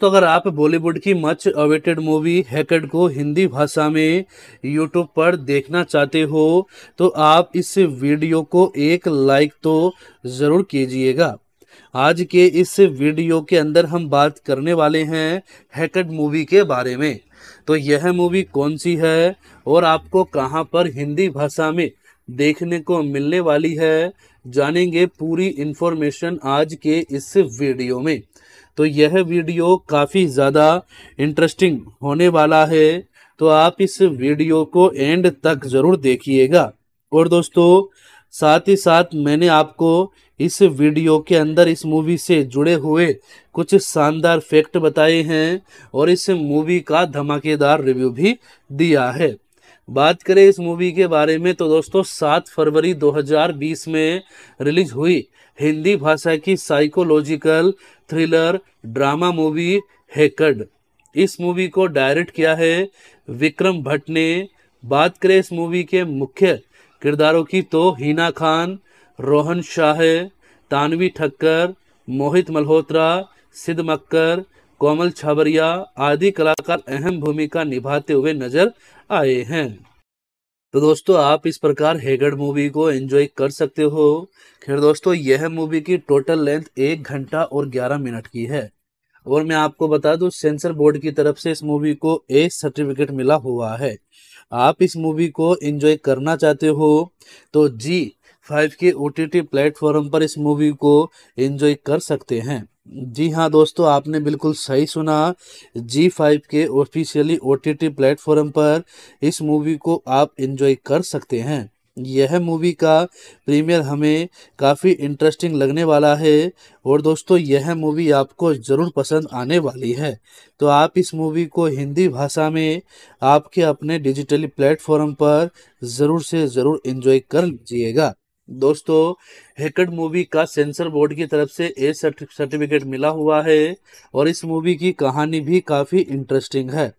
तो अगर आप बॉलीवुड की मच अवेटेड मूवी हैकेड को हिंदी भाषा में यूट्यूब पर देखना चाहते हो तो आप इस वीडियो को एक लाइक तो ज़रूर कीजिएगा आज के इस वीडियो के अंदर हम बात करने वाले हैं हैकेड मूवी के बारे में तो यह मूवी कौन सी है और आपको कहाँ पर हिंदी भाषा में देखने को मिलने वाली है जानेंगे पूरी इन्फॉर्मेशन आज के इस वीडियो में तो यह वीडियो काफ़ी ज़्यादा इंटरेस्टिंग होने वाला है तो आप इस वीडियो को एंड तक ज़रूर देखिएगा और दोस्तों साथ ही साथ मैंने आपको इस वीडियो के अंदर इस मूवी से जुड़े हुए कुछ शानदार फैक्ट बताए हैं और इस मूवी का धमाकेदार रिव्यू भी दिया है बात करें इस मूवी के बारे में तो दोस्तों 7 फरवरी 2020 में रिलीज हुई हिंदी भाषा की साइकोलॉजिकल थ्रिलर ड्रामा मूवी हैकड इस मूवी को डायरेक्ट किया है विक्रम भट्ट ने बात करें इस मूवी के मुख्य किरदारों की तो हीना खान रोहन शाह तानवी ठक्कर मोहित मल्होत्रा सिद्ध मक्कर कोमल छाबरिया आदि कलाकार अहम भूमिका निभाते हुए नजर आए हैं तो दोस्तों आप इस प्रकार हेगड़ मूवी को एंजॉय कर सकते हो खैर दोस्तों यह मूवी की टोटल लेंथ एक घंटा और ग्यारह मिनट की है और मैं आपको बता दूं सेंसर बोर्ड की तरफ से इस मूवी को ए सर्टिफिकेट मिला हुआ है आप इस मूवी को एंजॉय करना चाहते हो तो जी फाइव के ओ टी प्लेटफॉर्म पर इस मूवी को एंजॉय कर सकते हैं जी हाँ दोस्तों आपने बिल्कुल सही सुना जी फाइव के officially O T T platform पर इस मूवी को आप इन्जॉय कर सकते हैं यह मूवी का प्रीमियर हमें काफ़ी इंटरेस्टिंग लगने वाला है और दोस्तों यह मूवी आपको ज़रूर पसंद आने वाली है तो आप इस मूवी को हिंदी भाषा में आपके अपने डिजिटली प्लेटफॉर्म पर ज़रूर से ज़रूर इन्जॉय कर लीजिएगा दोस्तों हेकड मूवी का सेंसर बोर्ड की तरफ से ए सर्टिफिकेट मिला हुआ है और इस मूवी की कहानी भी काफ़ी इंटरेस्टिंग है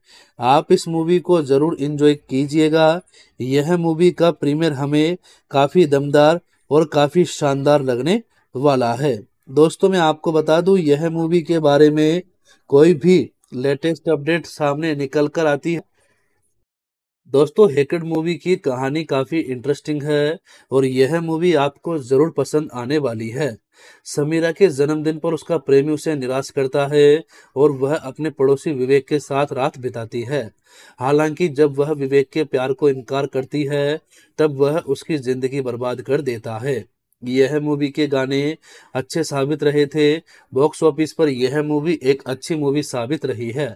आप इस मूवी को ज़रूर इन्जॉय कीजिएगा यह मूवी का प्रीमियर हमें काफ़ी दमदार और काफ़ी शानदार लगने वाला है दोस्तों मैं आपको बता दूं यह मूवी के बारे में कोई भी लेटेस्ट अपडेट सामने निकल कर आती है दोस्तों हेकेड मूवी की कहानी काफ़ी इंटरेस्टिंग है और यह मूवी आपको ज़रूर पसंद आने वाली है समीरा के जन्मदिन पर उसका प्रेमी उसे निराश करता है और वह अपने पड़ोसी विवेक के साथ रात बिताती है हालांकि जब वह विवेक के प्यार को इनकार करती है तब वह उसकी ज़िंदगी बर्बाद कर देता है यह मूवी के गाने अच्छे साबित रहे थे बॉक्स ऑफिस पर यह मूवी एक अच्छी मूवी साबित रही है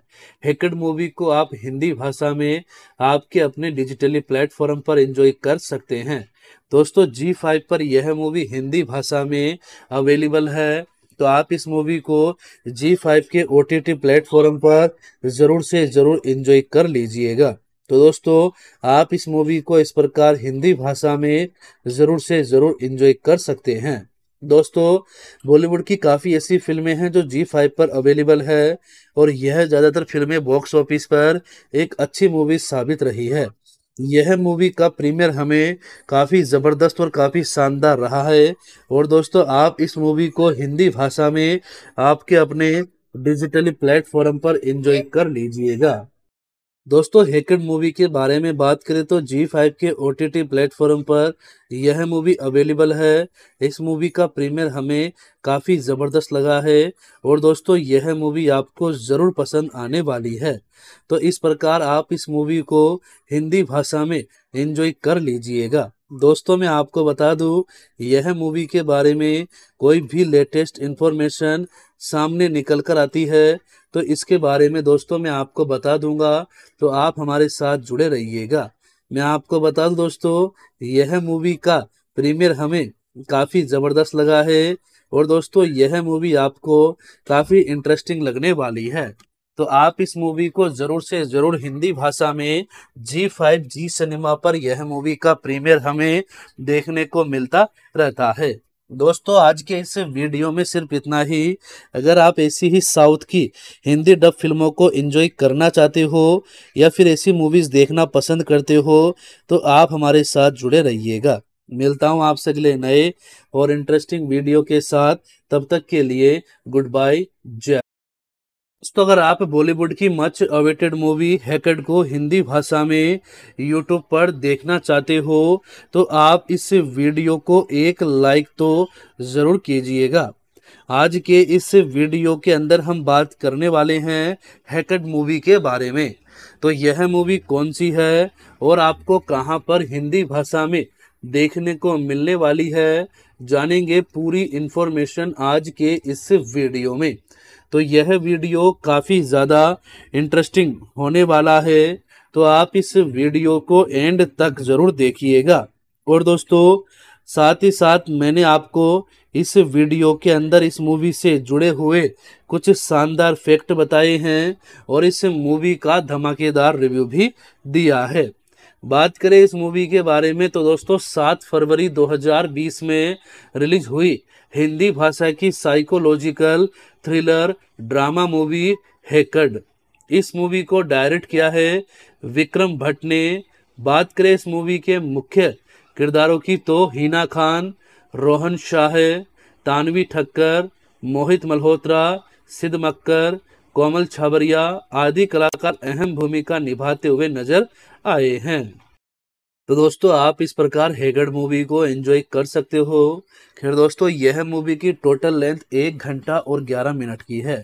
हेकड मूवी को आप हिंदी भाषा में आपके अपने डिजिटली प्लेटफॉर्म पर एंजॉय कर सकते हैं दोस्तों जी फाइव पर यह मूवी हिंदी भाषा में अवेलेबल है तो आप इस मूवी को जी फाइव के ओ टी टी प्लेटफॉर्म पर ज़रूर से ज़रूर इंजॉय कर लीजिएगा तो दोस्तों आप इस मूवी को इस प्रकार हिंदी भाषा में ज़रूर से ज़रूर इंजॉय कर सकते हैं दोस्तों बॉलीवुड की काफ़ी ऐसी फिल्में हैं जो जी फाइव पर अवेलेबल है और यह ज़्यादातर फिल्में बॉक्स ऑफिस पर एक अच्छी मूवी साबित रही है यह मूवी का प्रीमियर हमें काफ़ी ज़बरदस्त और काफ़ी शानदार रहा है और दोस्तों आप इस मूवी को हिंदी भाषा में आपके अपने डिजिटली प्लेटफॉर्म पर एंजॉय कर लीजिएगा दोस्तों हेकड मूवी के बारे में बात करें तो जी फाइव के ओ टी टी प्लेटफॉर्म पर यह मूवी अवेलेबल है इस मूवी का प्रीमियर हमें काफ़ी ज़बरदस्त लगा है और दोस्तों यह मूवी आपको ज़रूर पसंद आने वाली है तो इस प्रकार आप इस मूवी को हिंदी भाषा में एंजॉय कर लीजिएगा दोस्तों मैं आपको बता दूं यह मूवी के बारे में कोई भी लेटेस्ट इन्फॉर्मेशन सामने निकल कर आती है तो इसके बारे में दोस्तों मैं आपको बता दूंगा तो आप हमारे साथ जुड़े रहिएगा मैं आपको बता दूं दोस्तों यह मूवी का प्रीमियर हमें काफ़ी ज़बरदस्त लगा है और दोस्तों यह मूवी आपको काफ़ी इंटरेस्टिंग लगने वाली है तो आप इस मूवी को जरूर से जरूर हिंदी भाषा में जी फाइव जी सिनेमा पर यह मूवी का प्रीमियर हमें देखने को मिलता रहता है दोस्तों आज के इस वीडियो में सिर्फ इतना ही अगर आप ऐसी ही साउथ की हिंदी डब फिल्मों को एंजॉय करना चाहते हो या फिर ऐसी मूवीज़ देखना पसंद करते हो तो आप हमारे साथ जुड़े रहिएगा मिलता हूँ आपसे अगले नए और इंटरेस्टिंग वीडियो के साथ तब तक के लिए गुड बाय जय तो अगर आप बॉलीवुड की मच अवेटेड मूवी हैकेड को हिंदी भाषा में यूट्यूब पर देखना चाहते हो तो आप इस वीडियो को एक लाइक तो ज़रूर कीजिएगा आज के इस वीडियो के अंदर हम बात करने वाले हैं हैकेड मूवी के बारे में तो यह मूवी कौन सी है और आपको कहाँ पर हिंदी भाषा में देखने को मिलने वाली है जानेंगे पूरी इन्फॉर्मेशन आज के इस वीडियो में तो यह वीडियो काफ़ी ज़्यादा इंटरेस्टिंग होने वाला है तो आप इस वीडियो को एंड तक ज़रूर देखिएगा और दोस्तों साथ ही साथ मैंने आपको इस वीडियो के अंदर इस मूवी से जुड़े हुए कुछ शानदार फैक्ट बताए हैं और इस मूवी का धमाकेदार रिव्यू भी दिया है बात करें इस मूवी के बारे में तो दोस्तों 7 फरवरी 2020 में रिलीज हुई हिंदी भाषा की साइकोलॉजिकल थ्रिलर ड्रामा मूवी हैकड इस मूवी को डायरेक्ट किया है विक्रम भट्ट ने बात करें इस मूवी के मुख्य किरदारों की तो हीना खान रोहन शाह तानवी ठक्कर मोहित मल्होत्रा सिद्ध मक्कर कोमल छाबरिया आदि कलाकार अहम भूमिका निभाते हुए नजर आए हैं तो दोस्तों आप इस प्रकार हेगड़ मूवी को एंजॉय कर सकते हो खैर दोस्तों यह मूवी की टोटल लेंथ एक घंटा और ग्यारह मिनट की है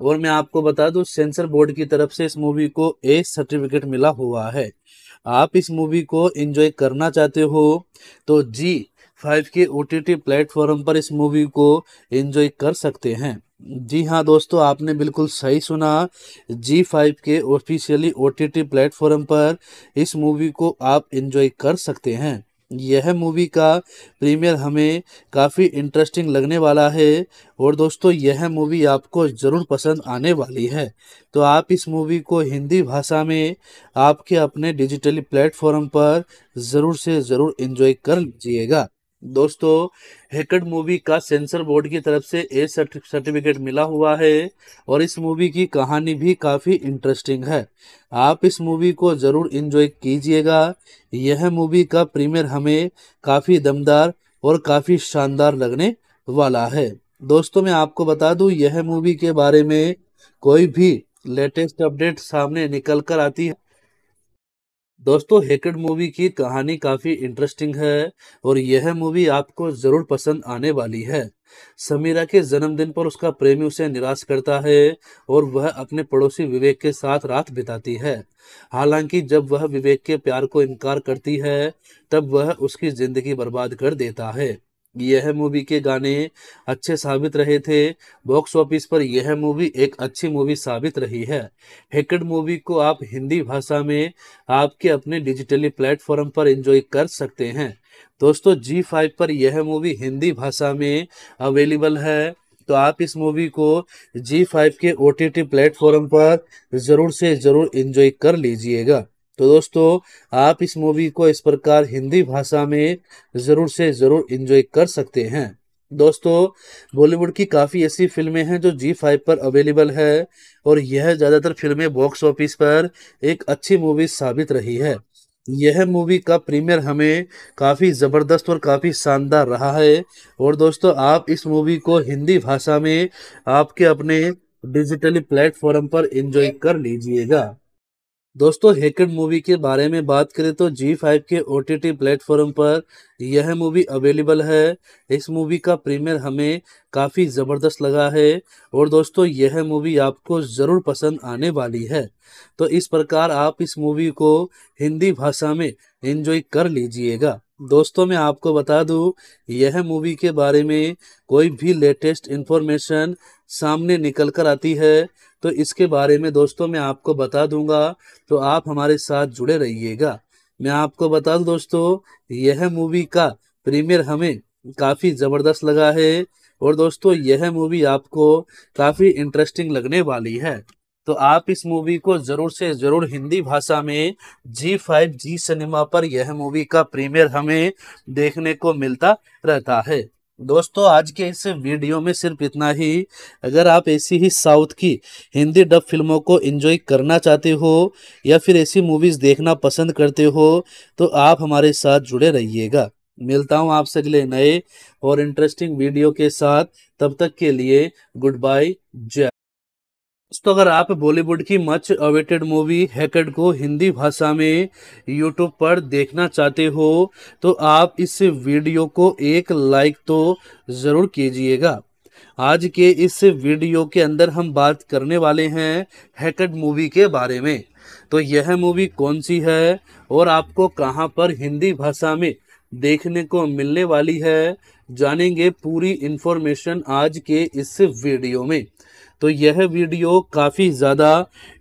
और मैं आपको बता दूं सेंसर बोर्ड की तरफ से इस मूवी को ए सर्टिफिकेट मिला हुआ है आप इस मूवी को एंजॉय करना चाहते हो तो जी फाइव के ओ टी प्लेटफॉर्म पर इस मूवी को एंजॉय कर सकते हैं जी हाँ दोस्तों आपने बिल्कुल सही सुना जी फाइव के officially O T T platform पर इस मूवी को आप इन्जॉय कर सकते हैं यह मूवी का प्रीमियर हमें काफ़ी इंटरेस्टिंग लगने वाला है और दोस्तों यह मूवी आपको ज़रूर पसंद आने वाली है तो आप इस मूवी को हिंदी भाषा में आपके अपने डिजिटली प्लेटफॉर्म पर ज़रूर से ज़रूर इन्जॉय कर लीजिएगा दोस्तों हेकड मूवी का सेंसर बोर्ड की तरफ से ए सर्टिफिकेट मिला हुआ है और इस मूवी की कहानी भी काफ़ी इंटरेस्टिंग है आप इस मूवी को ज़रूर इन्जॉय कीजिएगा यह मूवी का प्रीमियर हमें काफ़ी दमदार और काफ़ी शानदार लगने वाला है दोस्तों मैं आपको बता दूं यह मूवी के बारे में कोई भी लेटेस्ट अपडेट सामने निकल कर आती है दोस्तों हेकेड मूवी की कहानी काफ़ी इंटरेस्टिंग है और यह मूवी आपको ज़रूर पसंद आने वाली है समीरा के जन्मदिन पर उसका प्रेमी उसे निराश करता है और वह अपने पड़ोसी विवेक के साथ रात बिताती है हालांकि जब वह विवेक के प्यार को इनकार करती है तब वह उसकी ज़िंदगी बर्बाद कर देता है यह मूवी के गाने अच्छे साबित रहे थे बॉक्स ऑफिस पर यह मूवी एक अच्छी मूवी साबित रही है हेकड मूवी को आप हिंदी भाषा में आपके अपने डिजिटली प्लेटफॉर्म पर एंजॉय कर सकते हैं दोस्तों जी फाइव पर यह मूवी हिंदी भाषा में अवेलेबल है तो आप इस मूवी को जी फाइव के ओ टी टी प्लेटफॉर्म पर ज़रूर से ज़रूर इंजॉय कर लीजिएगा तो दोस्तों आप इस मूवी को इस प्रकार हिंदी भाषा में ज़रूर से ज़रूर इंजॉय कर सकते हैं दोस्तों बॉलीवुड की काफ़ी ऐसी फिल्में हैं जो जी फाइव पर अवेलेबल है और यह ज़्यादातर फिल्में बॉक्स ऑफिस पर एक अच्छी मूवी साबित रही है यह मूवी का प्रीमियर हमें काफ़ी ज़बरदस्त और काफ़ी शानदार रहा है और दोस्तों आप इस मूवी को हिंदी भाषा में आपके अपने डिजिटली प्लेटफॉर्म पर एंजॉय कर लीजिएगा दोस्तों हेकड मूवी के बारे में बात करें तो जी फाइव के ओ टी टी प्लेटफॉर्म पर यह मूवी अवेलेबल है इस मूवी का प्रीमियर हमें काफ़ी ज़बरदस्त लगा है और दोस्तों यह मूवी आपको ज़रूर पसंद आने वाली है तो इस प्रकार आप इस मूवी को हिंदी भाषा में इंजॉय कर लीजिएगा दोस्तों मैं आपको बता दूं यह मूवी के बारे में कोई भी लेटेस्ट इन्फॉर्मेशन सामने निकल कर आती है तो इसके बारे में दोस्तों मैं आपको बता दूंगा तो आप हमारे साथ जुड़े रहिएगा मैं आपको बता दूं दोस्तों यह मूवी का प्रीमियर हमें काफ़ी ज़बरदस्त लगा है और दोस्तों यह मूवी आपको काफ़ी इंटरेस्टिंग लगने वाली है तो आप इस मूवी को ज़रूर से ज़रूर हिंदी भाषा में जी फाइव जी सिनेमा पर यह मूवी का प्रीमियर हमें देखने को मिलता रहता है दोस्तों आज के इस वीडियो में सिर्फ इतना ही अगर आप ऐसी ही साउथ की हिंदी डब फिल्मों को एंजॉय करना चाहते हो या फिर ऐसी मूवीज़ देखना पसंद करते हो तो आप हमारे साथ जुड़े रहिएगा मिलता हूँ आपसे अगले नए और इंटरेस्टिंग वीडियो के साथ तब तक के लिए गुड बाय जय तो अगर आप बॉलीवुड की मच अवेटेड मूवी हैकेड को हिंदी भाषा में यूट्यूब पर देखना चाहते हो तो आप इस वीडियो को एक लाइक तो ज़रूर कीजिएगा आज के इस वीडियो के अंदर हम बात करने वाले हैं हैकेड मूवी के बारे में तो यह मूवी कौन सी है और आपको कहाँ पर हिंदी भाषा में देखने को मिलने वाली है जानेंगे पूरी इन्फॉर्मेशन आज के इस वीडियो में तो यह वीडियो काफ़ी ज़्यादा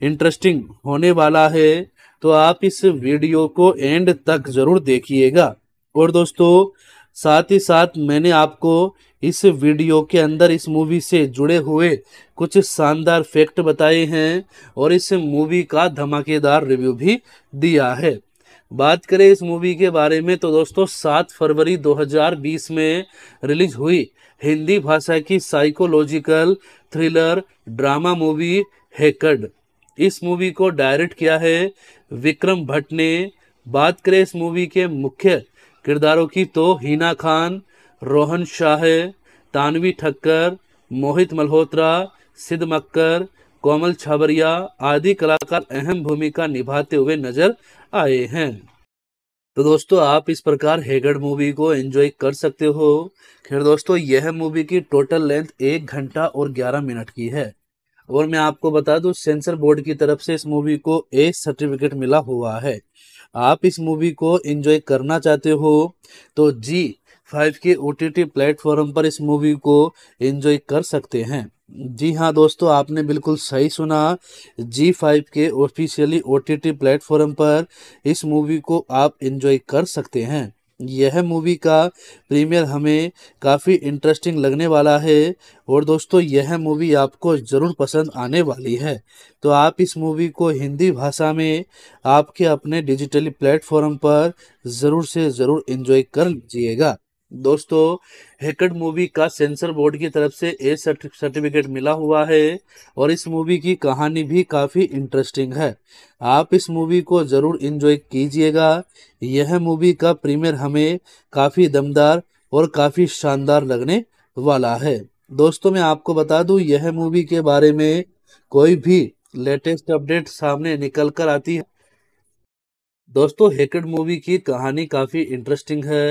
इंटरेस्टिंग होने वाला है तो आप इस वीडियो को एंड तक ज़रूर देखिएगा और दोस्तों साथ ही साथ मैंने आपको इस वीडियो के अंदर इस मूवी से जुड़े हुए कुछ शानदार फैक्ट बताए हैं और इस मूवी का धमाकेदार रिव्यू भी दिया है बात करें इस मूवी के बारे में तो दोस्तों 7 फरवरी 2020 में रिलीज हुई हिंदी भाषा की साइकोलॉजिकल थ्रिलर ड्रामा मूवी हैकड इस मूवी को डायरेक्ट किया है विक्रम भट्ट ने बात करें इस मूवी के मुख्य किरदारों की तो हिना खान रोहन शाह तानवी ठक्कर मोहित मल्होत्रा सिद्ध मक्कर कोमल छाबरिया आदि कलाकार अहम भूमिका निभाते हुए नजर आए हैं तो दोस्तों आप इस प्रकार हेगड़ मूवी को एंजॉय कर सकते हो खैर दोस्तों यह मूवी की टोटल लेंथ एक घंटा और ग्यारह मिनट की है और मैं आपको बता दूं सेंसर बोर्ड की तरफ से इस मूवी को ए सर्टिफिकेट मिला हुआ है आप इस मूवी को एंजॉय करना चाहते हो तो जी फाइव के ओ टी प्लेटफॉर्म पर इस मूवी को एंजॉय कर सकते हैं जी हाँ दोस्तों आपने बिल्कुल सही सुना जी फाइव के officially O T T platform पर इस मूवी को आप इन्जॉय कर सकते हैं यह मूवी का प्रीमियर हमें काफ़ी इंटरेस्टिंग लगने वाला है और दोस्तों यह मूवी आपको ज़रूर पसंद आने वाली है तो आप इस मूवी को हिंदी भाषा में आपके अपने डिजिटली प्लेटफॉर्म पर ज़रूर से ज़रूर इन्जॉय कर लीजिएगा दोस्तों हेकड मूवी का सेंसर बोर्ड की तरफ से ए सर्टिफिकेट मिला हुआ है और इस मूवी की कहानी भी काफ़ी इंटरेस्टिंग है आप इस मूवी को ज़रूर इन्जॉय कीजिएगा यह मूवी का प्रीमियर हमें काफ़ी दमदार और काफ़ी शानदार लगने वाला है दोस्तों मैं आपको बता दूं यह मूवी के बारे में कोई भी लेटेस्ट अपडेट सामने निकल कर आती है दोस्तों हेकेड मूवी की कहानी काफ़ी इंटरेस्टिंग है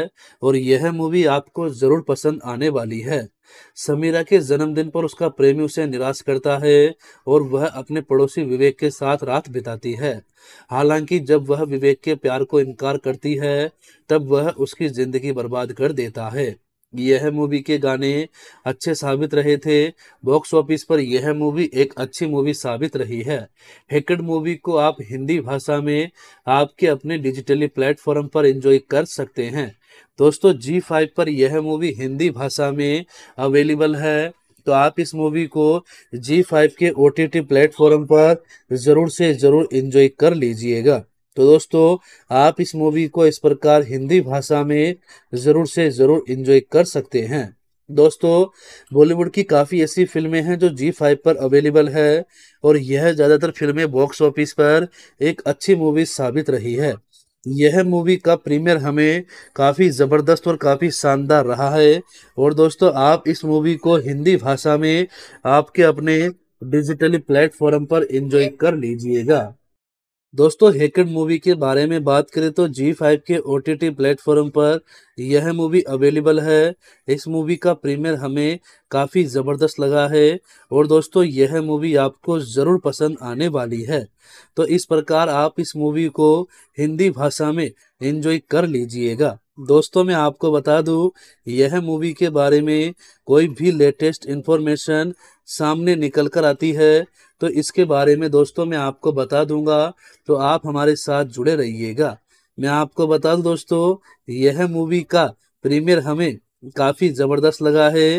और यह मूवी आपको ज़रूर पसंद आने वाली है समीरा के जन्मदिन पर उसका प्रेमी उसे निराश करता है और वह अपने पड़ोसी विवेक के साथ रात बिताती है हालांकि जब वह विवेक के प्यार को इनकार करती है तब वह उसकी ज़िंदगी बर्बाद कर देता है यह मूवी के गाने अच्छे साबित रहे थे बॉक्स ऑफिस पर यह मूवी एक अच्छी मूवी साबित रही है हेकड मूवी को आप हिंदी भाषा में आपके अपने डिजिटली प्लेटफॉर्म पर एंजॉय कर सकते हैं दोस्तों जी फाइव पर यह मूवी हिंदी भाषा में अवेलेबल है तो आप इस मूवी को जी फाइव के ओ टी टी प्लेटफॉर्म पर ज़रूर से ज़रूर इंजॉय कर लीजिएगा तो दोस्तों आप इस मूवी को इस प्रकार हिंदी भाषा में ज़रूर से ज़रूर इंजॉय कर सकते हैं दोस्तों बॉलीवुड की काफ़ी ऐसी फिल्में हैं जो जी फाइव पर अवेलेबल है और यह ज़्यादातर फिल्में बॉक्स ऑफिस पर एक अच्छी मूवी साबित रही है यह मूवी का प्रीमियर हमें काफ़ी ज़बरदस्त और काफ़ी शानदार रहा है और दोस्तों आप इस मूवी को हिंदी भाषा में आपके अपने डिजिटली प्लेटफॉर्म पर एंजॉय कर लीजिएगा दोस्तों हेकड मूवी के बारे में बात करें तो जी फाइव के ओ टी टी प्लेटफॉर्म पर यह मूवी अवेलेबल है इस मूवी का प्रीमियर हमें काफ़ी ज़बरदस्त लगा है और दोस्तों यह मूवी आपको ज़रूर पसंद आने वाली है तो इस प्रकार आप इस मूवी को हिंदी भाषा में एंजॉय कर लीजिएगा दोस्तों मैं आपको बता दूं यह मूवी के बारे में कोई भी लेटेस्ट इन्फॉर्मेशन सामने निकल कर आती है तो इसके बारे में दोस्तों मैं आपको बता दूंगा तो आप हमारे साथ जुड़े रहिएगा मैं आपको बता दूं दोस्तों यह मूवी का प्रीमियर हमें काफ़ी ज़बरदस्त लगा है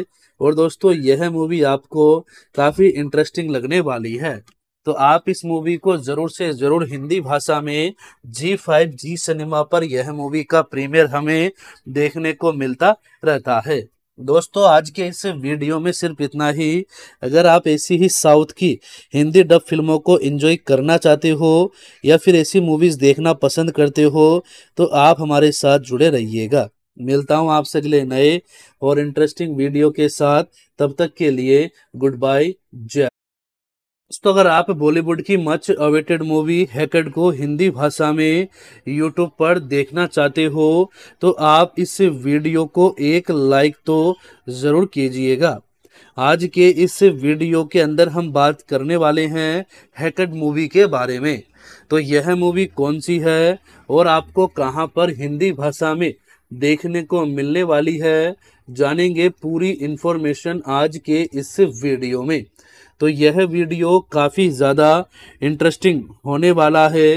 और दोस्तों यह मूवी आपको काफ़ी इंटरेस्टिंग लगने वाली है तो आप इस मूवी को जरूर से जरूर हिंदी भाषा में जी फाइव जी सिनेमा पर यह मूवी का प्रीमियर हमें देखने को मिलता रहता है दोस्तों आज के इस वीडियो में सिर्फ इतना ही अगर आप ऐसी ही साउथ की हिंदी डब फिल्मों को एंजॉय करना चाहते हो या फिर ऐसी मूवीज़ देखना पसंद करते हो तो आप हमारे साथ जुड़े रहिएगा मिलता हूँ आपसे अगले नए और इंटरेस्टिंग वीडियो के साथ तब तक के लिए गुड बाय जय दोस्तों अगर आप बॉलीवुड की मच अवेटेड मूवी हैकेड को हिंदी भाषा में यूट्यूब पर देखना चाहते हो तो आप इस वीडियो को एक लाइक तो ज़रूर कीजिएगा आज के इस वीडियो के अंदर हम बात करने वाले हैं हैकेड मूवी के बारे में तो यह मूवी कौन सी है और आपको कहाँ पर हिंदी भाषा में देखने को मिलने वाली है जानेंगे पूरी इन्फॉर्मेशन आज के इस वीडियो में तो यह वीडियो काफ़ी ज़्यादा इंटरेस्टिंग होने वाला है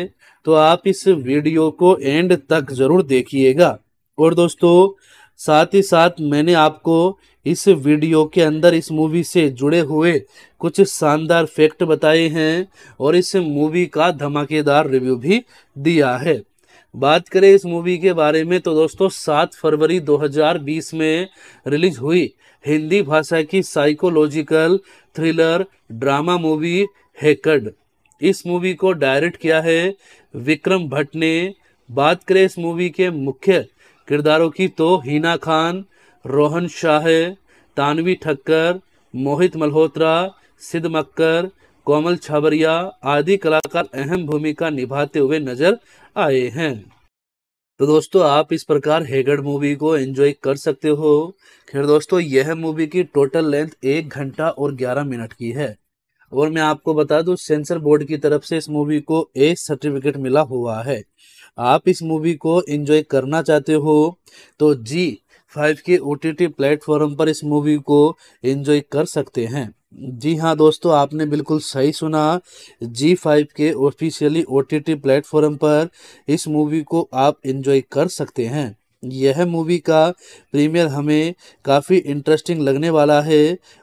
तो आप इस वीडियो को एंड तक ज़रूर देखिएगा और दोस्तों साथ ही साथ मैंने आपको इस वीडियो के अंदर इस मूवी से जुड़े हुए कुछ शानदार फैक्ट बताए हैं और इस मूवी का धमाकेदार रिव्यू भी दिया है बात करें इस मूवी के बारे में तो दोस्तों 7 फरवरी 2020 में रिलीज हुई हिंदी भाषा की साइकोलॉजिकल थ्रिलर ड्रामा मूवी हैकड इस मूवी को डायरेक्ट किया है विक्रम भट्ट ने बात करें इस मूवी के मुख्य किरदारों की तो हीना खान रोहन शाह तानवी ठक्कर मोहित मल्होत्रा सिद्ध मक्कर कोमल छाबरिया आदि कलाकार अहम भूमिका निभाते हुए नजर आए हैं तो दोस्तों आप इस प्रकार हेगड़ मूवी को एंजॉय कर सकते हो खैर दोस्तों यह मूवी की टोटल लेंथ एक घंटा और ग्यारह मिनट की है और मैं आपको बता दूं सेंसर बोर्ड की तरफ से इस मूवी को ए सर्टिफिकेट मिला हुआ है आप इस मूवी को एंजॉय करना चाहते हो तो जी फाइव के ओ टी प्लेटफॉर्म पर इस मूवी को एंजॉय कर सकते हैं जी हाँ दोस्तों आपने बिल्कुल सही सुना जी फाइव के officially O T T platform पर इस मूवी को आप इन्जॉय कर सकते हैं यह मूवी का प्रीमियर हमें काफ़ी इंटरेस्टिंग लगने वाला है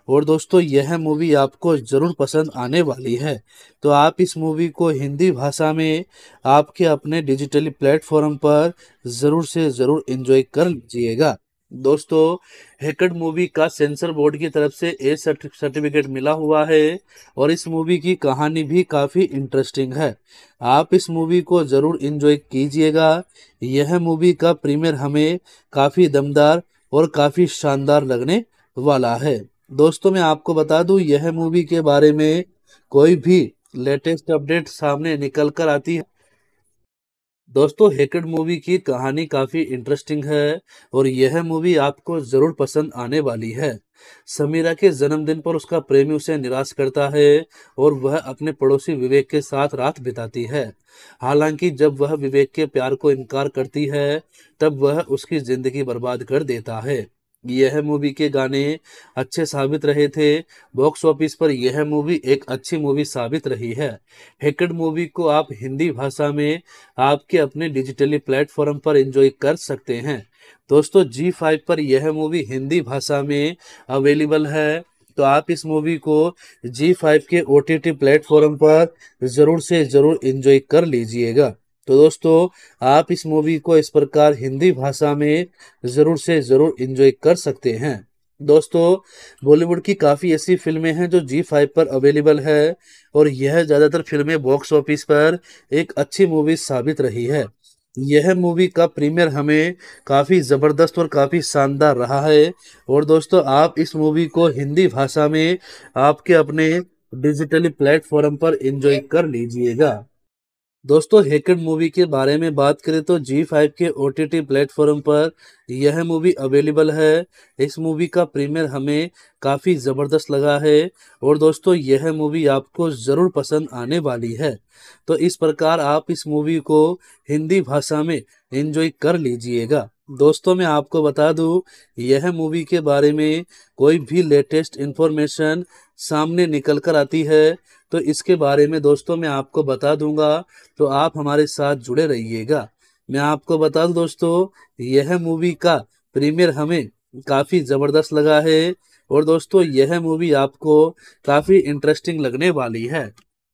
और दोस्तों यह मूवी आपको ज़रूर पसंद आने वाली है तो आप इस मूवी को हिंदी भाषा में आपके अपने डिजिटली प्लेटफॉर्म पर ज़रूर से ज़रूर इन्जॉय कर लीजिएगा दोस्तों हेकड मूवी का सेंसर बोर्ड की तरफ से ए सर्टिफिकेट मिला हुआ है और इस मूवी की कहानी भी काफ़ी इंटरेस्टिंग है आप इस मूवी को ज़रूर इन्जॉय कीजिएगा यह मूवी का प्रीमियर हमें काफ़ी दमदार और काफ़ी शानदार लगने वाला है दोस्तों मैं आपको बता दूं यह मूवी के बारे में कोई भी लेटेस्ट अपडेट सामने निकल कर आती है दोस्तों हेकेड मूवी की कहानी काफ़ी इंटरेस्टिंग है और यह मूवी आपको ज़रूर पसंद आने वाली है समीरा के जन्मदिन पर उसका प्रेमी उसे निराश करता है और वह अपने पड़ोसी विवेक के साथ रात बिताती है हालांकि जब वह विवेक के प्यार को इनकार करती है तब वह उसकी ज़िंदगी बर्बाद कर देता है यह मूवी के गाने अच्छे साबित रहे थे बॉक्स ऑफिस पर यह मूवी एक अच्छी मूवी साबित रही है हेकड मूवी को आप हिंदी भाषा में आपके अपने डिजिटली प्लेटफॉर्म पर एंजॉय कर सकते हैं दोस्तों जी फाइव पर यह मूवी हिंदी भाषा में अवेलेबल है तो आप इस मूवी को जी फाइव के ओ टी टी प्लेटफॉर्म पर ज़रूर से ज़रूर इंजॉय कर लीजिएगा तो दोस्तों आप इस मूवी को इस प्रकार हिंदी भाषा में ज़रूर से ज़रूर इंजॉय कर सकते हैं दोस्तों बॉलीवुड की काफ़ी ऐसी फिल्में हैं जो जी फाइव पर अवेलेबल है और यह ज़्यादातर फिल्में बॉक्स ऑफिस पर एक अच्छी मूवी साबित रही है यह मूवी का प्रीमियर हमें काफ़ी ज़बरदस्त और काफ़ी शानदार रहा है और दोस्तों आप इस मूवी को हिंदी भाषा में आपके अपने डिजिटली प्लेटफॉर्म पर एंजॉय कर लीजिएगा दोस्तों हेकड मूवी के बारे में बात करें तो जी फाइव के ओ टी टी प्लेटफॉर्म पर यह मूवी अवेलेबल है इस मूवी का प्रीमियर हमें काफ़ी ज़बरदस्त लगा है और दोस्तों यह मूवी आपको ज़रूर पसंद आने वाली है तो इस प्रकार आप इस मूवी को हिंदी भाषा में इंजॉय कर लीजिएगा दोस्तों मैं आपको बता दूं यह मूवी के बारे में कोई भी लेटेस्ट इन्फॉर्मेशन सामने निकल कर आती है तो इसके बारे में दोस्तों मैं आपको बता दूंगा तो आप हमारे साथ जुड़े रहिएगा मैं आपको बता दूं दोस्तों यह मूवी का प्रीमियर हमें काफ़ी ज़बरदस्त लगा है और दोस्तों यह मूवी आपको काफ़ी इंटरेस्टिंग लगने वाली है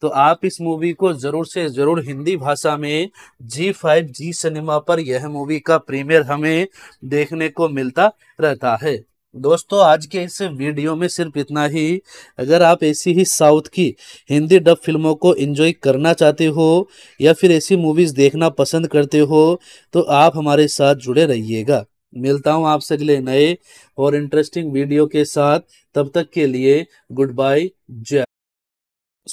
तो आप इस मूवी को ज़रूर से ज़रूर हिंदी भाषा में जी फाइव जी सिनेमा पर यह मूवी का प्रीमियर हमें देखने को मिलता रहता है दोस्तों आज के इस वीडियो में सिर्फ इतना ही अगर आप ऐसी ही साउथ की हिंदी डब फिल्मों को एंजॉय करना चाहते हो या फिर ऐसी मूवीज़ देखना पसंद करते हो तो आप हमारे साथ जुड़े रहिएगा मिलता हूँ आपसे अगले नए और इंटरेस्टिंग वीडियो के साथ तब तक के लिए गुड बाय जय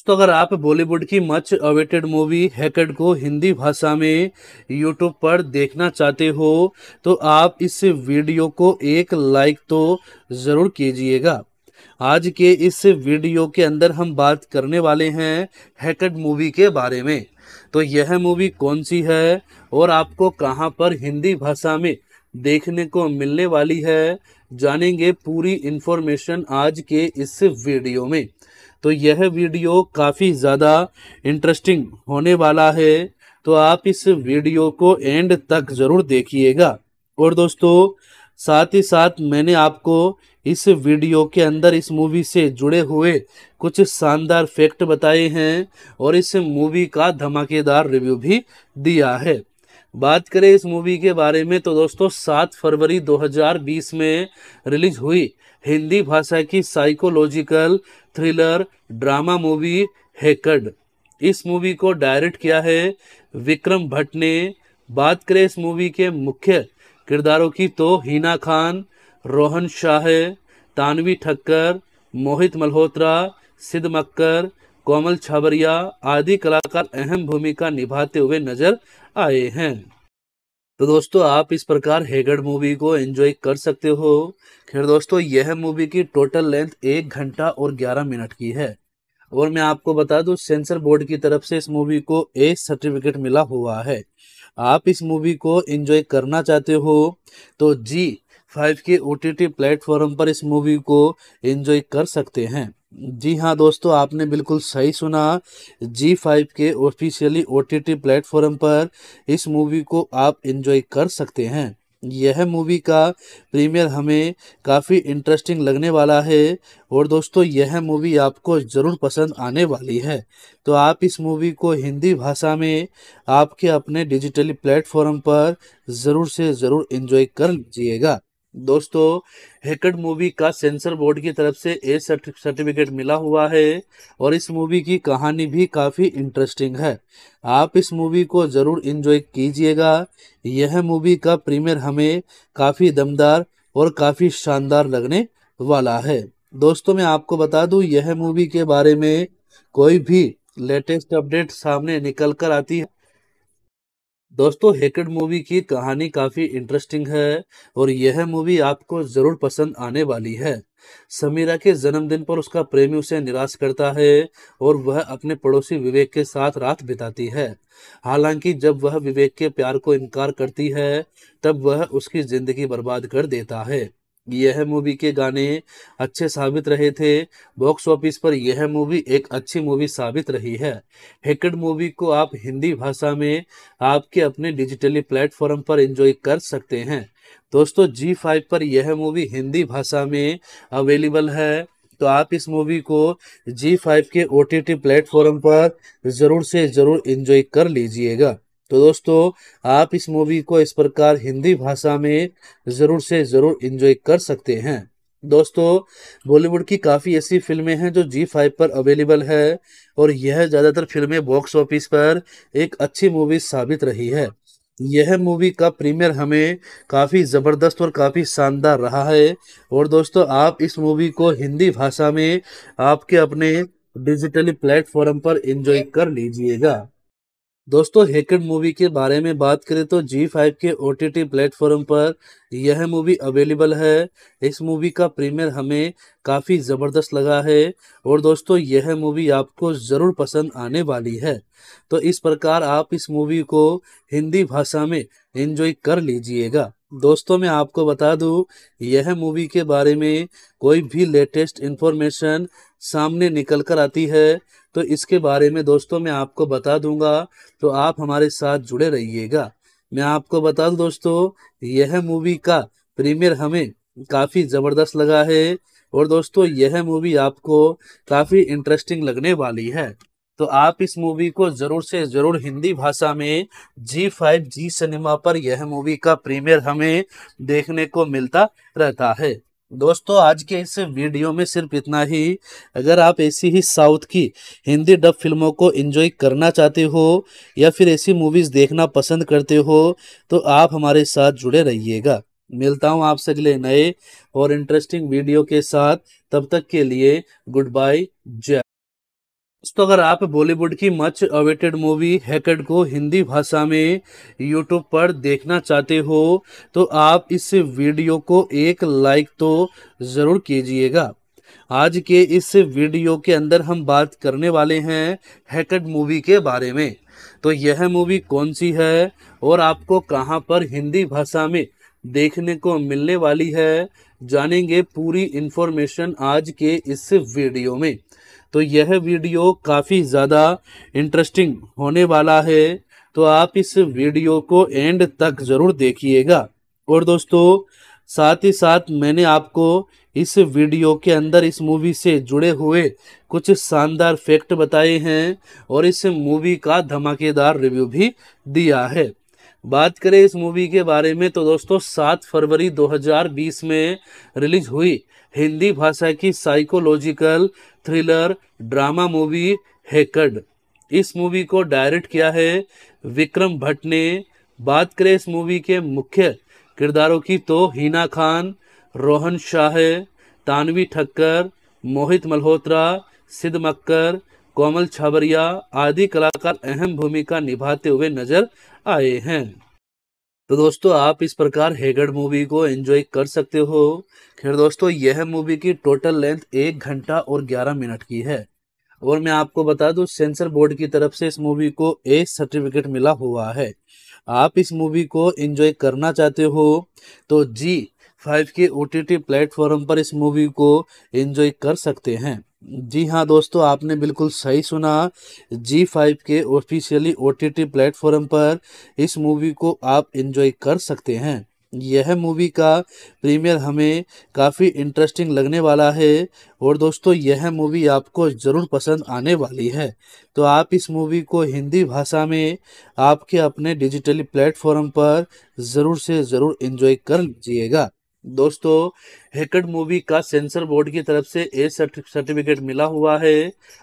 तो अगर आप बॉलीवुड की मच अवेटेड मूवी हैकेड को हिंदी भाषा में यूट्यूब पर देखना चाहते हो तो आप इस वीडियो को एक लाइक तो ज़रूर कीजिएगा आज के इस वीडियो के अंदर हम बात करने वाले हैं हैकेड मूवी के बारे में तो यह मूवी कौन सी है और आपको कहाँ पर हिंदी भाषा में देखने को मिलने वाली है जानेंगे पूरी इन्फॉर्मेशन आज के इस वीडियो में तो यह वीडियो काफ़ी ज़्यादा इंटरेस्टिंग होने वाला है तो आप इस वीडियो को एंड तक ज़रूर देखिएगा और दोस्तों साथ ही साथ मैंने आपको इस वीडियो के अंदर इस मूवी से जुड़े हुए कुछ शानदार फैक्ट बताए हैं और इस मूवी का धमाकेदार रिव्यू भी दिया है बात करें इस मूवी के बारे में तो दोस्तों 7 फरवरी 2020 में रिलीज हुई हिंदी भाषा की साइकोलॉजिकल थ्रिलर ड्रामा मूवी हैकड इस मूवी को डायरेक्ट किया है विक्रम भट्ट ने बात करें इस मूवी के मुख्य किरदारों की तो हीना खान रोहन शाह तानवी ठक्कर मोहित मल्होत्रा सिद्ध मक्कर कोमल छाबरिया आदि कलाकार अहम भूमिका निभाते हुए नजर आए हैं तो दोस्तों आप इस प्रकार हेगड़ मूवी को एंजॉय कर सकते हो खैर दोस्तों यह मूवी की टोटल लेंथ एक घंटा और ग्यारह मिनट की है और मैं आपको बता दूं सेंसर बोर्ड की तरफ से इस मूवी को ए सर्टिफिकेट मिला हुआ है आप इस मूवी को एंजॉय करना चाहते हो तो जी फाइव के ओ टी प्लेटफॉर्म पर इस मूवी को एंजॉय कर सकते हैं जी हाँ दोस्तों आपने बिल्कुल सही सुना जी फाइव के ऑफिशियली ओ टी प्लेटफॉर्म पर इस मूवी को आप एंजॉय कर सकते हैं यह मूवी का प्रीमियर हमें काफ़ी इंटरेस्टिंग लगने वाला है और दोस्तों यह मूवी आपको ज़रूर पसंद आने वाली है तो आप इस मूवी को हिंदी भाषा में आपके अपने डिजिटली प्लेटफॉर्म पर ज़रूर से ज़रूर इन्जॉय कर लीजिएगा दोस्तों हेकड मूवी का सेंसर बोर्ड की तरफ से ए सर्टिफिकेट मिला हुआ है और इस मूवी की कहानी भी काफ़ी इंटरेस्टिंग है आप इस मूवी को ज़रूर इन्जॉय कीजिएगा यह मूवी का प्रीमियर हमें काफ़ी दमदार और काफ़ी शानदार लगने वाला है दोस्तों मैं आपको बता दूं यह मूवी के बारे में कोई भी लेटेस्ट अपडेट सामने निकल कर आती है दोस्तों हेकेड मूवी की कहानी काफ़ी इंटरेस्टिंग है और यह मूवी आपको ज़रूर पसंद आने वाली है समीरा के जन्मदिन पर उसका प्रेमी उसे निराश करता है और वह अपने पड़ोसी विवेक के साथ रात बिताती है हालांकि जब वह विवेक के प्यार को इनकार करती है तब वह उसकी ज़िंदगी बर्बाद कर देता है यह मूवी के गाने अच्छे साबित रहे थे बॉक्स ऑफिस पर यह मूवी एक अच्छी मूवी साबित रही है हेकड मूवी को आप हिंदी भाषा में आपके अपने डिजिटली प्लेटफॉर्म पर एंजॉय कर सकते हैं दोस्तों जी फाइव पर यह मूवी हिंदी भाषा में अवेलेबल है तो आप इस मूवी को जी फाइव के ओ टी टी प्लेटफॉर्म पर ज़रूर से ज़रूर इंजॉय कर लीजिएगा तो दोस्तों आप इस मूवी को इस प्रकार हिंदी भाषा में ज़रूर से ज़रूर इंजॉय कर सकते हैं दोस्तों बॉलीवुड की काफ़ी ऐसी फिल्में हैं जो जी फाइव पर अवेलेबल है और यह ज़्यादातर फिल्में बॉक्स ऑफिस पर एक अच्छी मूवी साबित रही है यह मूवी का प्रीमियर हमें काफ़ी ज़बरदस्त और काफ़ी शानदार रहा है और दोस्तों आप इस मूवी को हिंदी भाषा में आपके अपने डिजिटली प्लेटफॉर्म पर एंजॉय कर लीजिएगा दोस्तों हेकड मूवी के बारे में बात करें तो जी फाइव के ओ टी टी प्लेटफॉर्म पर यह मूवी अवेलेबल है इस मूवी का प्रीमियर हमें काफ़ी ज़बरदस्त लगा है और दोस्तों यह मूवी आपको ज़रूर पसंद आने वाली है तो इस प्रकार आप इस मूवी को हिंदी भाषा में इंजॉय कर लीजिएगा दोस्तों मैं आपको बता दूं यह मूवी के बारे में कोई भी लेटेस्ट इन्फॉर्मेशन सामने निकल कर आती है तो इसके बारे में दोस्तों मैं आपको बता दूंगा तो आप हमारे साथ जुड़े रहिएगा मैं आपको बता दूं दोस्तों यह मूवी का प्रीमियर हमें काफ़ी ज़बरदस्त लगा है और दोस्तों यह मूवी आपको काफ़ी इंटरेस्टिंग लगने वाली है तो आप इस मूवी को ज़रूर से ज़रूर हिंदी भाषा में जी फाइव जी सिनेमा पर यह मूवी का प्रीमियर हमें देखने को मिलता रहता है दोस्तों आज के इस वीडियो में सिर्फ इतना ही अगर आप ऐसी ही साउथ की हिंदी डब फिल्मों को एंजॉय करना चाहते हो या फिर ऐसी मूवीज़ देखना पसंद करते हो तो आप हमारे साथ जुड़े रहिएगा मिलता हूँ आपसे अगले नए और इंटरेस्टिंग वीडियो के साथ तब तक के लिए गुड बाय जय तो अगर आप बॉलीवुड की मच अवेटेड मूवी हैकेड को हिंदी भाषा में यूट्यूब पर देखना चाहते हो तो आप इस वीडियो को एक लाइक तो ज़रूर कीजिएगा आज के इस वीडियो के अंदर हम बात करने वाले हैं हैकेड मूवी के बारे में तो यह मूवी कौन सी है और आपको कहाँ पर हिंदी भाषा में देखने को मिलने वाली है जानेंगे पूरी इन्फॉर्मेशन आज के इस वीडियो में तो यह वीडियो काफ़ी ज़्यादा इंटरेस्टिंग होने वाला है तो आप इस वीडियो को एंड तक ज़रूर देखिएगा और दोस्तों साथ ही साथ मैंने आपको इस वीडियो के अंदर इस मूवी से जुड़े हुए कुछ शानदार फैक्ट बताए हैं और इस मूवी का धमाकेदार रिव्यू भी दिया है बात करें इस मूवी के बारे में तो दोस्तों 7 फरवरी 2020 में रिलीज हुई हिंदी भाषा की साइकोलॉजिकल थ्रिलर ड्रामा मूवी हैकड इस मूवी को डायरेक्ट किया है विक्रम भट्ट ने बात करें इस मूवी के मुख्य किरदारों की तो हिना खान रोहन शाह तानवी ठक्कर मोहित मल्होत्रा सिद्ध मक्कर कोमल छाबरिया आदि कलाकार अहम भूमिका निभाते हुए नजर आए हैं तो दोस्तों आप इस प्रकार हेगड़ मूवी को एंजॉय कर सकते हो खैर दोस्तों यह मूवी की टोटल लेंथ एक घंटा और ग्यारह मिनट की है और मैं आपको बता दूं सेंसर बोर्ड की तरफ से इस मूवी को ए सर्टिफिकेट मिला हुआ है आप इस मूवी को एंजॉय करना चाहते हो तो जी फाइव के ओ टी प्लेटफॉर्म पर इस मूवी को एंजॉय कर सकते हैं जी हाँ दोस्तों आपने बिल्कुल सही सुना जी फाइव के officially O T T platform पर इस मूवी को आप इन्जॉय कर सकते हैं यह मूवी का प्रीमियर हमें काफ़ी इंटरेस्टिंग लगने वाला है और दोस्तों यह मूवी आपको ज़रूर पसंद आने वाली है तो आप इस मूवी को हिंदी भाषा में आपके अपने डिजिटली प्लेटफॉर्म पर ज़रूर से ज़रूर इन्जॉय कर लीजिएगा दोस्तों हेकड मूवी का सेंसर बोर्ड की तरफ से ए सर्टिफिकेट मिला हुआ है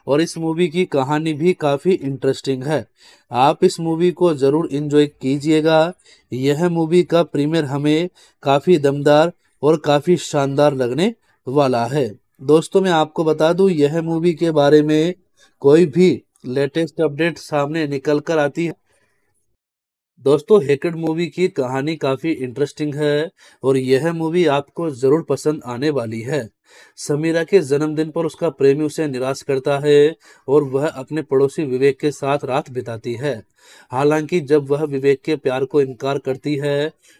और इस मूवी की कहानी भी काफ़ी इंटरेस्टिंग है आप इस मूवी को ज़रूर इन्जॉय कीजिएगा यह मूवी का प्रीमियर हमें काफ़ी दमदार और काफ़ी शानदार लगने वाला है दोस्तों मैं आपको बता दूं यह मूवी के बारे में कोई भी लेटेस्ट अपडेट सामने निकल कर आती है दोस्तों हेकेड मूवी की कहानी काफ़ी इंटरेस्टिंग है और यह मूवी आपको ज़रूर पसंद आने वाली है समीरा के जन्मदिन पर उसका प्रेमी उसे निराश करता है और वह अपने पड़ोसी विवेक के साथ रात बिताती है हालांकि जब वह विवेक के प्यार को इनकार करती है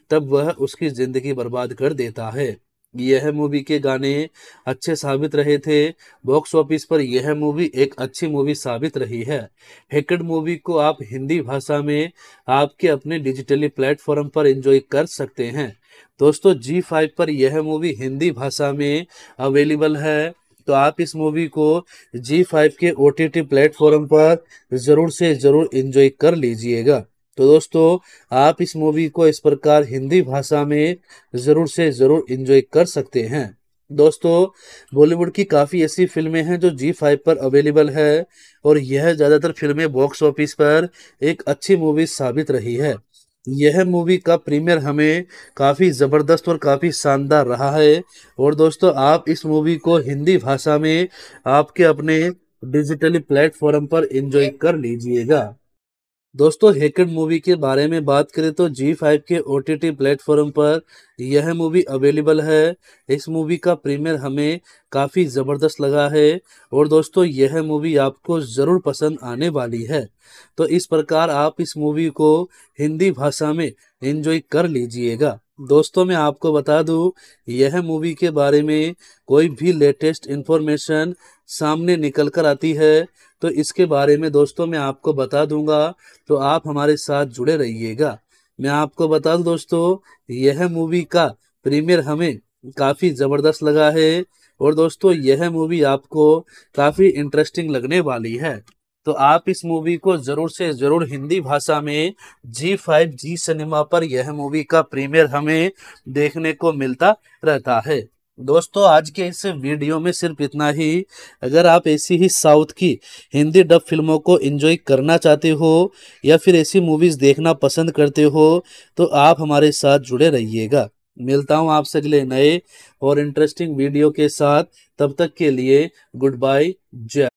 तब वह उसकी ज़िंदगी बर्बाद कर देता है यह मूवी के गाने अच्छे साबित रहे थे बॉक्स ऑफिस पर यह मूवी एक अच्छी मूवी साबित रही है हेकड मूवी को आप हिंदी भाषा में आपके अपने डिजिटली प्लेटफॉर्म पर एंजॉय कर सकते हैं दोस्तों जी फाइव पर यह मूवी हिंदी भाषा में अवेलेबल है तो आप इस मूवी को जी फाइव के ओ टी टी प्लेटफॉर्म पर ज़रूर से ज़रूर इंजॉय कर लीजिएगा तो दोस्तों आप इस मूवी को इस प्रकार हिंदी भाषा में ज़रूर से ज़रूर इंजॉय कर सकते हैं दोस्तों बॉलीवुड की काफ़ी ऐसी फिल्में हैं जो जी फाइव पर अवेलेबल है और यह ज़्यादातर फिल्में बॉक्स ऑफिस पर एक अच्छी मूवी साबित रही है यह मूवी का प्रीमियर हमें काफ़ी ज़बरदस्त और काफ़ी शानदार रहा है और दोस्तों आप इस मूवी को हिंदी भाषा में आपके अपने डिजिटली प्लेटफॉर्म पर एंजॉय कर लीजिएगा दोस्तों हेकड मूवी के बारे में बात करें तो जी फाइव के ओ टी टी प्लेटफॉर्म पर यह मूवी अवेलेबल है इस मूवी का प्रीमियर हमें काफ़ी ज़बरदस्त लगा है और दोस्तों यह मूवी आपको ज़रूर पसंद आने वाली है तो इस प्रकार आप इस मूवी को हिंदी भाषा में एंजॉय कर लीजिएगा दोस्तों मैं आपको बता दूं यह मूवी के बारे में कोई भी लेटेस्ट इन्फॉर्मेशन सामने निकल कर आती है तो इसके बारे में दोस्तों मैं आपको बता दूंगा तो आप हमारे साथ जुड़े रहिएगा मैं आपको बता दूं दोस्तों यह मूवी का प्रीमियर हमें काफ़ी ज़बरदस्त लगा है और दोस्तों यह मूवी आपको काफ़ी इंटरेस्टिंग लगने वाली है तो आप इस मूवी को जरूर से जरूर हिंदी भाषा में जी फाइव जी सिनेमा पर यह मूवी का प्रीमियर हमें देखने को मिलता रहता है दोस्तों आज के इस वीडियो में सिर्फ इतना ही अगर आप ऐसी ही साउथ की हिंदी डब फिल्मों को एंजॉय करना चाहते हो या फिर ऐसी मूवीज़ देखना पसंद करते हो तो आप हमारे साथ जुड़े रहिएगा मिलता हूँ आपसे अगले नए और इंटरेस्टिंग वीडियो के साथ तब तक के लिए गुड बाय जय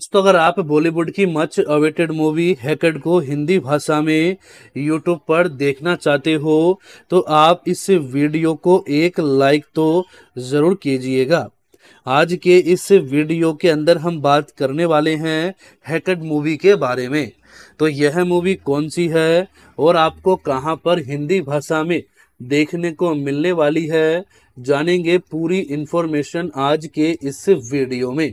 दोस्तों अगर आप बॉलीवुड की मच अवेटेड मूवी हैकेड को हिंदी भाषा में यूट्यूब पर देखना चाहते हो तो आप इस वीडियो को एक लाइक तो ज़रूर कीजिएगा आज के इस वीडियो के अंदर हम बात करने वाले हैं हैकेड मूवी के बारे में तो यह मूवी कौन सी है और आपको कहाँ पर हिंदी भाषा में देखने को मिलने वाली है जानेंगे पूरी इन्फॉर्मेशन आज के इस वीडियो में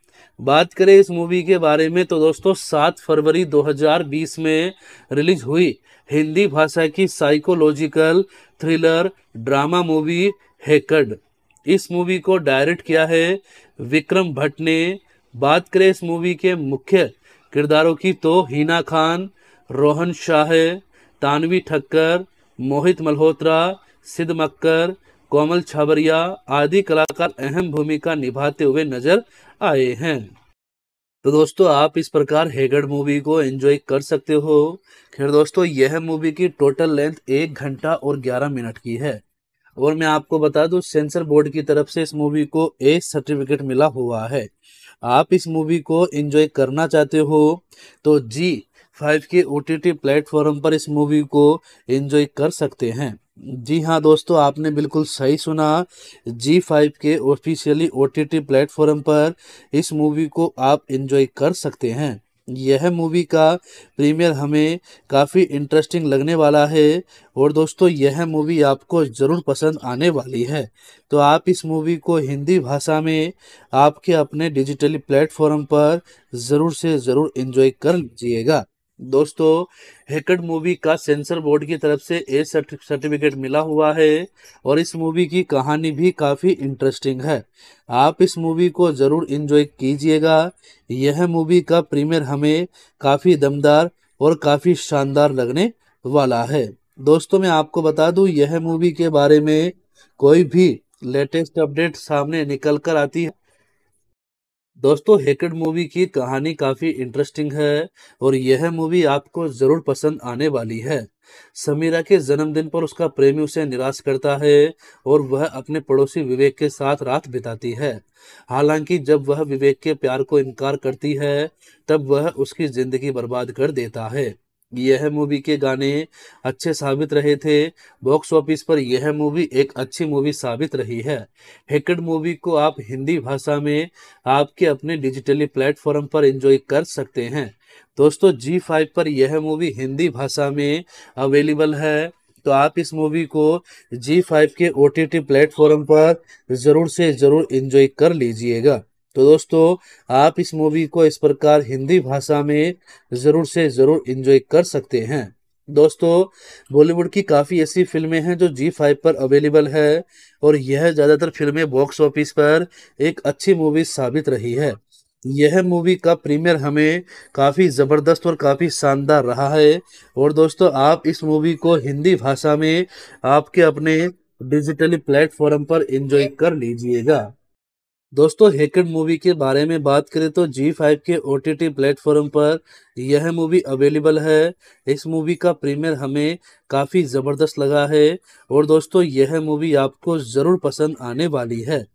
बात करें इस मूवी के बारे में तो दोस्तों सात फरवरी 2020 में रिलीज हुई हिंदी भाषा की साइकोलॉजिकल थ्रिलर ड्रामा मूवी हैकड इस मूवी को डायरेक्ट किया है विक्रम भट्ट ने बात करें इस मूवी के मुख्य किरदारों की तो हीना खान रोहन शाह तानवी ठक्कर मोहित मल्होत्रा सिद्ध मक्कर कोमल छाबरिया आदि कलाकार अहम भूमिका निभाते हुए नजर आए हैं तो दोस्तों आप इस प्रकार हेगड़ मूवी को एंजॉय कर सकते हो खैर दोस्तों यह मूवी की टोटल लेंथ एक घंटा और ग्यारह मिनट की है और मैं आपको बता दूं सेंसर बोर्ड की तरफ से इस मूवी को ए सर्टिफिकेट मिला हुआ है आप इस मूवी को एंजॉय करना चाहते हो तो जी फाइव के ओ टी प्लेटफॉर्म पर इस मूवी को एंजॉय कर सकते हैं जी हाँ दोस्तों आपने बिल्कुल सही सुना जी फाइव के officially O T T platform पर इस मूवी को आप इन्जॉय कर सकते हैं यह मूवी का प्रीमियर हमें काफ़ी इंटरेस्टिंग लगने वाला है और दोस्तों यह मूवी आपको ज़रूर पसंद आने वाली है तो आप इस मूवी को हिंदी भाषा में आपके अपने डिजिटली प्लेटफॉर्म पर ज़रूर से ज़रूर इन्जॉय कर लीजिएगा दोस्तों हेकड मूवी का सेंसर बोर्ड की तरफ से ए सर्टिफिकेट मिला हुआ है और इस मूवी की कहानी भी काफ़ी इंटरेस्टिंग है आप इस मूवी को ज़रूर इन्जॉय कीजिएगा यह मूवी का प्रीमियर हमें काफ़ी दमदार और काफ़ी शानदार लगने वाला है दोस्तों मैं आपको बता दूं यह मूवी के बारे में कोई भी लेटेस्ट अपडेट सामने निकल कर आती है दोस्तों हेकेड मूवी की कहानी काफ़ी इंटरेस्टिंग है और यह मूवी आपको ज़रूर पसंद आने वाली है समीरा के जन्मदिन पर उसका प्रेमी उसे निराश करता है और वह अपने पड़ोसी विवेक के साथ रात बिताती है हालांकि जब वह विवेक के प्यार को इनकार करती है तब वह उसकी ज़िंदगी बर्बाद कर देता है यह मूवी के गाने अच्छे साबित रहे थे बॉक्स ऑफिस पर यह मूवी एक अच्छी मूवी साबित रही है हेकड मूवी को आप हिंदी भाषा में आपके अपने डिजिटली प्लेटफॉर्म पर एंजॉय कर सकते हैं दोस्तों जी फाइव पर यह मूवी हिंदी भाषा में अवेलेबल है तो आप इस मूवी को जी फाइव के ओ टी टी प्लेटफॉर्म पर ज़रूर से ज़रूर इंजॉय कर लीजिएगा तो दोस्तों आप इस मूवी को इस प्रकार हिंदी भाषा में ज़रूर से ज़रूर इंजॉय कर सकते हैं दोस्तों बॉलीवुड की काफ़ी ऐसी फिल्में हैं जो जी फाइव पर अवेलेबल है और यह ज़्यादातर फिल्में बॉक्स ऑफिस पर एक अच्छी मूवी साबित रही है यह मूवी का प्रीमियर हमें काफ़ी ज़बरदस्त और काफ़ी शानदार रहा है और दोस्तों आप इस मूवी को हिंदी भाषा में आपके अपने डिजिटली प्लेटफॉर्म पर एंजॉय कर लीजिएगा दोस्तों हेकड मूवी के बारे में बात करें तो जी फाइव के ओ टी टी प्लेटफॉर्म पर यह मूवी अवेलेबल है इस मूवी का प्रीमियर हमें काफ़ी ज़बरदस्त लगा है और दोस्तों यह मूवी आपको ज़रूर पसंद आने वाली है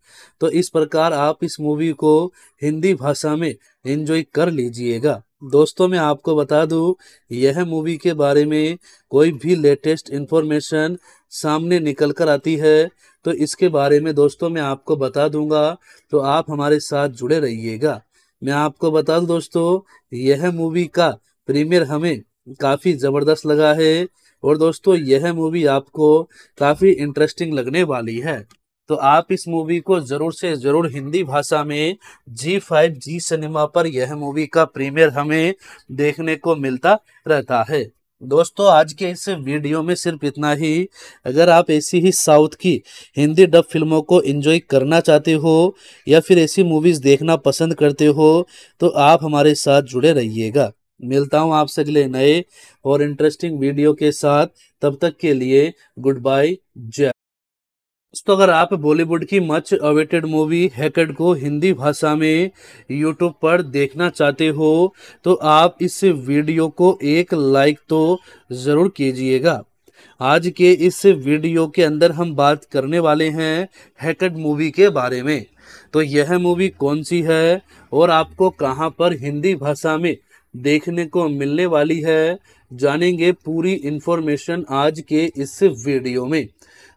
तो इस प्रकार आप इस मूवी को हिंदी भाषा में इंजॉय कर लीजिएगा दोस्तों मैं आपको बता दूं यह मूवी के बारे में कोई भी लेटेस्ट इन्फॉर्मेशन सामने निकल कर आती है तो इसके बारे में दोस्तों मैं आपको बता दूंगा तो आप हमारे साथ जुड़े रहिएगा मैं आपको बता दूं दोस्तों यह मूवी का प्रीमियर हमें काफ़ी ज़बरदस्त लगा है और दोस्तों यह मूवी आपको काफ़ी इंटरेस्टिंग लगने वाली है तो आप इस मूवी को ज़रूर से ज़रूर हिंदी भाषा में जी फाइव जी सिनेमा पर यह मूवी का प्रीमियर हमें देखने को मिलता रहता है दोस्तों आज के इस वीडियो में सिर्फ इतना ही अगर आप ऐसी ही साउथ की हिंदी डब फिल्मों को एंजॉय करना चाहते हो या फिर ऐसी मूवीज़ देखना पसंद करते हो तो आप हमारे साथ जुड़े रहिएगा मिलता हूँ आपसे अगले नए और इंटरेस्टिंग वीडियो के साथ तब तक के लिए गुड बाय जय तो अगर आप बॉलीवुड की मच अवेटेड मूवी हैकेड को हिंदी भाषा में यूट्यूब पर देखना चाहते हो तो आप इस वीडियो को एक लाइक तो ज़रूर कीजिएगा आज के इस वीडियो के अंदर हम बात करने वाले हैं हैकेड मूवी के बारे में तो यह मूवी कौन सी है और आपको कहाँ पर हिंदी भाषा में देखने को मिलने वाली है जानेंगे पूरी इन्फॉर्मेशन आज के इस वीडियो में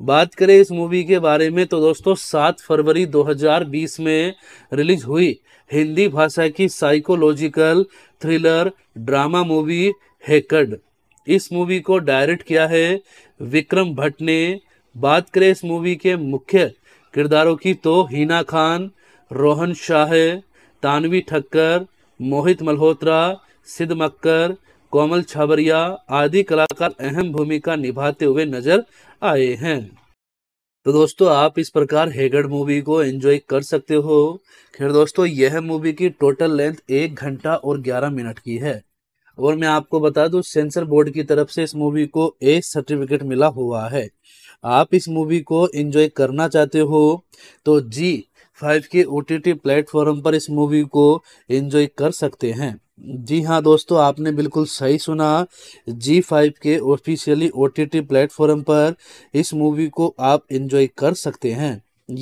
बात करें इस मूवी के बारे में तो दोस्तों सात फरवरी 2020 में रिलीज हुई हिंदी भाषा की साइकोलॉजिकल थ्रिलर ड्रामा मूवी हैकड इस मूवी को डायरेक्ट किया है विक्रम भट्ट ने बात करें इस मूवी के मुख्य किरदारों की तो हीना खान रोहन शाह तानवी ठक्कर मोहित मल्होत्रा सिद्ध मक्कर कोमल छाबरिया आदि कलाकार अहम भूमिका निभाते हुए नजर आए हैं तो दोस्तों आप इस प्रकार हेगड़ मूवी को एंजॉय कर सकते हो खैर दोस्तों यह मूवी की टोटल लेंथ एक घंटा और ग्यारह मिनट की है और मैं आपको बता दूं सेंसर बोर्ड की तरफ से इस मूवी को ए सर्टिफिकेट मिला हुआ है आप इस मूवी को एंजॉय करना चाहते हो तो जी फाइव के ओ टी प्लेटफॉर्म पर इस मूवी को एंजॉय कर सकते हैं जी हाँ दोस्तों आपने बिल्कुल सही सुना जी फाइव के officially O T T platform पर इस मूवी को आप इन्जॉय कर सकते हैं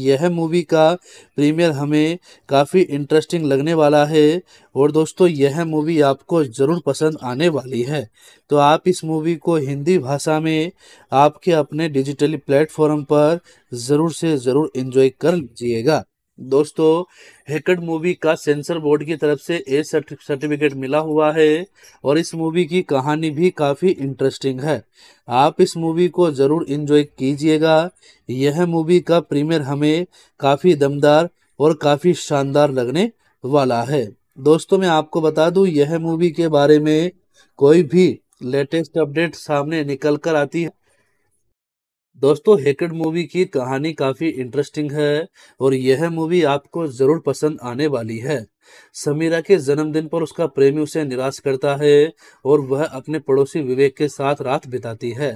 यह मूवी का प्रीमियर हमें काफ़ी इंटरेस्टिंग लगने वाला है और दोस्तों यह मूवी आपको ज़रूर पसंद आने वाली है तो आप इस मूवी को हिंदी भाषा में आपके अपने डिजिटली प्लेटफॉर्म पर ज़रूर से ज़रूर इन्जॉय कर लीजिएगा दोस्तों हेकड मूवी का सेंसर बोर्ड की तरफ से ए सर्टिफिकेट मिला हुआ है और इस मूवी की कहानी भी काफ़ी इंटरेस्टिंग है आप इस मूवी को ज़रूर इन्जॉय कीजिएगा यह मूवी का प्रीमियर हमें काफ़ी दमदार और काफ़ी शानदार लगने वाला है दोस्तों मैं आपको बता दूं यह मूवी के बारे में कोई भी लेटेस्ट अपडेट सामने निकल कर आती है दोस्तों हेकेड मूवी की कहानी काफ़ी इंटरेस्टिंग है और यह मूवी आपको ज़रूर पसंद आने वाली है समीरा के जन्मदिन पर उसका प्रेमी उसे निराश करता है और वह अपने पड़ोसी विवेक के साथ रात बिताती है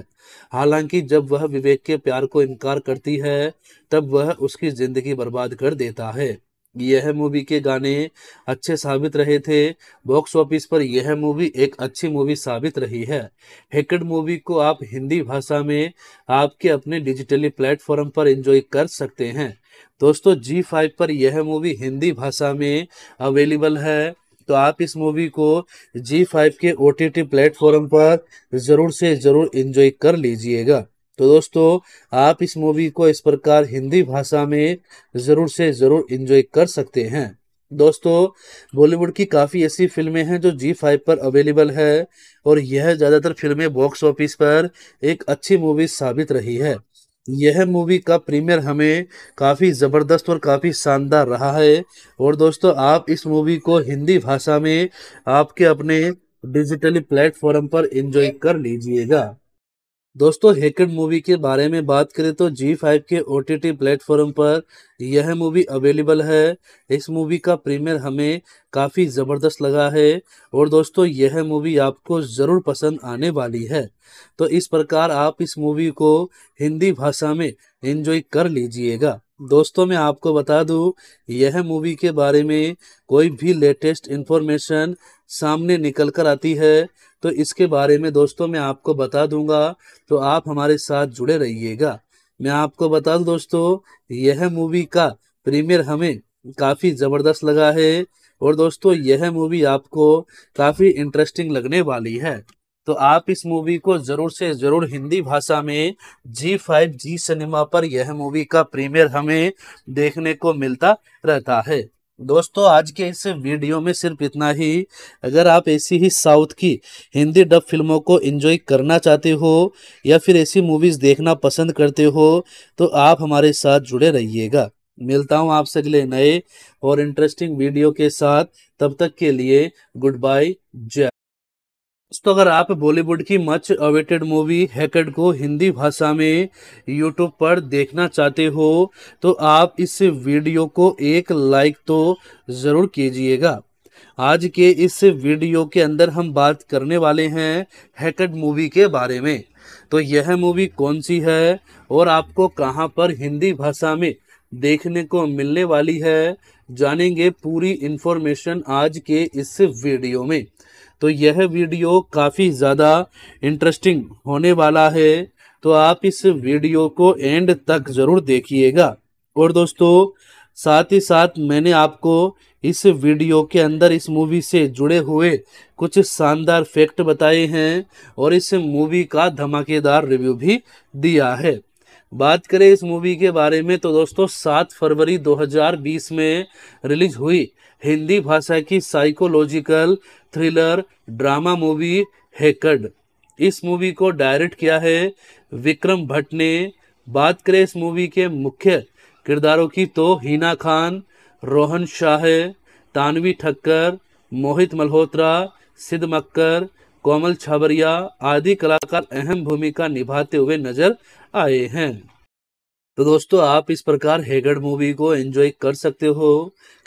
हालांकि जब वह विवेक के प्यार को इनकार करती है तब वह उसकी ज़िंदगी बर्बाद कर देता है यह मूवी के गाने अच्छे साबित रहे थे बॉक्स ऑफिस पर यह मूवी एक अच्छी मूवी साबित रही है हेकड मूवी को आप हिंदी भाषा में आपके अपने डिजिटली प्लेटफॉर्म पर एंजॉय कर सकते हैं दोस्तों जी फाइव पर यह मूवी हिंदी भाषा में अवेलेबल है तो आप इस मूवी को जी फाइव के ओ टी टी प्लेटफॉर्म पर ज़रूर से ज़रूर इंजॉय कर लीजिएगा तो दोस्तों आप इस मूवी को इस प्रकार हिंदी भाषा में ज़रूर से ज़रूर इंजॉय कर सकते हैं दोस्तों बॉलीवुड की काफ़ी ऐसी फिल्में हैं जो जी फाइव पर अवेलेबल है और यह ज़्यादातर फिल्में बॉक्स ऑफिस पर एक अच्छी मूवी साबित रही है यह मूवी का प्रीमियर हमें काफ़ी ज़बरदस्त और काफ़ी शानदार रहा है और दोस्तों आप इस मूवी को हिंदी भाषा में आपके अपने डिजिटली प्लेटफॉर्म पर एंजॉय कर लीजिएगा दोस्तों हेकड मूवी के बारे में बात करें तो जी फाइव के ओ टी टी प्लेटफॉर्म पर यह मूवी अवेलेबल है इस मूवी का प्रीमियर हमें काफ़ी ज़बरदस्त लगा है और दोस्तों यह मूवी आपको ज़रूर पसंद आने वाली है तो इस प्रकार आप इस मूवी को हिंदी भाषा में एंजॉय कर लीजिएगा दोस्तों मैं आपको बता दूं यह मूवी के बारे में कोई भी लेटेस्ट इन्फॉर्मेशन सामने निकल कर आती है तो इसके बारे में दोस्तों मैं आपको बता दूंगा तो आप हमारे साथ जुड़े रहिएगा मैं आपको बता दूं दोस्तों यह मूवी का प्रीमियर हमें काफ़ी ज़बरदस्त लगा है और दोस्तों यह मूवी आपको काफ़ी इंटरेस्टिंग लगने वाली है तो आप इस मूवी को जरूर से जरूर हिंदी भाषा में जी फाइव जी सिनेमा पर यह मूवी का प्रीमियर हमें देखने को मिलता रहता है दोस्तों आज के इस वीडियो में सिर्फ इतना ही अगर आप ऐसी ही साउथ की हिंदी डब फिल्मों को एंजॉय करना चाहते हो या फिर ऐसी मूवीज़ देखना पसंद करते हो तो आप हमारे साथ जुड़े रहिएगा मिलता हूँ आपसे अगले नए और इंटरेस्टिंग वीडियो के साथ तब तक के लिए गुड बाय जय दोस्तों अगर आप बॉलीवुड की मच अवेटेड मूवी हैकेड को हिंदी भाषा में यूट्यूब पर देखना चाहते हो तो आप इस वीडियो को एक लाइक तो ज़रूर कीजिएगा आज के इस वीडियो के अंदर हम बात करने वाले हैं हैकेड मूवी के बारे में तो यह मूवी कौन सी है और आपको कहाँ पर हिंदी भाषा में देखने को मिलने वाली है जानेंगे पूरी इन्फॉर्मेशन आज के इस वीडियो में तो यह वीडियो काफ़ी ज़्यादा इंटरेस्टिंग होने वाला है तो आप इस वीडियो को एंड तक ज़रूर देखिएगा और दोस्तों साथ ही साथ मैंने आपको इस वीडियो के अंदर इस मूवी से जुड़े हुए कुछ शानदार फैक्ट बताए हैं और इस मूवी का धमाकेदार रिव्यू भी दिया है बात करें इस मूवी के बारे में तो दोस्तों सात फरवरी 2020 में रिलीज हुई हिंदी भाषा की साइकोलॉजिकल थ्रिलर ड्रामा मूवी हैकड इस मूवी को डायरेक्ट किया है विक्रम भट्ट ने बात करें इस मूवी के मुख्य किरदारों की तो हीना खान रोहन शाह तानवी ठक्कर मोहित मल्होत्रा सिद्ध मक्कर कोमल छाबरिया आदि कलाकार अहम भूमिका निभाते हुए नजर आए हैं तो दोस्तों आप इस प्रकार हेगड़ मूवी को एंजॉय कर सकते हो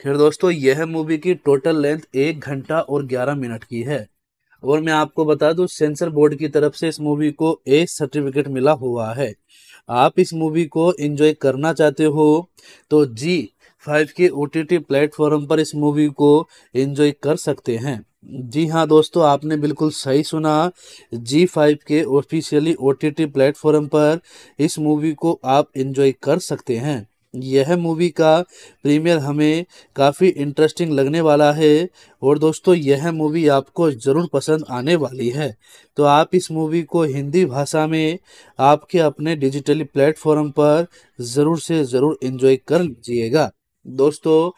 खैर दोस्तों यह मूवी की टोटल लेंथ एक घंटा और ग्यारह मिनट की है और मैं आपको बता दूं सेंसर बोर्ड की तरफ से इस मूवी को ए सर्टिफिकेट मिला हुआ है आप इस मूवी को एंजॉय करना चाहते हो तो जी फाइव के ओ टी प्लेटफॉर्म पर इस मूवी को एंजॉय कर सकते हैं जी हाँ दोस्तों आपने बिल्कुल सही सुना जी फाइव के officially O T T platform पर इस मूवी को आप इन्जॉय कर सकते हैं यह मूवी का प्रीमियर हमें काफ़ी इंटरेस्टिंग लगने वाला है और दोस्तों यह मूवी आपको ज़रूर पसंद आने वाली है तो आप इस मूवी को हिंदी भाषा में आपके अपने डिजिटली प्लेटफॉर्म पर ज़रूर से ज़रूर इन्जॉय कर लीजिएगा दोस्तों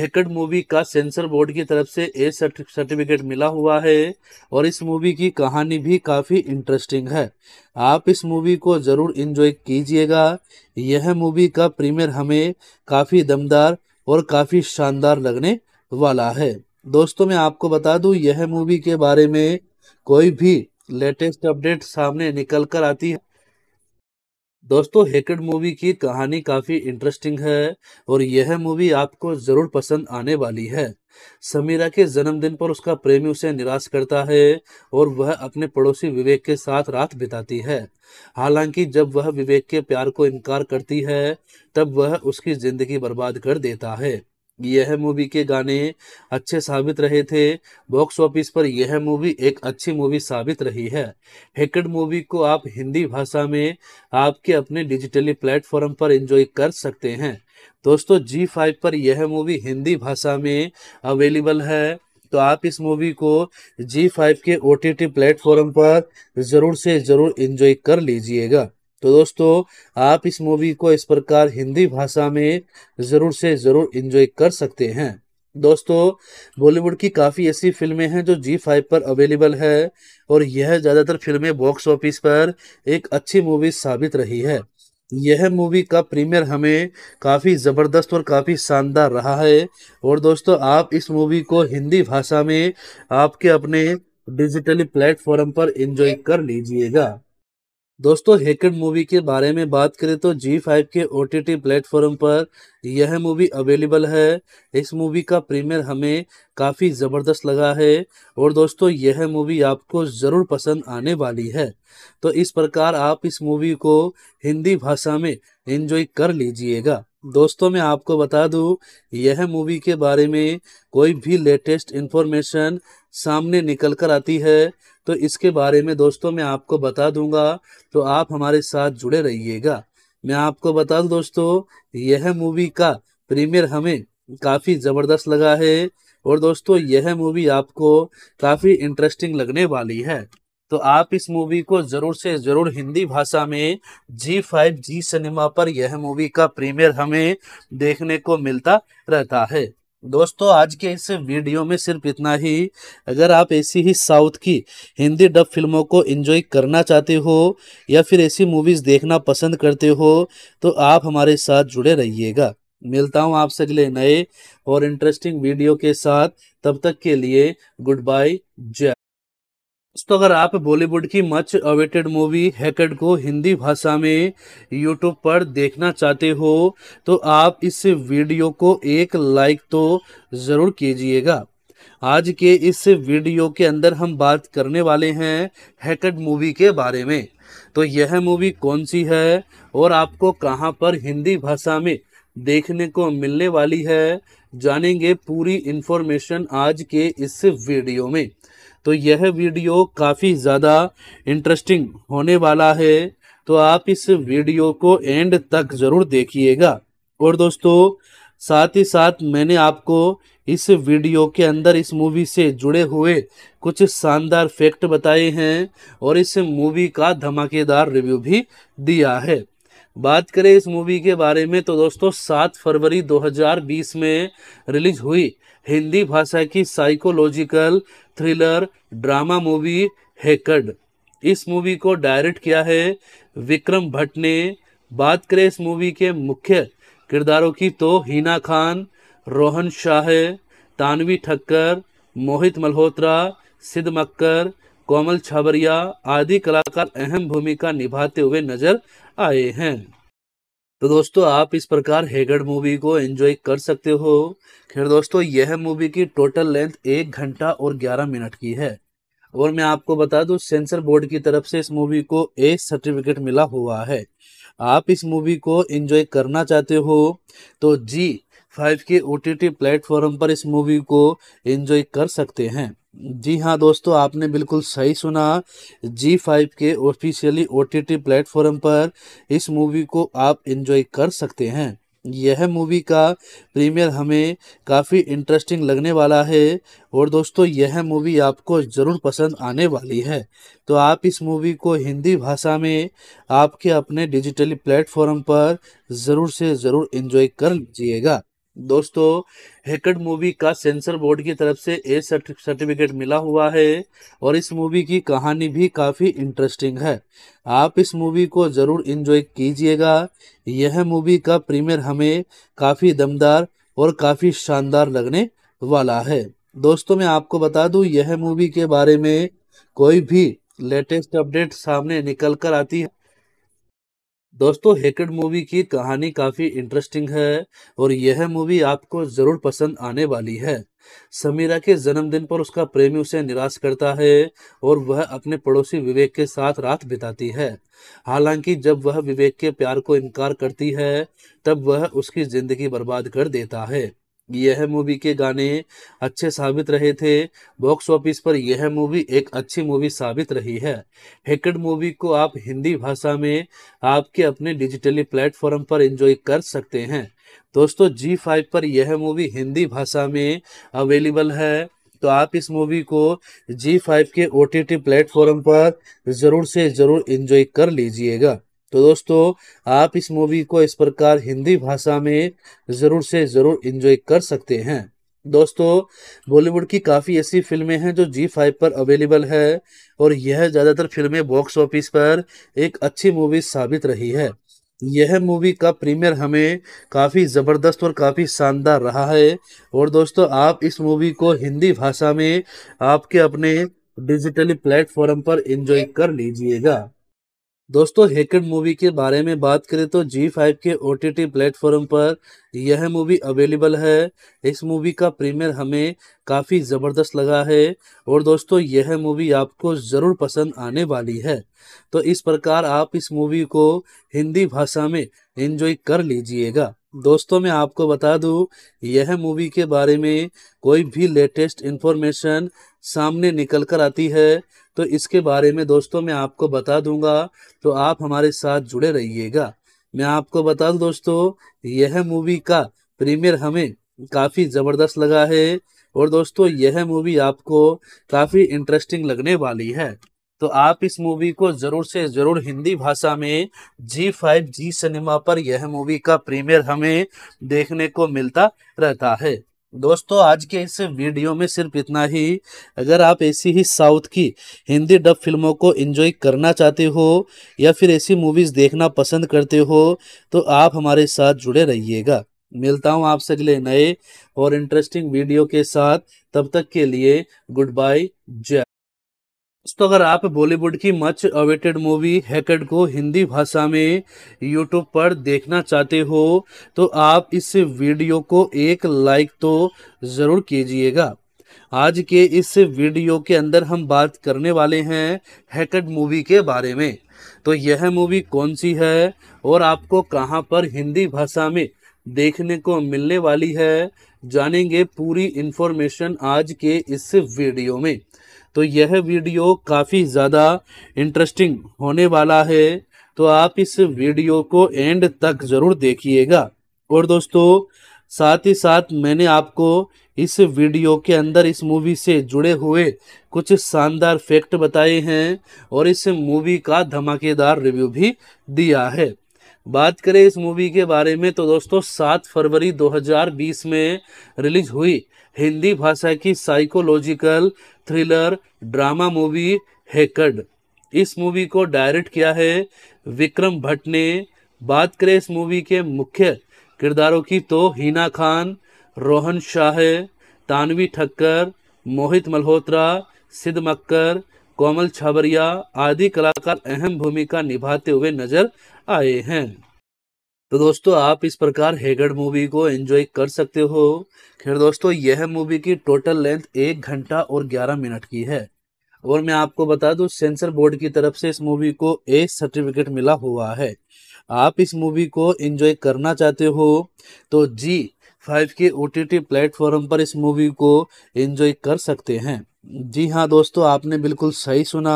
हेकड मूवी का सेंसर बोर्ड की तरफ से ए सर्टिफिकेट मिला हुआ है और इस मूवी की कहानी भी काफ़ी इंटरेस्टिंग है आप इस मूवी को ज़रूर इन्जॉय कीजिएगा यह मूवी का प्रीमियर हमें काफ़ी दमदार और काफ़ी शानदार लगने वाला है दोस्तों मैं आपको बता दूं यह मूवी के बारे में कोई भी लेटेस्ट अपडेट सामने निकल कर आती है दोस्तों हेकेड मूवी की कहानी काफ़ी इंटरेस्टिंग है और यह मूवी आपको ज़रूर पसंद आने वाली है समीरा के जन्मदिन पर उसका प्रेमी उसे निराश करता है और वह अपने पड़ोसी विवेक के साथ रात बिताती है हालांकि जब वह विवेक के प्यार को इनकार करती है तब वह उसकी ज़िंदगी बर्बाद कर देता है यह मूवी के गाने अच्छे साबित रहे थे बॉक्स ऑफिस पर यह मूवी एक अच्छी मूवी साबित रही है हेकड मूवी को आप हिंदी भाषा में आपके अपने डिजिटली प्लेटफॉर्म पर एंजॉय कर सकते हैं दोस्तों जी फाइव पर यह मूवी हिंदी भाषा में अवेलेबल है तो आप इस मूवी को जी फाइव के ओ टी टी प्लेटफॉर्म पर ज़रूर से ज़रूर इंजॉय कर लीजिएगा तो दोस्तों आप इस मूवी को इस प्रकार हिंदी भाषा में ज़रूर से ज़रूर इंजॉय कर सकते हैं दोस्तों बॉलीवुड की काफ़ी ऐसी फिल्में हैं जो जी फाइव पर अवेलेबल है और यह ज़्यादातर फिल्में बॉक्स ऑफिस पर एक अच्छी मूवी साबित रही है यह मूवी का प्रीमियर हमें काफ़ी ज़बरदस्त और काफ़ी शानदार रहा है और दोस्तों आप इस मूवी को हिंदी भाषा में आपके अपने डिजिटली प्लेटफॉर्म पर एंजॉय कर लीजिएगा दोस्तों हेकड मूवी के बारे में बात करें तो जी फाइव के ओ टी टी प्लेटफॉर्म पर यह मूवी अवेलेबल है इस मूवी का प्रीमियर हमें काफ़ी ज़बरदस्त लगा है और दोस्तों यह मूवी आपको ज़रूर पसंद आने वाली है तो इस प्रकार आप इस मूवी को हिंदी भाषा में इंजॉय कर लीजिएगा दोस्तों मैं आपको बता दूं यह मूवी के बारे में कोई भी लेटेस्ट इन्फॉर्मेशन सामने निकल कर आती है तो इसके बारे में दोस्तों मैं आपको बता दूंगा तो आप हमारे साथ जुड़े रहिएगा मैं आपको बता दूं दोस्तों यह मूवी का प्रीमियर हमें काफ़ी ज़बरदस्त लगा है और दोस्तों यह मूवी आपको काफ़ी इंटरेस्टिंग लगने वाली है तो आप इस मूवी को ज़रूर से ज़रूर हिंदी भाषा में जी फाइव जी सिनेमा पर यह मूवी का प्रीमियर हमें देखने को मिलता रहता है दोस्तों आज के इस वीडियो में सिर्फ इतना ही अगर आप ऐसी ही साउथ की हिंदी डब फिल्मों को एंजॉय करना चाहते हो या फिर ऐसी मूवीज़ देखना पसंद करते हो तो आप हमारे साथ जुड़े रहिएगा मिलता हूँ आपसे अगले नए और इंटरेस्टिंग वीडियो के साथ तब तक के लिए गुड बाय जय तो अगर आप बॉलीवुड की मच अवेटेड मूवी हैकेड को हिंदी भाषा में यूट्यूब पर देखना चाहते हो तो आप इस वीडियो को एक लाइक तो ज़रूर कीजिएगा आज के इस वीडियो के अंदर हम बात करने वाले हैं हैकेड मूवी के बारे में तो यह मूवी कौन सी है और आपको कहाँ पर हिंदी भाषा में देखने को मिलने वाली है जानेंगे पूरी इन्फॉर्मेशन आज के इस वीडियो में तो यह वीडियो काफ़ी ज़्यादा इंटरेस्टिंग होने वाला है तो आप इस वीडियो को एंड तक ज़रूर देखिएगा और दोस्तों साथ ही साथ मैंने आपको इस वीडियो के अंदर इस मूवी से जुड़े हुए कुछ शानदार फैक्ट बताए हैं और इस मूवी का धमाकेदार रिव्यू भी दिया है बात करें इस मूवी के बारे में तो दोस्तों 7 फरवरी 2020 में रिलीज हुई हिंदी भाषा की साइकोलॉजिकल थ्रिलर ड्रामा मूवी हैकड इस मूवी को डायरेक्ट किया है विक्रम भट्ट ने बात करें इस मूवी के मुख्य किरदारों की तो हीना खान रोहन शाह तानवी ठक्कर मोहित मल्होत्रा सिद्ध मक्कर कोमल छाबरिया आदि कलाकार अहम भूमिका निभाते हुए नजर आए हैं तो दोस्तों आप इस प्रकार हेगड़ मूवी को एंजॉय कर सकते हो खैर दोस्तों यह मूवी की टोटल लेंथ एक घंटा और ग्यारह मिनट की है और मैं आपको बता दूं सेंसर बोर्ड की तरफ से इस मूवी को ए सर्टिफिकेट मिला हुआ है आप इस मूवी को एंजॉय करना चाहते हो तो जी फाइव के ओ टी प्लेटफॉर्म पर इस मूवी को एंजॉय कर सकते हैं जी हाँ दोस्तों आपने बिल्कुल सही सुना जी फाइव के officially O T T platform पर इस मूवी को आप इन्जॉय कर सकते हैं यह मूवी का प्रीमियर हमें काफ़ी इंटरेस्टिंग लगने वाला है और दोस्तों यह मूवी आपको ज़रूर पसंद आने वाली है तो आप इस मूवी को हिंदी भाषा में आपके अपने डिजिटली प्लेटफॉर्म पर ज़रूर से ज़रूर इन्जॉय कर लीजिएगा दोस्तों हेकड मूवी का सेंसर बोर्ड की तरफ से ए सर्टिफिकेट मिला हुआ है और इस मूवी की कहानी भी काफ़ी इंटरेस्टिंग है आप इस मूवी को ज़रूर इन्जॉय कीजिएगा यह मूवी का प्रीमियर हमें काफ़ी दमदार और काफ़ी शानदार लगने वाला है दोस्तों मैं आपको बता दूं यह मूवी के बारे में कोई भी लेटेस्ट अपडेट सामने निकल कर आती है दोस्तों हेकेड मूवी की कहानी काफ़ी इंटरेस्टिंग है और यह मूवी आपको ज़रूर पसंद आने वाली है समीरा के जन्मदिन पर उसका प्रेमी उसे निराश करता है और वह अपने पड़ोसी विवेक के साथ रात बिताती है हालांकि जब वह विवेक के प्यार को इनकार करती है तब वह उसकी ज़िंदगी बर्बाद कर देता है यह मूवी के गाने अच्छे साबित रहे थे बॉक्स ऑफिस पर यह मूवी एक अच्छी मूवी साबित रही है हेकड मूवी को आप हिंदी भाषा में आपके अपने डिजिटली प्लेटफॉर्म पर एंजॉय कर सकते हैं दोस्तों जी फाइव पर यह मूवी हिंदी भाषा में अवेलेबल है तो आप इस मूवी को जी फाइव के ओ टी टी प्लेटफॉर्म पर ज़रूर से ज़रूर इंजॉय कर लीजिएगा तो दोस्तों आप इस मूवी को इस प्रकार हिंदी भाषा में ज़रूर से ज़रूर इंजॉय कर सकते हैं दोस्तों बॉलीवुड की काफ़ी ऐसी फिल्में हैं जो जी फाइव पर अवेलेबल है और यह ज़्यादातर फिल्में बॉक्स ऑफिस पर एक अच्छी मूवी साबित रही है यह मूवी का प्रीमियर हमें काफ़ी ज़बरदस्त और काफ़ी शानदार रहा है और दोस्तों आप इस मूवी को हिंदी भाषा में आपके अपने डिजिटली प्लेटफॉर्म पर एंजॉय कर लीजिएगा दोस्तों हेकड मूवी के बारे में बात करें तो जी फाइव के ओ टी टी प्लेटफॉर्म पर यह मूवी अवेलेबल है इस मूवी का प्रीमियर हमें काफ़ी ज़बरदस्त लगा है और दोस्तों यह मूवी आपको ज़रूर पसंद आने वाली है तो इस प्रकार आप इस मूवी को हिंदी भाषा में इंजॉय कर लीजिएगा दोस्तों मैं आपको बता दूं यह मूवी के बारे में कोई भी लेटेस्ट इन्फॉर्मेशन सामने निकल कर आती है तो इसके बारे में दोस्तों मैं आपको बता दूंगा तो आप हमारे साथ जुड़े रहिएगा मैं आपको बता दूं दोस्तों यह मूवी का प्रीमियर हमें काफ़ी ज़बरदस्त लगा है और दोस्तों यह मूवी आपको काफ़ी इंटरेस्टिंग लगने वाली है तो आप इस मूवी को ज़रूर से ज़रूर हिंदी भाषा में जी फाइव जी सिनेमा पर यह मूवी का प्रीमियर हमें देखने को मिलता रहता है दोस्तों आज के इस वीडियो में सिर्फ इतना ही अगर आप ऐसी ही साउथ की हिंदी डब फिल्मों को एंजॉय करना चाहते हो या फिर ऐसी मूवीज़ देखना पसंद करते हो तो आप हमारे साथ जुड़े रहिएगा मिलता हूँ आपसे अगले नए और इंटरेस्टिंग वीडियो के साथ तब तक के लिए गुड बाय जय तो अगर आप बॉलीवुड की मच अवेटेड मूवी हैकेड को हिंदी भाषा में यूट्यूब पर देखना चाहते हो तो आप इस वीडियो को एक लाइक तो ज़रूर कीजिएगा आज के इस वीडियो के अंदर हम बात करने वाले हैं हैकेड मूवी के बारे में तो यह मूवी कौन सी है और आपको कहाँ पर हिंदी भाषा में देखने को मिलने वाली है जानेंगे पूरी इन्फॉर्मेशन आज के इस वीडियो में तो यह वीडियो काफ़ी ज़्यादा इंटरेस्टिंग होने वाला है तो आप इस वीडियो को एंड तक ज़रूर देखिएगा और दोस्तों साथ ही साथ मैंने आपको इस वीडियो के अंदर इस मूवी से जुड़े हुए कुछ शानदार फैक्ट बताए हैं और इस मूवी का धमाकेदार रिव्यू भी दिया है बात करें इस मूवी के बारे में तो दोस्तों 7 फरवरी 2020 में रिलीज हुई हिंदी भाषा की साइकोलॉजिकल थ्रिलर ड्रामा मूवी हैकड इस मूवी को डायरेक्ट किया है विक्रम भट्ट ने बात करें इस मूवी के मुख्य किरदारों की तो हीना खान रोहन शाह तानवी ठक्कर मोहित मल्होत्रा सिद्ध मक्कर कोमल छाबरिया आदि कलाकार अहम भूमिका निभाते हुए नजर आए हैं तो दोस्तों आप इस प्रकार हेगड़ मूवी को एंजॉय कर सकते हो खैर दोस्तों यह मूवी की टोटल लेंथ एक घंटा और ग्यारह मिनट की है और मैं आपको बता दूं सेंसर बोर्ड की तरफ से इस मूवी को ए सर्टिफिकेट मिला हुआ है आप इस मूवी को एंजॉय करना चाहते हो तो जी फाइव के ओ टी प्लेटफॉर्म पर इस मूवी को एंजॉय कर सकते हैं जी हाँ दोस्तों आपने बिल्कुल सही सुना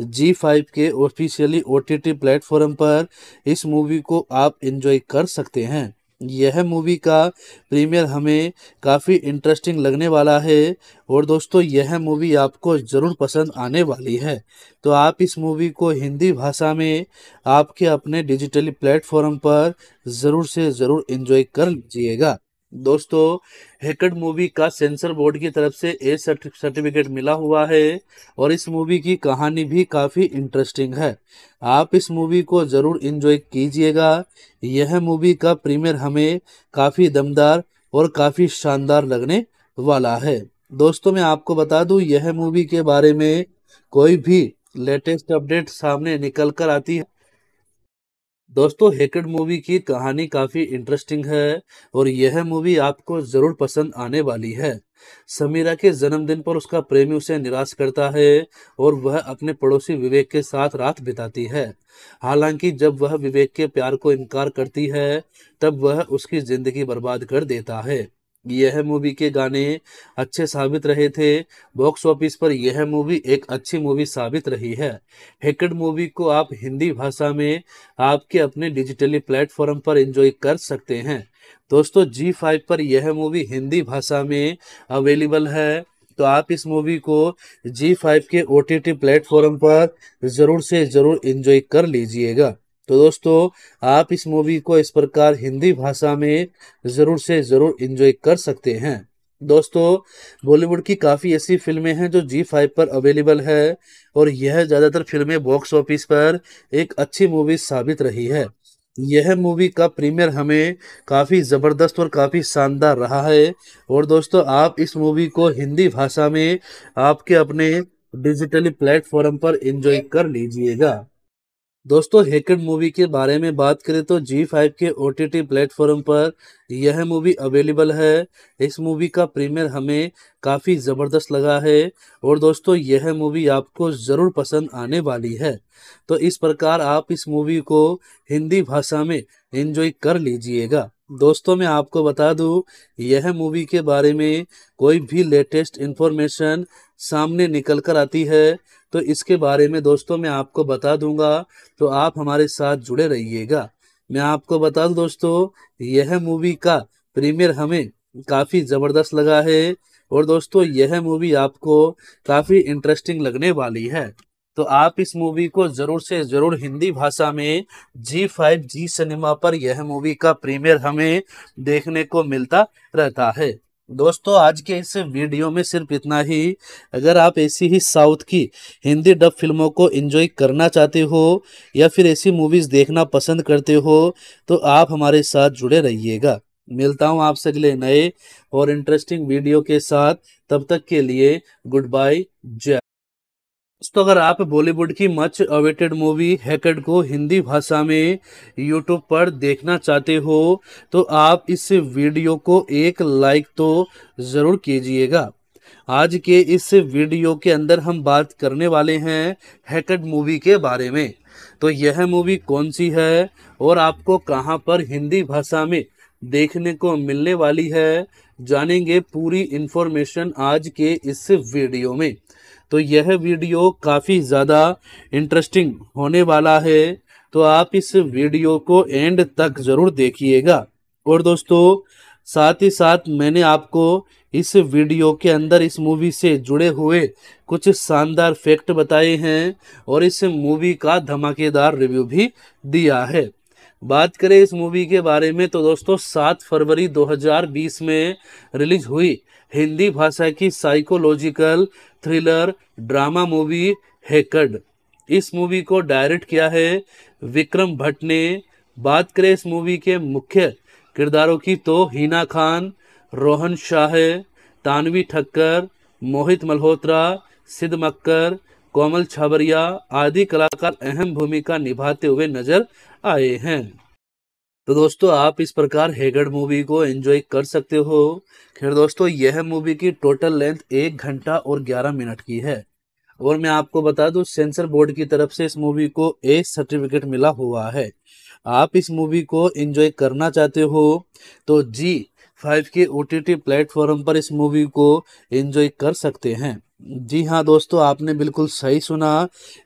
जी फाइव के officially O T T platform पर इस मूवी को आप इन्जॉय कर सकते हैं यह मूवी का प्रीमियर हमें काफ़ी इंटरेस्टिंग लगने वाला है और दोस्तों यह मूवी आपको ज़रूर पसंद आने वाली है तो आप इस मूवी को हिंदी भाषा में आपके अपने डिजिटली प्लेटफॉर्म पर ज़रूर से ज़रूर इन्जॉय कर लीजिएगा दोस्तों हेकड मूवी का सेंसर बोर्ड की तरफ से ए सर्टिफिकेट मिला हुआ है और इस मूवी की कहानी भी काफ़ी इंटरेस्टिंग है आप इस मूवी को ज़रूर इन्जॉय कीजिएगा यह मूवी का प्रीमियर हमें काफ़ी दमदार और काफ़ी शानदार लगने वाला है दोस्तों मैं आपको बता दूं यह मूवी के बारे में कोई भी लेटेस्ट अपडेट सामने निकल कर आती है दोस्तों हेकेड मूवी की कहानी काफ़ी इंटरेस्टिंग है और यह मूवी आपको ज़रूर पसंद आने वाली है समीरा के जन्मदिन पर उसका प्रेमी उसे निराश करता है और वह अपने पड़ोसी विवेक के साथ रात बिताती है हालांकि जब वह विवेक के प्यार को इनकार करती है तब वह उसकी ज़िंदगी बर्बाद कर देता है यह मूवी के गाने अच्छे साबित रहे थे बॉक्स ऑफिस पर यह मूवी एक अच्छी मूवी साबित रही है हेकड मूवी को आप हिंदी भाषा में आपके अपने डिजिटली प्लेटफॉर्म पर एंजॉय कर सकते हैं दोस्तों जी फाइव पर यह मूवी हिंदी भाषा में अवेलेबल है तो आप इस मूवी को जी फाइव के ओ टी टी प्लेटफॉर्म पर ज़रूर से ज़रूर इंजॉय कर लीजिएगा तो दोस्तों आप इस मूवी को इस प्रकार हिंदी भाषा में ज़रूर से ज़रूर इंजॉय कर सकते हैं दोस्तों बॉलीवुड की काफ़ी ऐसी फिल्में हैं जो जी फाइव पर अवेलेबल है और यह ज़्यादातर फिल्में बॉक्स ऑफिस पर एक अच्छी मूवी साबित रही है यह मूवी का प्रीमियर हमें काफ़ी ज़बरदस्त और काफ़ी शानदार रहा है और दोस्तों आप इस मूवी को हिंदी भाषा में आपके अपने डिजिटली प्लेटफॉर्म पर एंजॉय कर लीजिएगा दोस्तों हेकड मूवी के बारे में बात करें तो जी फाइव के ओ टी टी प्लेटफॉर्म पर यह मूवी अवेलेबल है इस मूवी का प्रीमियर हमें काफ़ी ज़बरदस्त लगा है और दोस्तों यह मूवी आपको ज़रूर पसंद आने वाली है तो इस प्रकार आप इस मूवी को हिंदी भाषा में एंजॉय कर लीजिएगा दोस्तों मैं आपको बता दूं यह मूवी के बारे में कोई भी लेटेस्ट इन्फॉर्मेशन सामने निकल कर आती है तो इसके बारे में दोस्तों मैं आपको बता दूंगा तो आप हमारे साथ जुड़े रहिएगा मैं आपको बता दूं दोस्तों यह मूवी का प्रीमियर हमें काफ़ी ज़बरदस्त लगा है और दोस्तों यह मूवी आपको काफ़ी इंटरेस्टिंग लगने वाली है तो आप इस मूवी को जरूर से जरूर हिंदी भाषा में जी फाइव जी सिनेमा पर यह मूवी का प्रीमियर हमें देखने को मिलता रहता है दोस्तों आज के इस वीडियो में सिर्फ इतना ही अगर आप ऐसी ही साउथ की हिंदी डब फिल्मों को एंजॉय करना चाहते हो या फिर ऐसी मूवीज़ देखना पसंद करते हो तो आप हमारे साथ जुड़े रहिएगा मिलता हूँ आपसे अगले नए और इंटरेस्टिंग वीडियो के साथ तब तक के लिए गुड बाय जय दोस्तों अगर आप बॉलीवुड की मच अवेटेड मूवी हैकेड को हिंदी भाषा में यूट्यूब पर देखना चाहते हो तो आप इस वीडियो को एक लाइक तो ज़रूर कीजिएगा आज के इस वीडियो के अंदर हम बात करने वाले हैं हैकेड मूवी के बारे में तो यह मूवी कौन सी है और आपको कहाँ पर हिंदी भाषा में देखने को मिलने वाली है जानेंगे पूरी इन्फॉर्मेशन आज के इस वीडियो में तो यह वीडियो काफ़ी ज़्यादा इंटरेस्टिंग होने वाला है तो आप इस वीडियो को एंड तक ज़रूर देखिएगा और दोस्तों साथ ही साथ मैंने आपको इस वीडियो के अंदर इस मूवी से जुड़े हुए कुछ शानदार फैक्ट बताए हैं और इस मूवी का धमाकेदार रिव्यू भी दिया है बात करें इस मूवी के बारे में तो दोस्तों 7 फरवरी 2020 में रिलीज हुई हिंदी भाषा की साइकोलॉजिकल थ्रिलर ड्रामा मूवी हैकड इस मूवी को डायरेक्ट किया है विक्रम भट्ट ने बात करें इस मूवी के मुख्य किरदारों की तो हीना खान रोहन शाह तानवी ठक्कर मोहित मल्होत्रा सिद्ध मक्कर कोमल छाबरिया आदि कलाकार अहम भूमिका निभाते हुए नजर आए हैं तो दोस्तों आप इस प्रकार हेगड़ मूवी को एंजॉय कर सकते हो खैर दोस्तों यह मूवी की टोटल लेंथ एक घंटा और ग्यारह मिनट की है और मैं आपको बता दूं सेंसर बोर्ड की तरफ से इस मूवी को ए सर्टिफिकेट मिला हुआ है आप इस मूवी को एंजॉय करना चाहते हो तो जी फाइव के ओ टी प्लेटफॉर्म पर इस मूवी को एंजॉय कर सकते हैं जी हाँ दोस्तों आपने बिल्कुल सही सुना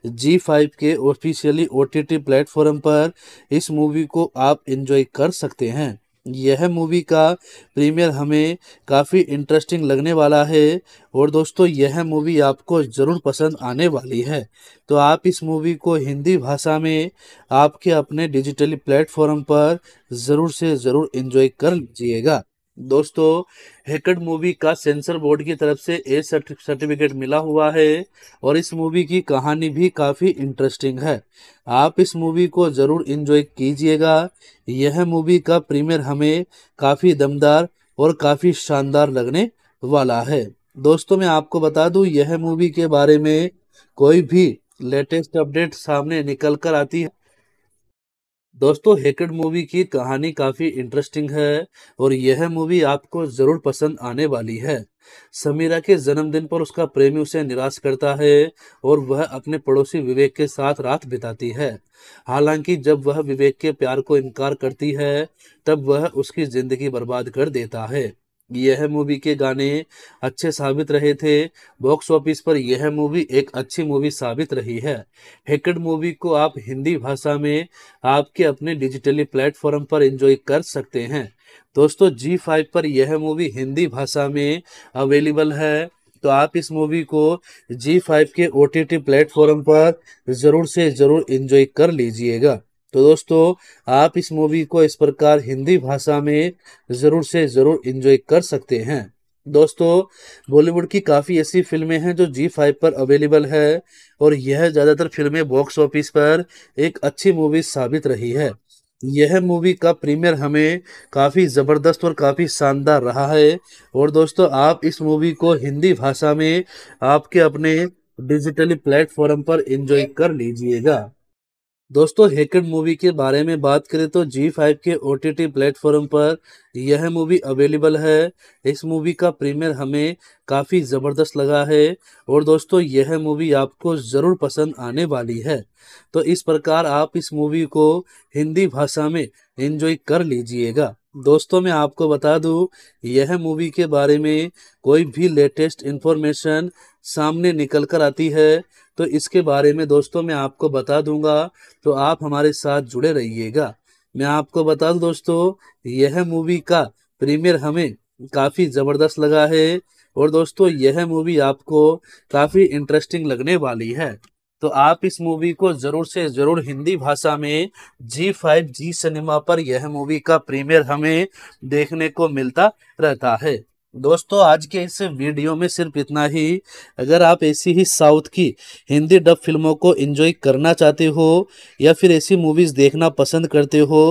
जी फाइव के officially O T T platform पर इस मूवी को आप इन्जॉय कर सकते हैं यह मूवी का प्रीमियर हमें काफ़ी इंटरेस्टिंग लगने वाला है और दोस्तों यह मूवी आपको ज़रूर पसंद आने वाली है तो आप इस मूवी को हिंदी भाषा में आपके अपने डिजिटली प्लेटफॉर्म पर ज़रूर से ज़रूर इन्जॉय कर लीजिएगा दोस्तों हेकड मूवी का सेंसर बोर्ड की तरफ से ए सर्टिफिकेट मिला हुआ है और इस मूवी की कहानी भी काफ़ी इंटरेस्टिंग है आप इस मूवी को ज़रूर इन्जॉय कीजिएगा यह मूवी का प्रीमियर हमें काफ़ी दमदार और काफ़ी शानदार लगने वाला है दोस्तों मैं आपको बता दूं यह मूवी के बारे में कोई भी लेटेस्ट अपडेट सामने निकल कर आती है दोस्तों हेकेड मूवी की कहानी काफ़ी इंटरेस्टिंग है और यह मूवी आपको ज़रूर पसंद आने वाली है समीरा के जन्मदिन पर उसका प्रेमी उसे निराश करता है और वह अपने पड़ोसी विवेक के साथ रात बिताती है हालांकि जब वह विवेक के प्यार को इनकार करती है तब वह उसकी ज़िंदगी बर्बाद कर देता है यह मूवी के गाने अच्छे साबित रहे थे बॉक्स ऑफिस पर यह मूवी एक अच्छी मूवी साबित रही है हेकड मूवी को आप हिंदी भाषा में आपके अपने डिजिटली प्लेटफॉर्म पर एंजॉय कर सकते हैं दोस्तों जी फाइव पर यह मूवी हिंदी भाषा में अवेलेबल है तो आप इस मूवी को जी फाइव के ओ टी टी प्लेटफॉर्म पर ज़रूर से ज़रूर इंजॉय कर लीजिएगा तो दोस्तों आप इस मूवी को इस प्रकार हिंदी भाषा में ज़रूर से ज़रूर इंजॉय कर सकते हैं दोस्तों बॉलीवुड की काफ़ी ऐसी फिल्में हैं जो जी फाइव पर अवेलेबल है और यह ज़्यादातर फिल्में बॉक्स ऑफिस पर एक अच्छी मूवी साबित रही है यह मूवी का प्रीमियर हमें काफ़ी ज़बरदस्त और काफ़ी शानदार रहा है और दोस्तों आप इस मूवी को हिंदी भाषा में आपके अपने डिजिटली प्लेटफॉर्म पर एंजॉय कर लीजिएगा दोस्तों हेकड मूवी के बारे में बात करें तो जी फाइव के ओ टी टी प्लेटफॉर्म पर यह मूवी अवेलेबल है इस मूवी का प्रीमियर हमें काफ़ी ज़बरदस्त लगा है और दोस्तों यह मूवी आपको ज़रूर पसंद आने वाली है तो इस प्रकार आप इस मूवी को हिंदी भाषा में इंजॉय कर लीजिएगा दोस्तों मैं आपको बता दूं यह मूवी के बारे में कोई भी लेटेस्ट इन्फॉर्मेशन सामने निकल कर आती है तो इसके बारे में दोस्तों मैं आपको बता दूंगा तो आप हमारे साथ जुड़े रहिएगा मैं आपको बता दूं दोस्तों यह मूवी का प्रीमियर हमें काफ़ी ज़बरदस्त लगा है और दोस्तों यह मूवी आपको काफ़ी इंटरेस्टिंग लगने वाली है तो आप इस मूवी को ज़रूर से ज़रूर हिंदी भाषा में जी फाइव जी सिनेमा पर यह मूवी का प्रीमियर हमें देखने को मिलता रहता है दोस्तों आज के इस वीडियो में सिर्फ इतना ही अगर आप ऐसी ही साउथ की हिंदी डब फिल्मों को एंजॉय करना चाहते हो या फिर ऐसी मूवीज़ देखना पसंद करते हो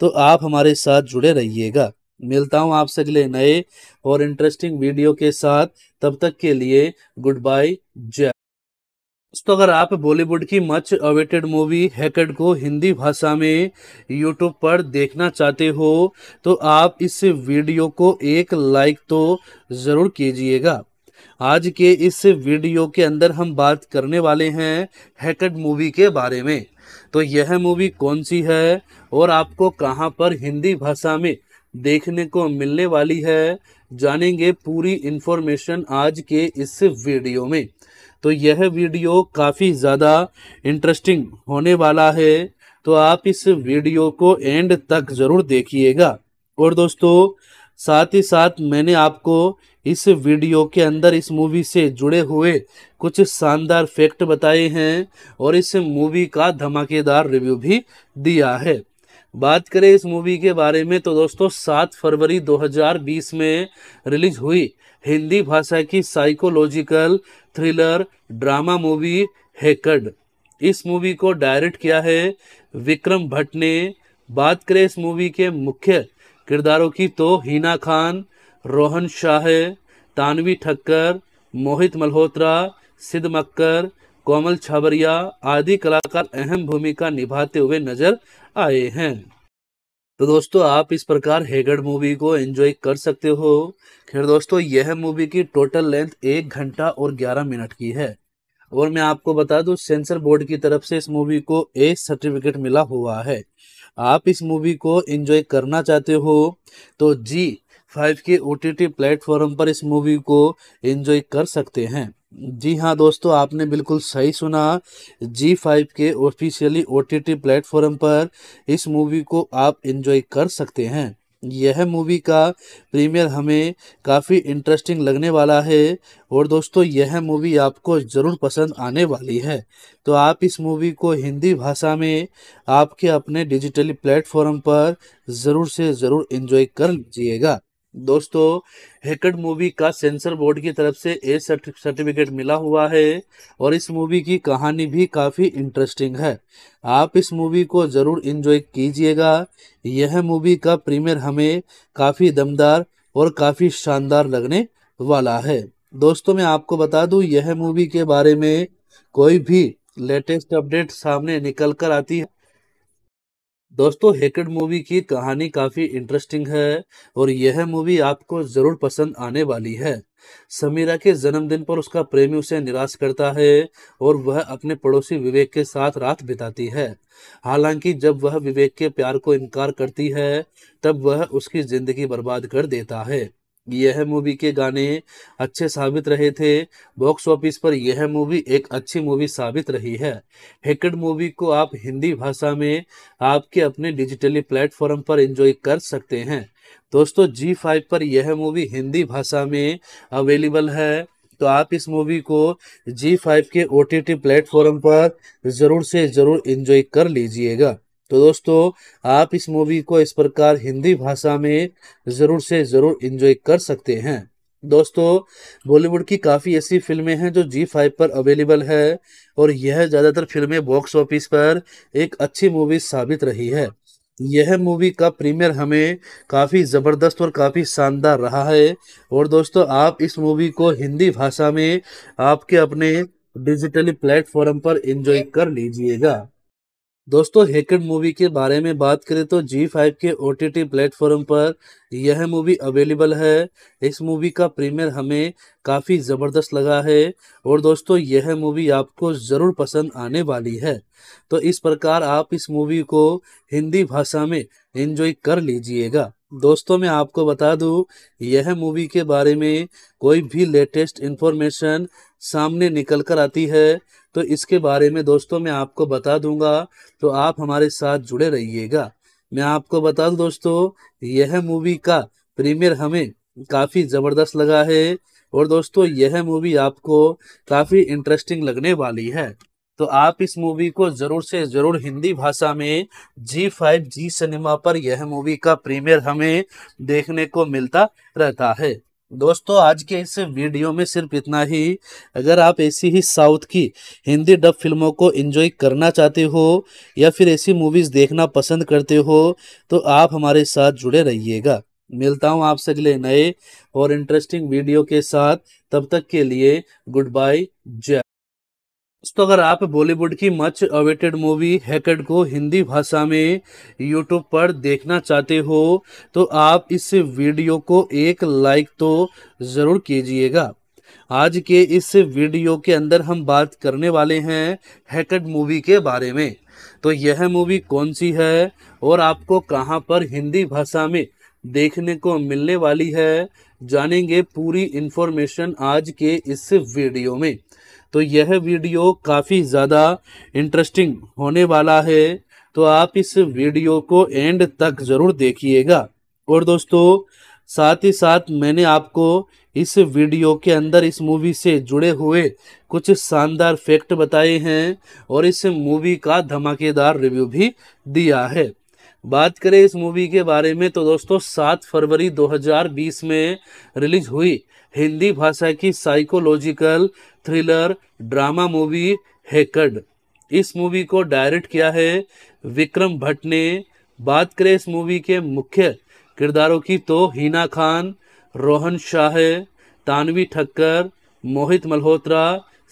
तो आप हमारे साथ जुड़े रहिएगा मिलता हूँ आपसे अगले नए और इंटरेस्टिंग वीडियो के साथ तब तक के लिए गुड बाय जय तो अगर आप बॉलीवुड की मच अवेटेड मूवी हैकेड को हिंदी भाषा में यूट्यूब पर देखना चाहते हो तो आप इस वीडियो को एक लाइक तो ज़रूर कीजिएगा आज के इस वीडियो के अंदर हम बात करने वाले हैं हैकेड मूवी के बारे में तो यह मूवी कौन सी है और आपको कहाँ पर हिंदी भाषा में देखने को मिलने वाली है जानेंगे पूरी इन्फॉर्मेशन आज के इस वीडियो में तो यह वीडियो काफ़ी ज़्यादा इंटरेस्टिंग होने वाला है तो आप इस वीडियो को एंड तक ज़रूर देखिएगा और दोस्तों साथ ही साथ मैंने आपको इस वीडियो के अंदर इस मूवी से जुड़े हुए कुछ शानदार फैक्ट बताए हैं और इस मूवी का धमाकेदार रिव्यू भी दिया है बात करें इस मूवी के बारे में तो दोस्तों 7 फरवरी 2020 में रिलीज हुई हिंदी भाषा की साइकोलॉजिकल थ्रिलर ड्रामा मूवी हैकड इस मूवी को डायरेक्ट किया है विक्रम भट्ट ने बात करें इस मूवी के मुख्य किरदारों की तो हीना खान रोहन शाह तानवी ठक्कर मोहित मल्होत्रा सिद्ध मक्कर कोमल छाबरिया आदि कलाकार अहम भूमिका निभाते हुए नजर आए हैं तो दोस्तों आप इस प्रकार हेगड़ मूवी को एंजॉय कर सकते हो खैर दोस्तों यह मूवी की टोटल लेंथ एक घंटा और ग्यारह मिनट की है और मैं आपको बता दूं सेंसर बोर्ड की तरफ से इस मूवी को ए सर्टिफिकेट मिला हुआ है आप इस मूवी को एंजॉय करना चाहते हो तो जी फाइव के ओ टी प्लेटफॉर्म पर इस मूवी को एंजॉय कर सकते हैं जी हाँ दोस्तों आपने बिल्कुल सही सुना जी फाइव के ऑफिशियली ओ टी प्लेटफॉर्म पर इस मूवी को आप एंजॉय कर सकते हैं यह मूवी का प्रीमियर हमें काफ़ी इंटरेस्टिंग लगने वाला है और दोस्तों यह मूवी आपको ज़रूर पसंद आने वाली है तो आप इस मूवी को हिंदी भाषा में आपके अपने डिजिटली प्लेटफॉर्म पर ज़रूर से ज़रूर इन्जॉय कर लीजिएगा दोस्तों हेकड मूवी का सेंसर बोर्ड की तरफ से ए सर्टिफिकेट मिला हुआ है और इस मूवी की कहानी भी काफ़ी इंटरेस्टिंग है आप इस मूवी को ज़रूर इन्जॉय कीजिएगा यह मूवी का प्रीमियर हमें काफ़ी दमदार और काफ़ी शानदार लगने वाला है दोस्तों मैं आपको बता दूं यह मूवी के बारे में कोई भी लेटेस्ट अपडेट सामने निकल कर आती है दोस्तों हेकेड मूवी की कहानी काफ़ी इंटरेस्टिंग है और यह मूवी आपको ज़रूर पसंद आने वाली है समीरा के जन्मदिन पर उसका प्रेमी उसे निराश करता है और वह अपने पड़ोसी विवेक के साथ रात बिताती है हालांकि जब वह विवेक के प्यार को इनकार करती है तब वह उसकी ज़िंदगी बर्बाद कर देता है यह मूवी के गाने अच्छे साबित रहे थे बॉक्स ऑफिस पर यह मूवी एक अच्छी मूवी साबित रही है हेकड मूवी को आप हिंदी भाषा में आपके अपने डिजिटली प्लेटफॉर्म पर एंजॉय कर सकते हैं दोस्तों जी फाइव पर यह मूवी हिंदी भाषा में अवेलेबल है तो आप इस मूवी को जी फाइव के ओ टी टी प्लेटफॉर्म पर ज़रूर से ज़रूर इंजॉय कर लीजिएगा तो दोस्तों आप इस मूवी को इस प्रकार हिंदी भाषा में ज़रूर से ज़रूर इंजॉय कर सकते हैं दोस्तों बॉलीवुड की काफ़ी ऐसी फिल्में हैं जो जी फाइव पर अवेलेबल है और यह ज़्यादातर फिल्में बॉक्स ऑफिस पर एक अच्छी मूवी साबित रही है यह मूवी का प्रीमियर हमें काफ़ी ज़बरदस्त और काफ़ी शानदार रहा है और दोस्तों आप इस मूवी को हिंदी भाषा में आपके अपने डिजिटली प्लेटफॉर्म पर एंजॉय कर लीजिएगा दोस्तों हेकड मूवी के बारे में बात करें तो जी फाइव के ओ टी टी प्लेटफॉर्म पर यह मूवी अवेलेबल है इस मूवी का प्रीमियर हमें काफ़ी ज़बरदस्त लगा है और दोस्तों यह मूवी आपको ज़रूर पसंद आने वाली है तो इस प्रकार आप इस मूवी को हिंदी भाषा में एंजॉय कर लीजिएगा दोस्तों मैं आपको बता दूं यह मूवी के बारे में कोई भी लेटेस्ट इन्फॉर्मेशन सामने निकल कर आती है तो इसके बारे में दोस्तों मैं आपको बता दूंगा तो आप हमारे साथ जुड़े रहिएगा मैं आपको बता दूं दोस्तों यह मूवी का प्रीमियर हमें काफ़ी ज़बरदस्त लगा है और दोस्तों यह मूवी आपको काफ़ी इंटरेस्टिंग लगने वाली है तो आप इस मूवी को जरूर से जरूर हिंदी भाषा में जी फाइव जी सिनेमा पर यह मूवी का प्रीमियर हमें देखने को मिलता रहता है दोस्तों आज के इस वीडियो में सिर्फ इतना ही अगर आप ऐसी ही साउथ की हिंदी डब फिल्मों को एंजॉय करना चाहते हो या फिर ऐसी मूवीज़ देखना पसंद करते हो तो आप हमारे साथ जुड़े रहिएगा मिलता हूँ आपसे अगले नए और इंटरेस्टिंग वीडियो के साथ तब तक के लिए गुड बाय जय तो अगर आप बॉलीवुड की मच अवेटेड मूवी हैकेड को हिंदी भाषा में यूट्यूब पर देखना चाहते हो तो आप इस वीडियो को एक लाइक तो ज़रूर कीजिएगा आज के इस वीडियो के अंदर हम बात करने वाले हैं हैकेड मूवी के बारे में तो यह मूवी कौन सी है और आपको कहाँ पर हिंदी भाषा में देखने को मिलने वाली है जानेंगे पूरी इन्फॉर्मेशन आज के इस वीडियो में तो यह वीडियो काफ़ी ज़्यादा इंटरेस्टिंग होने वाला है तो आप इस वीडियो को एंड तक ज़रूर देखिएगा और दोस्तों साथ ही साथ मैंने आपको इस वीडियो के अंदर इस मूवी से जुड़े हुए कुछ शानदार फैक्ट बताए हैं और इस मूवी का धमाकेदार रिव्यू भी दिया है बात करें इस मूवी के बारे में तो दोस्तों 7 फरवरी 2020 में रिलीज हुई हिंदी भाषा की साइकोलॉजिकल थ्रिलर ड्रामा मूवी हैकड इस मूवी को डायरेक्ट किया है विक्रम भट्ट ने बात करें इस मूवी के मुख्य किरदारों की तो हिना खान रोहन शाह तानवी ठक्कर मोहित मल्होत्रा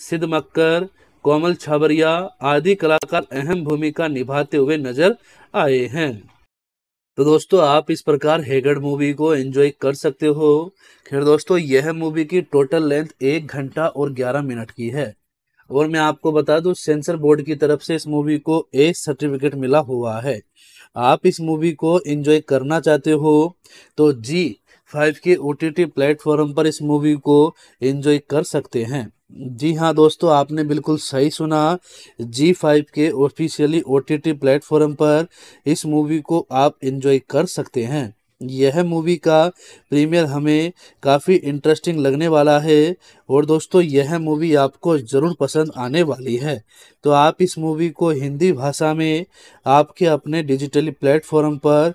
सिद्ध मक्कर कोमल छाबरिया आदि कलाकार अहम भूमिका निभाते हुए नजर आए हैं तो दोस्तों आप इस प्रकार हेगड़ मूवी को एंजॉय कर सकते हो खैर दोस्तों यह मूवी की टोटल लेंथ एक घंटा और ग्यारह मिनट की है और मैं आपको बता दूं सेंसर बोर्ड की तरफ से इस मूवी को ए सर्टिफिकेट मिला हुआ है आप इस मूवी को एंजॉय करना चाहते हो तो जी फाइव के ओ टी प्लेटफॉर्म पर इस मूवी को एंजॉय कर सकते हैं जी हाँ दोस्तों आपने बिल्कुल सही सुना जी फाइव के officially O T T platform पर इस मूवी को आप इन्जॉय कर सकते हैं यह मूवी का प्रीमियर हमें काफ़ी इंटरेस्टिंग लगने वाला है और दोस्तों यह मूवी आपको ज़रूर पसंद आने वाली है तो आप इस मूवी को हिंदी भाषा में आपके अपने डिजिटली प्लेटफॉर्म पर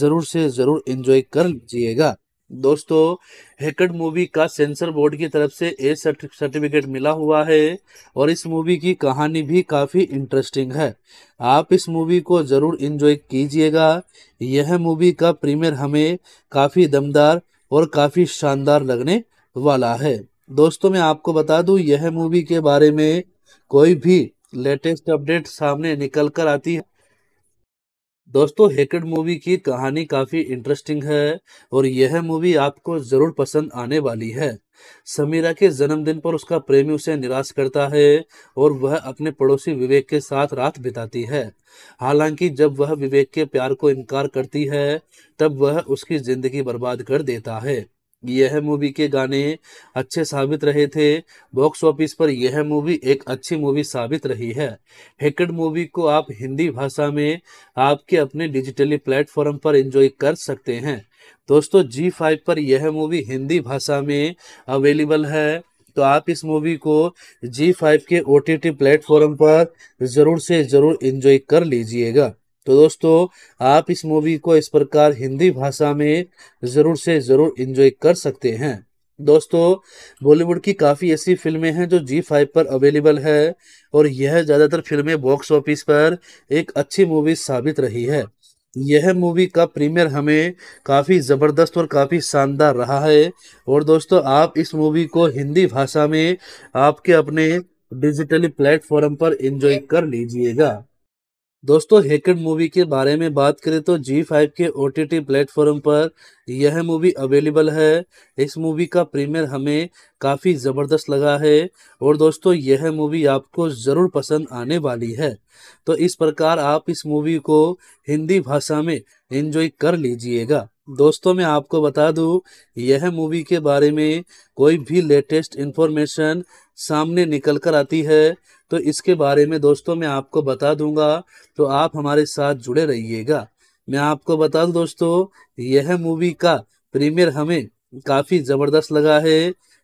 ज़रूर से ज़रूर इन्जॉय कर लीजिएगा दोस्तों हेकड मूवी का सेंसर बोर्ड की तरफ से ए सर्टिफिकेट मिला हुआ है और इस मूवी की कहानी भी काफ़ी इंटरेस्टिंग है आप इस मूवी को ज़रूर इन्जॉय कीजिएगा यह मूवी का प्रीमियर हमें काफ़ी दमदार और काफ़ी शानदार लगने वाला है दोस्तों मैं आपको बता दूं यह मूवी के बारे में कोई भी लेटेस्ट अपडेट सामने निकल कर आती है दोस्तों हेकेड मूवी की कहानी काफ़ी इंटरेस्टिंग है और यह मूवी आपको ज़रूर पसंद आने वाली है समीरा के जन्मदिन पर उसका प्रेमी उसे निराश करता है और वह अपने पड़ोसी विवेक के साथ रात बिताती है हालांकि जब वह विवेक के प्यार को इनकार करती है तब वह उसकी ज़िंदगी बर्बाद कर देता है यह मूवी के गाने अच्छे साबित रहे थे बॉक्स ऑफिस पर यह मूवी एक अच्छी मूवी साबित रही है हेकड मूवी को आप हिंदी भाषा में आपके अपने डिजिटली प्लेटफॉर्म पर एंजॉय कर सकते हैं दोस्तों जी फाइव पर यह मूवी हिंदी भाषा में अवेलेबल है तो आप इस मूवी को जी फाइव के ओ टी टी प्लेटफॉर्म पर ज़रूर से ज़रूर इंजॉय कर लीजिएगा तो दोस्तों आप इस मूवी को इस प्रकार हिंदी भाषा में ज़रूर से ज़रूर इंजॉय कर सकते हैं दोस्तों बॉलीवुड की काफ़ी ऐसी फिल्में हैं जो जी फाइव पर अवेलेबल है और यह ज़्यादातर फिल्में बॉक्स ऑफिस पर एक अच्छी मूवी साबित रही है यह मूवी का प्रीमियर हमें काफ़ी ज़बरदस्त और काफ़ी शानदार रहा है और दोस्तों आप इस मूवी को हिंदी भाषा में आपके अपने डिजिटली प्लेटफॉर्म पर एंजॉय कर लीजिएगा दोस्तों हेकड मूवी के बारे में बात करें तो जी फाइव के ओ टी टी प्लेटफॉर्म पर यह मूवी अवेलेबल है इस मूवी का प्रीमियर हमें काफ़ी ज़बरदस्त लगा है और दोस्तों यह मूवी आपको ज़रूर पसंद आने वाली है तो इस प्रकार आप इस मूवी को हिंदी भाषा में एंजॉय कर लीजिएगा दोस्तों मैं आपको बता दूं यह मूवी के बारे में कोई भी लेटेस्ट इन्फॉर्मेशन सामने निकल कर आती है तो इसके बारे में दोस्तों मैं आपको बता दूंगा तो आप हमारे साथ जुड़े रहिएगा मैं आपको बता दूं दोस्तों यह मूवी का प्रीमियर हमें काफ़ी ज़बरदस्त लगा है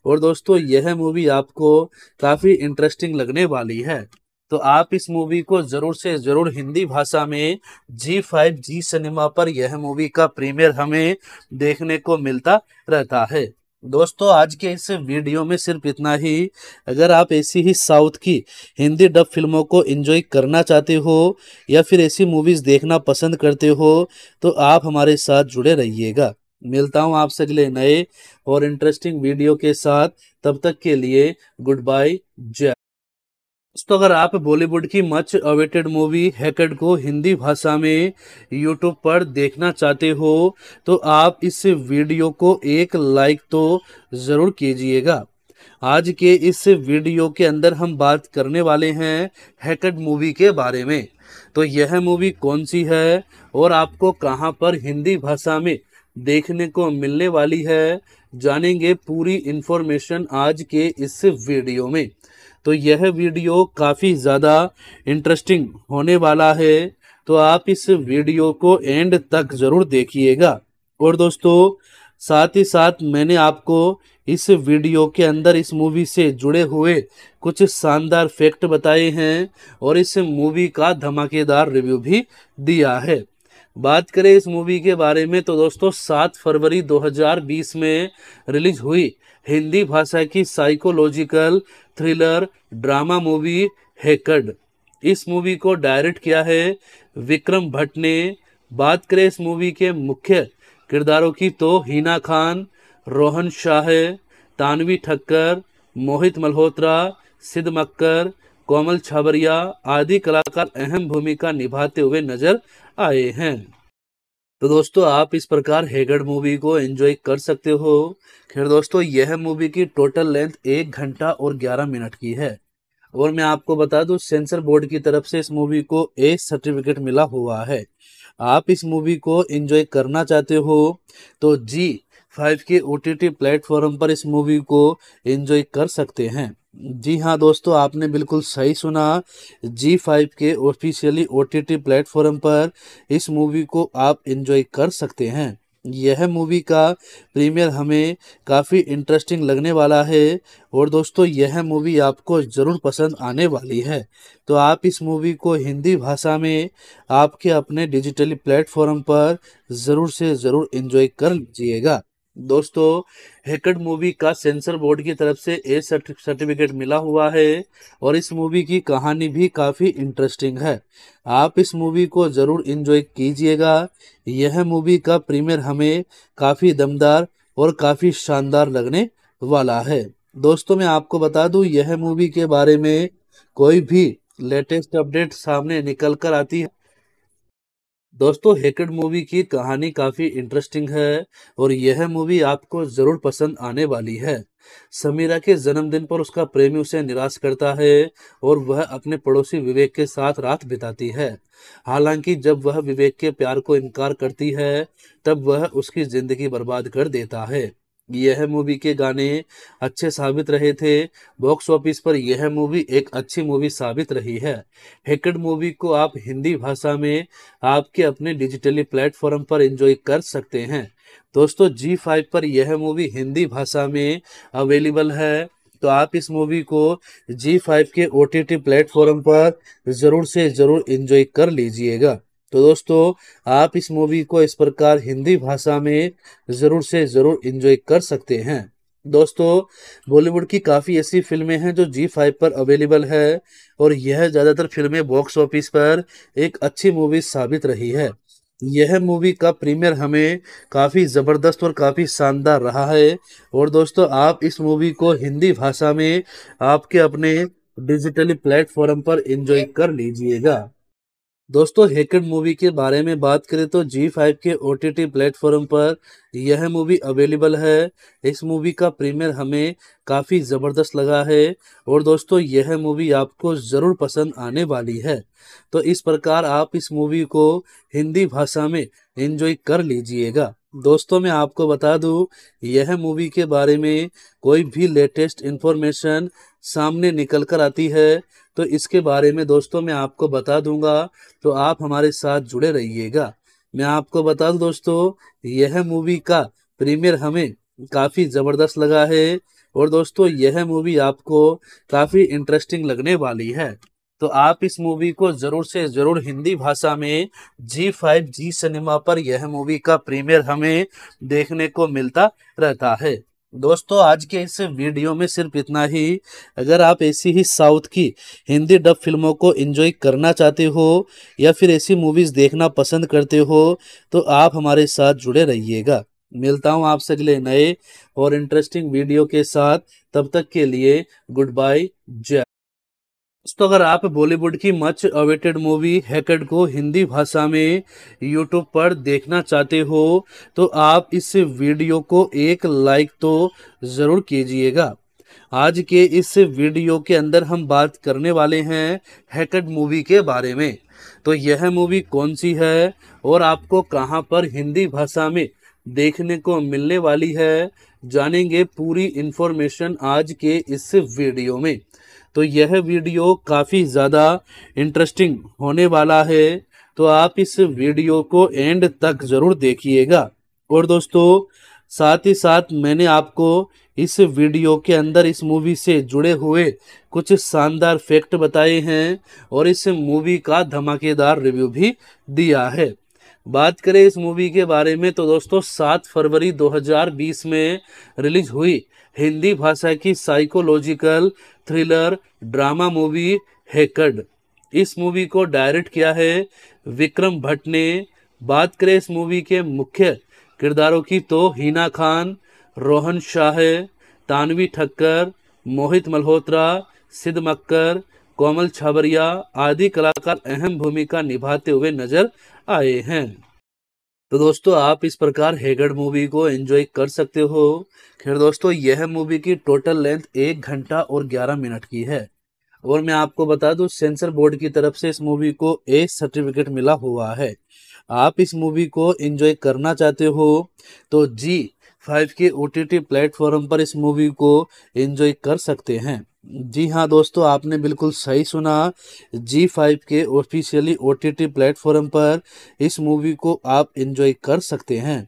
और दोस्तों यह मूवी आपको काफ़ी इंटरेस्टिंग लगने वाली है तो आप इस मूवी को जरूर से जरूर हिंदी भाषा में जी फाइव जी सिनेमा पर यह मूवी का प्रीमियर हमें देखने को मिलता रहता है दोस्तों आज के इस वीडियो में सिर्फ इतना ही अगर आप ऐसी ही साउथ की हिंदी डब फिल्मों को एंजॉय करना चाहते हो या फिर ऐसी मूवीज़ देखना पसंद करते हो तो आप हमारे साथ जुड़े रहिएगा मिलता हूँ आपसे अगले नए और इंटरेस्टिंग वीडियो के साथ तब तक के लिए गुड बाय जय दोस्तों अगर आप बॉलीवुड की मच अवेटेड मूवी हैकेड को हिंदी भाषा में यूट्यूब पर देखना चाहते हो तो आप इस वीडियो को एक लाइक तो ज़रूर कीजिएगा आज के इस वीडियो के अंदर हम बात करने वाले हैं हैकेड मूवी के बारे में तो यह मूवी कौन सी है और आपको कहाँ पर हिंदी भाषा में देखने को मिलने वाली है जानेंगे पूरी इन्फॉर्मेशन आज के इस वीडियो में तो यह वीडियो काफ़ी ज़्यादा इंटरेस्टिंग होने वाला है तो आप इस वीडियो को एंड तक ज़रूर देखिएगा और दोस्तों साथ ही साथ मैंने आपको इस वीडियो के अंदर इस मूवी से जुड़े हुए कुछ शानदार फैक्ट बताए हैं और इस मूवी का धमाकेदार रिव्यू भी दिया है बात करें इस मूवी के बारे में तो दोस्तों 7 फरवरी 2020 में रिलीज हुई हिंदी भाषा की साइकोलॉजिकल थ्रिलर ड्रामा मूवी हैकड इस मूवी को डायरेक्ट किया है विक्रम भट्ट ने बात करें इस मूवी के मुख्य किरदारों की तो हीना खान रोहन शाह तानवी ठक्कर मोहित मल्होत्रा सिद्ध मक्कर कोमल छाबरिया आदि कलाकार अहम भूमिका निभाते हुए नजर आए हैं तो दोस्तों आप इस प्रकार हेगड़ मूवी को एंजॉय कर सकते हो खैर दोस्तों यह मूवी की टोटल लेंथ एक घंटा और ग्यारह मिनट की है और मैं आपको बता दूं सेंसर बोर्ड की तरफ से इस मूवी को ए सर्टिफिकेट मिला हुआ है आप इस मूवी को एंजॉय करना चाहते हो तो जी फाइव के ओ टी प्लेटफॉर्म पर इस मूवी को एंजॉय कर सकते हैं जी हाँ दोस्तों आपने बिल्कुल सही सुना जी फाइव के officially O T T platform पर इस मूवी को आप इन्जॉय कर सकते हैं यह मूवी का प्रीमियर हमें काफ़ी इंटरेस्टिंग लगने वाला है और दोस्तों यह मूवी आपको ज़रूर पसंद आने वाली है तो आप इस मूवी को हिंदी भाषा में आपके अपने डिजिटली प्लेटफॉर्म पर ज़रूर से ज़रूर इन्जॉय कर लीजिएगा दोस्तों हेकड मूवी का सेंसर बोर्ड की तरफ से ए सर्टिफिकेट मिला हुआ है और इस मूवी की कहानी भी काफ़ी इंटरेस्टिंग है आप इस मूवी को ज़रूर इन्जॉय कीजिएगा यह मूवी का प्रीमियर हमें काफ़ी दमदार और काफ़ी शानदार लगने वाला है दोस्तों मैं आपको बता दूं यह मूवी के बारे में कोई भी लेटेस्ट अपडेट सामने निकल कर आती है दोस्तों हेकेड मूवी की कहानी काफ़ी इंटरेस्टिंग है और यह मूवी आपको ज़रूर पसंद आने वाली है समीरा के जन्मदिन पर उसका प्रेमी उसे निराश करता है और वह अपने पड़ोसी विवेक के साथ रात बिताती है हालांकि जब वह विवेक के प्यार को इनकार करती है तब वह उसकी ज़िंदगी बर्बाद कर देता है यह मूवी के गाने अच्छे साबित रहे थे बॉक्स ऑफिस पर यह मूवी एक अच्छी मूवी साबित रही है हेकड मूवी को आप हिंदी भाषा में आपके अपने डिजिटली प्लेटफॉर्म पर एंजॉय कर सकते हैं दोस्तों जी फाइव पर यह मूवी हिंदी भाषा में अवेलेबल है तो आप इस मूवी को जी फाइव के ओ टी टी प्लेटफॉर्म पर ज़रूर से ज़रूर इंजॉय कर लीजिएगा तो दोस्तों आप इस मूवी को इस प्रकार हिंदी भाषा में ज़रूर से ज़रूर इंजॉय कर सकते हैं दोस्तों बॉलीवुड की काफ़ी ऐसी फिल्में हैं जो जी फाइव पर अवेलेबल है और यह ज़्यादातर फिल्में बॉक्स ऑफिस पर एक अच्छी मूवी साबित रही है यह मूवी का प्रीमियर हमें काफ़ी ज़बरदस्त और काफ़ी शानदार रहा है और दोस्तों आप इस मूवी को हिंदी भाषा में आपके अपने डिजिटली प्लेटफॉर्म पर एंजॉय कर लीजिएगा दोस्तों हेकड मूवी के बारे में बात करें तो जी फाइव के ओ टी टी प्लेटफॉर्म पर यह मूवी अवेलेबल है इस मूवी का प्रीमियर हमें काफ़ी ज़बरदस्त लगा है और दोस्तों यह मूवी आपको ज़रूर पसंद आने वाली है तो इस प्रकार आप इस मूवी को हिंदी भाषा में इंजॉय कर लीजिएगा दोस्तों मैं आपको बता दूं यह मूवी के बारे में कोई भी लेटेस्ट इन्फॉर्मेशन सामने निकल कर आती है तो इसके बारे में दोस्तों मैं आपको बता दूंगा तो आप हमारे साथ जुड़े रहिएगा मैं आपको बता दूं दोस्तों यह मूवी का प्रीमियर हमें काफ़ी ज़बरदस्त लगा है और दोस्तों यह मूवी आपको काफ़ी इंटरेस्टिंग लगने वाली है तो आप इस मूवी को ज़रूर से ज़रूर हिंदी भाषा में जी फाइव जी सिनेमा पर यह मूवी का प्रीमियर हमें देखने को मिलता रहता है दोस्तों आज के इस वीडियो में सिर्फ इतना ही अगर आप ऐसी ही साउथ की हिंदी डब फिल्मों को एंजॉय करना चाहते हो या फिर ऐसी मूवीज़ देखना पसंद करते हो तो आप हमारे साथ जुड़े रहिएगा मिलता हूँ आपसे अगले नए और इंटरेस्टिंग वीडियो के साथ तब तक के लिए गुड बाय जय तो अगर आप बॉलीवुड की मच अवेटेड मूवी हैकेड को हिंदी भाषा में यूट्यूब पर देखना चाहते हो तो आप इस वीडियो को एक लाइक तो ज़रूर कीजिएगा आज के इस वीडियो के अंदर हम बात करने वाले हैं हैकेड मूवी के बारे में तो यह मूवी कौन सी है और आपको कहाँ पर हिंदी भाषा में देखने को मिलने वाली है जानेंगे पूरी इन्फॉर्मेशन आज के इस वीडियो में तो यह वीडियो काफ़ी ज़्यादा इंटरेस्टिंग होने वाला है तो आप इस वीडियो को एंड तक ज़रूर देखिएगा और दोस्तों साथ ही साथ मैंने आपको इस वीडियो के अंदर इस मूवी से जुड़े हुए कुछ शानदार फैक्ट बताए हैं और इस मूवी का धमाकेदार रिव्यू भी दिया है बात करें इस मूवी के बारे में तो दोस्तों 7 फरवरी 2020 में रिलीज हुई हिंदी भाषा की साइकोलॉजिकल थ्रिलर ड्रामा मूवी हैकड इस मूवी को डायरेक्ट किया है विक्रम भट्ट ने बात करें इस मूवी के मुख्य किरदारों की तो हीना खान रोहन शाह तानवी ठक्कर मोहित मल्होत्रा सिद्ध मक्कर कोमल छाबरिया आदि कलाकार अहम भूमिका निभाते हुए नजर आए हैं तो दोस्तों आप इस प्रकार हेगड़ मूवी को एंजॉय कर सकते हो खैर दोस्तों यह मूवी की टोटल लेंथ एक घंटा और ग्यारह मिनट की है और मैं आपको बता दूं सेंसर बोर्ड की तरफ से इस मूवी को ए सर्टिफिकेट मिला हुआ है आप इस मूवी को एंजॉय करना चाहते हो तो जी फाइव के ओ टी प्लेटफॉर्म पर इस मूवी को एंजॉय कर सकते हैं जी हाँ दोस्तों आपने बिल्कुल सही सुना जी फाइव के officially O T T platform पर इस मूवी को आप इन्जॉय कर सकते हैं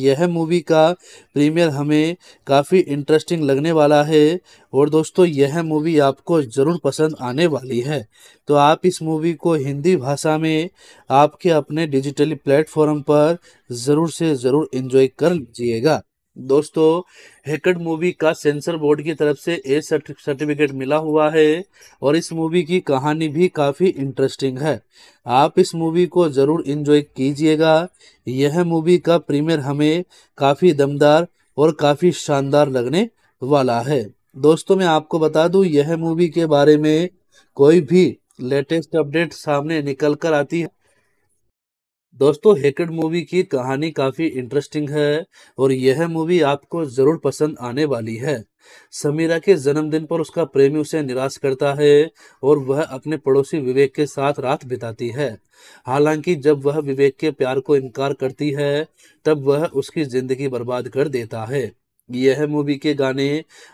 यह मूवी का प्रीमियर हमें काफ़ी इंटरेस्टिंग लगने वाला है और दोस्तों यह मूवी आपको ज़रूर पसंद आने वाली है तो आप इस मूवी को हिंदी भाषा में आपके अपने डिजिटली प्लेटफॉर्म पर ज़रूर से ज़रूर इन्जॉय कर लीजिएगा दोस्तों हेकड मूवी का सेंसर बोर्ड की तरफ से ए सर्टिफिकेट मिला हुआ है और इस मूवी की कहानी भी काफ़ी इंटरेस्टिंग है आप इस मूवी को ज़रूर इन्जॉय कीजिएगा यह मूवी का प्रीमियर हमें काफ़ी दमदार और काफ़ी शानदार लगने वाला है दोस्तों मैं आपको बता दूं यह मूवी के बारे में कोई भी लेटेस्ट अपडेट सामने निकल कर आती है दोस्तों हेकेड मूवी की कहानी काफ़ी इंटरेस्टिंग है और यह मूवी आपको ज़रूर पसंद आने वाली है समीरा के जन्मदिन पर उसका प्रेमी उसे निराश करता है और वह अपने पड़ोसी विवेक के साथ रात बिताती है हालांकि जब वह विवेक के प्यार को इनकार करती है तब वह उसकी ज़िंदगी बर्बाद कर देता है यह मूवी के गाने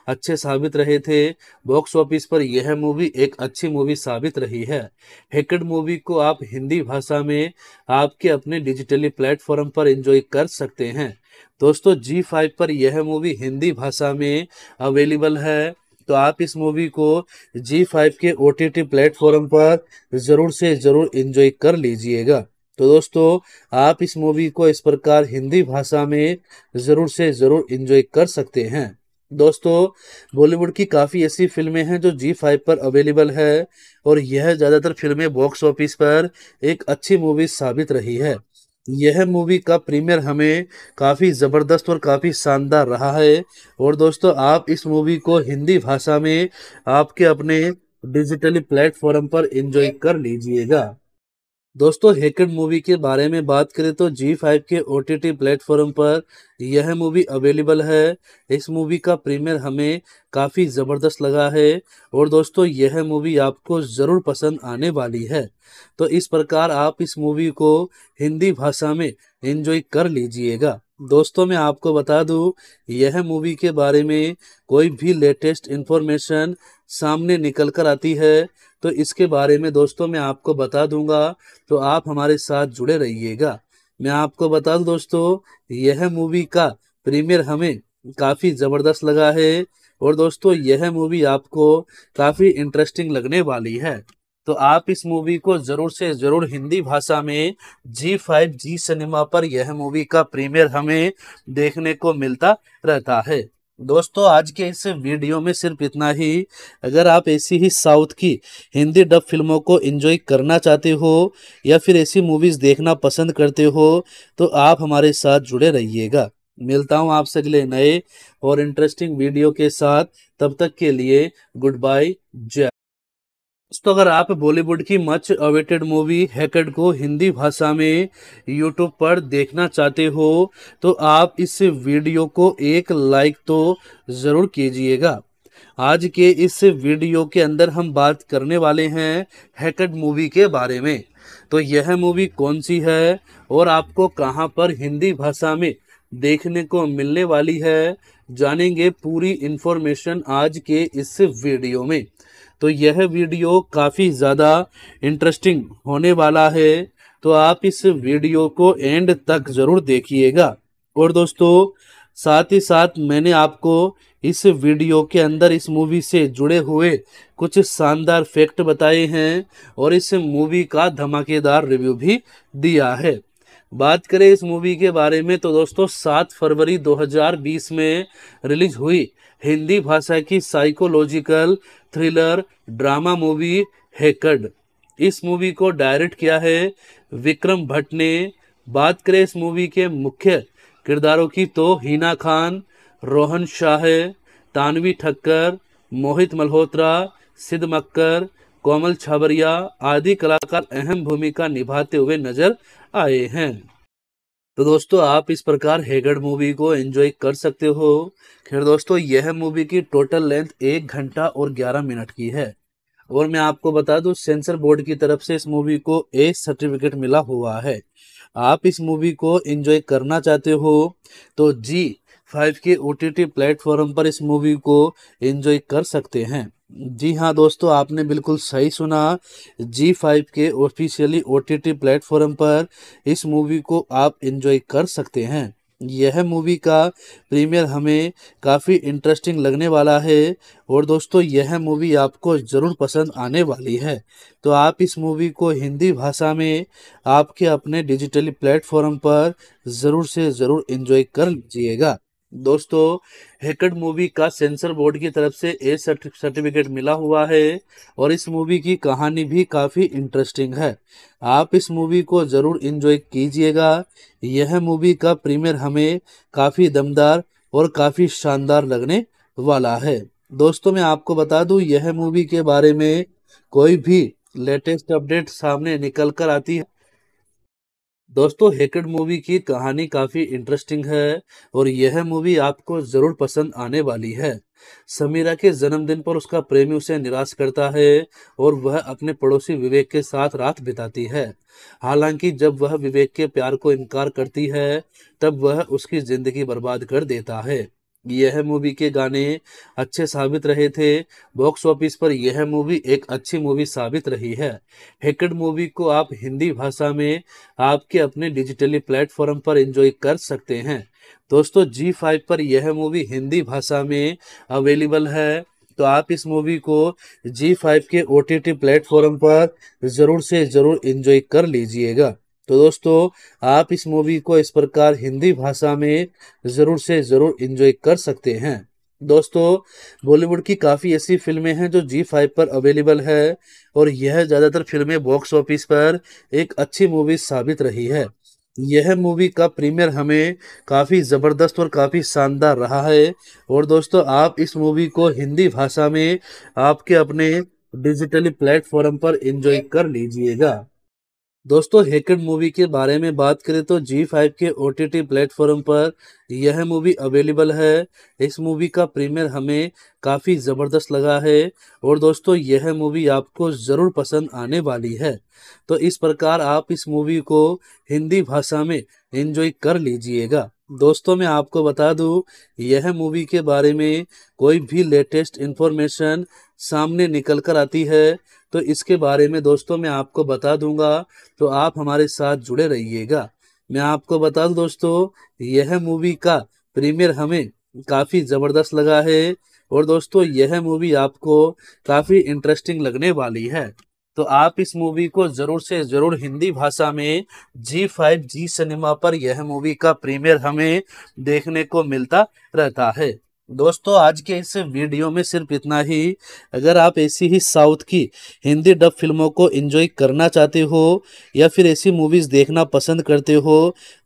अच्छे साबित रहे थे बॉक्स ऑफिस पर यह मूवी एक अच्छी मूवी साबित रही है हेकड मूवी को आप हिंदी भाषा में आपके अपने डिजिटली प्लेटफॉर्म पर एंजॉय कर सकते हैं दोस्तों जी फाइव पर यह मूवी हिंदी भाषा में अवेलेबल है तो आप इस मूवी को जी फाइव के ओ टी टी प्लेटफॉर्म पर ज़रूर से ज़रूर इंजॉय कर लीजिएगा तो दोस्तों आप इस मूवी को इस प्रकार हिंदी भाषा में ज़रूर से ज़रूर इंजॉय कर सकते हैं दोस्तों बॉलीवुड की काफ़ी ऐसी फिल्में हैं जो जी फाइव पर अवेलेबल है और यह ज़्यादातर फिल्में बॉक्स ऑफिस पर एक अच्छी मूवी साबित रही है यह मूवी का प्रीमियर हमें काफ़ी ज़बरदस्त और काफ़ी शानदार रहा है और दोस्तों आप इस मूवी को हिंदी भाषा में आपके अपने डिजिटली प्लेटफॉर्म पर एंजॉय कर लीजिएगा दोस्तों हेकड मूवी के बारे में बात करें तो जी फाइव के ओ टी टी प्लेटफॉर्म पर यह मूवी अवेलेबल है इस मूवी का प्रीमियर हमें काफ़ी ज़बरदस्त लगा है और दोस्तों यह मूवी आपको ज़रूर पसंद आने वाली है तो इस प्रकार आप इस मूवी को हिंदी भाषा में एंजॉय कर लीजिएगा दोस्तों मैं आपको बता दूं यह मूवी के बारे में कोई भी लेटेस्ट इन्फॉर्मेशन सामने निकल कर आती है तो इसके बारे में दोस्तों मैं आपको बता दूंगा तो आप हमारे साथ जुड़े रहिएगा मैं आपको बता दूं दोस्तों यह मूवी का प्रीमियर हमें काफ़ी ज़बरदस्त लगा है और दोस्तों यह मूवी आपको काफ़ी इंटरेस्टिंग लगने वाली है तो आप इस मूवी को जरूर से जरूर हिंदी भाषा में जी फाइव जी सिनेमा पर यह मूवी का प्रीमियर हमें देखने को मिलता रहता है दोस्तों आज के इस वीडियो में सिर्फ इतना ही अगर आप ऐसी ही साउथ की हिंदी डब फिल्मों को एंजॉय करना चाहते हो या फिर ऐसी मूवीज़ देखना पसंद करते हो तो आप हमारे साथ जुड़े रहिएगा मिलता हूँ आपसे अगले नए और इंटरेस्टिंग वीडियो के साथ तब तक के लिए गुड बाय जय दोस्तों अगर आप बॉलीवुड की मच अवेटेड मूवी हैकेड को हिंदी भाषा में यूट्यूब पर देखना चाहते हो तो आप इस वीडियो को एक लाइक तो ज़रूर कीजिएगा आज के इस वीडियो के अंदर हम बात करने वाले हैं हैकेड मूवी के बारे में तो यह मूवी कौन सी है और आपको कहाँ पर हिंदी भाषा में देखने को मिलने वाली है जानेंगे पूरी इन्फॉर्मेशन आज के इस वीडियो में तो यह वीडियो काफ़ी ज़्यादा इंटरेस्टिंग होने वाला है तो आप इस वीडियो को एंड तक ज़रूर देखिएगा और दोस्तों साथ ही साथ मैंने आपको इस वीडियो के अंदर इस मूवी से जुड़े हुए कुछ शानदार फैक्ट बताए हैं और इस मूवी का धमाकेदार रिव्यू भी दिया है बात करें इस मूवी के बारे में तो दोस्तों सात फरवरी 2020 में रिलीज हुई हिंदी भाषा की साइकोलॉजिकल थ्रिलर ड्रामा मूवी हैकड इस मूवी को डायरेक्ट किया है विक्रम भट्ट ने बात करें इस मूवी के मुख्य किरदारों की तो हीना खान रोहन शाह तानवी ठक्कर मोहित मल्होत्रा सिद्ध मक्कर कोमल छाबरिया आदि कलाकार अहम भूमिका निभाते हुए नजर आए हैं तो दोस्तों आप इस प्रकार हेगड़ मूवी को एंजॉय कर सकते हो खैर दोस्तों यह मूवी की टोटल लेंथ एक घंटा और ग्यारह मिनट की है और मैं आपको बता दूं सेंसर बोर्ड की तरफ से इस मूवी को ए सर्टिफिकेट मिला हुआ है आप इस मूवी को एंजॉय करना चाहते हो तो जी फाइव के ओ टी प्लेटफॉर्म पर इस मूवी को एंजॉय कर सकते हैं जी हाँ दोस्तों आपने बिल्कुल सही सुना जी फाइव के officially O T T platform पर इस मूवी को आप इन्जॉय कर सकते हैं यह मूवी का प्रीमियर हमें काफ़ी इंटरेस्टिंग लगने वाला है और दोस्तों यह मूवी आपको ज़रूर पसंद आने वाली है तो आप इस मूवी को हिंदी भाषा में आपके अपने डिजिटली प्लेटफॉर्म पर ज़रूर से ज़रूर इन्जॉय कर लीजिएगा दोस्तों हेकड मूवी का सेंसर बोर्ड की तरफ से ए सर्टिफिकेट मिला हुआ है और इस मूवी की कहानी भी काफ़ी इंटरेस्टिंग है आप इस मूवी को ज़रूर इन्जॉय कीजिएगा यह मूवी का प्रीमियर हमें काफ़ी दमदार और काफ़ी शानदार लगने वाला है दोस्तों मैं आपको बता दूं यह मूवी के बारे में कोई भी लेटेस्ट अपडेट सामने निकल कर आती है दोस्तों हेकेड मूवी की कहानी काफ़ी इंटरेस्टिंग है और यह मूवी आपको ज़रूर पसंद आने वाली है समीरा के जन्मदिन पर उसका प्रेमी उसे निराश करता है और वह अपने पड़ोसी विवेक के साथ रात बिताती है हालांकि जब वह विवेक के प्यार को इनकार करती है तब वह उसकी ज़िंदगी बर्बाद कर देता है यह मूवी के गाने अच्छे साबित रहे थे बॉक्स ऑफिस पर यह मूवी एक अच्छी मूवी साबित रही है हेकड मूवी को आप हिंदी भाषा में आपके अपने डिजिटली प्लेटफॉर्म पर एंजॉय कर सकते हैं दोस्तों जी फाइव पर यह मूवी हिंदी भाषा में अवेलेबल है तो आप इस मूवी को जी फाइव के ओ टी टी प्लेटफॉर्म पर ज़रूर से ज़रूर इंजॉय कर लीजिएगा तो दोस्तों आप इस मूवी को इस प्रकार हिंदी भाषा में ज़रूर से ज़रूर इंजॉय कर सकते हैं दोस्तों बॉलीवुड की काफ़ी ऐसी फिल्में हैं जो जी फाइव पर अवेलेबल है और यह ज़्यादातर फिल्में बॉक्स ऑफिस पर एक अच्छी मूवी साबित रही है यह मूवी का प्रीमियर हमें काफ़ी ज़बरदस्त और काफ़ी शानदार रहा है और दोस्तों आप इस मूवी को हिंदी भाषा में आपके अपने डिजिटली प्लेटफॉर्म पर एंजॉय कर लीजिएगा दोस्तों हेकड मूवी के बारे में बात करें तो जी फाइव के ओ टी टी प्लेटफॉर्म पर यह मूवी अवेलेबल है इस मूवी का प्रीमियर हमें काफ़ी ज़बरदस्त लगा है और दोस्तों यह मूवी आपको ज़रूर पसंद आने वाली है तो इस प्रकार आप इस मूवी को हिंदी भाषा में इंजॉय कर लीजिएगा दोस्तों मैं आपको बता दूं यह मूवी के बारे में कोई भी लेटेस्ट इन्फॉर्मेशन सामने निकल कर आती है तो इसके बारे में दोस्तों मैं आपको बता दूंगा तो आप हमारे साथ जुड़े रहिएगा मैं आपको बता दूं दोस्तों यह मूवी का प्रीमियर हमें काफ़ी ज़बरदस्त लगा है और दोस्तों यह मूवी आपको काफ़ी इंटरेस्टिंग लगने वाली है तो आप इस मूवी को ज़रूर से ज़रूर हिंदी भाषा में जी फाइव जी सिनेमा पर यह मूवी का प्रीमियर हमें देखने को मिलता रहता है दोस्तों आज के इस वीडियो में सिर्फ इतना ही अगर आप ऐसी ही साउथ की हिंदी डब फिल्मों को एंजॉय करना चाहते हो या फिर ऐसी मूवीज़ देखना पसंद करते हो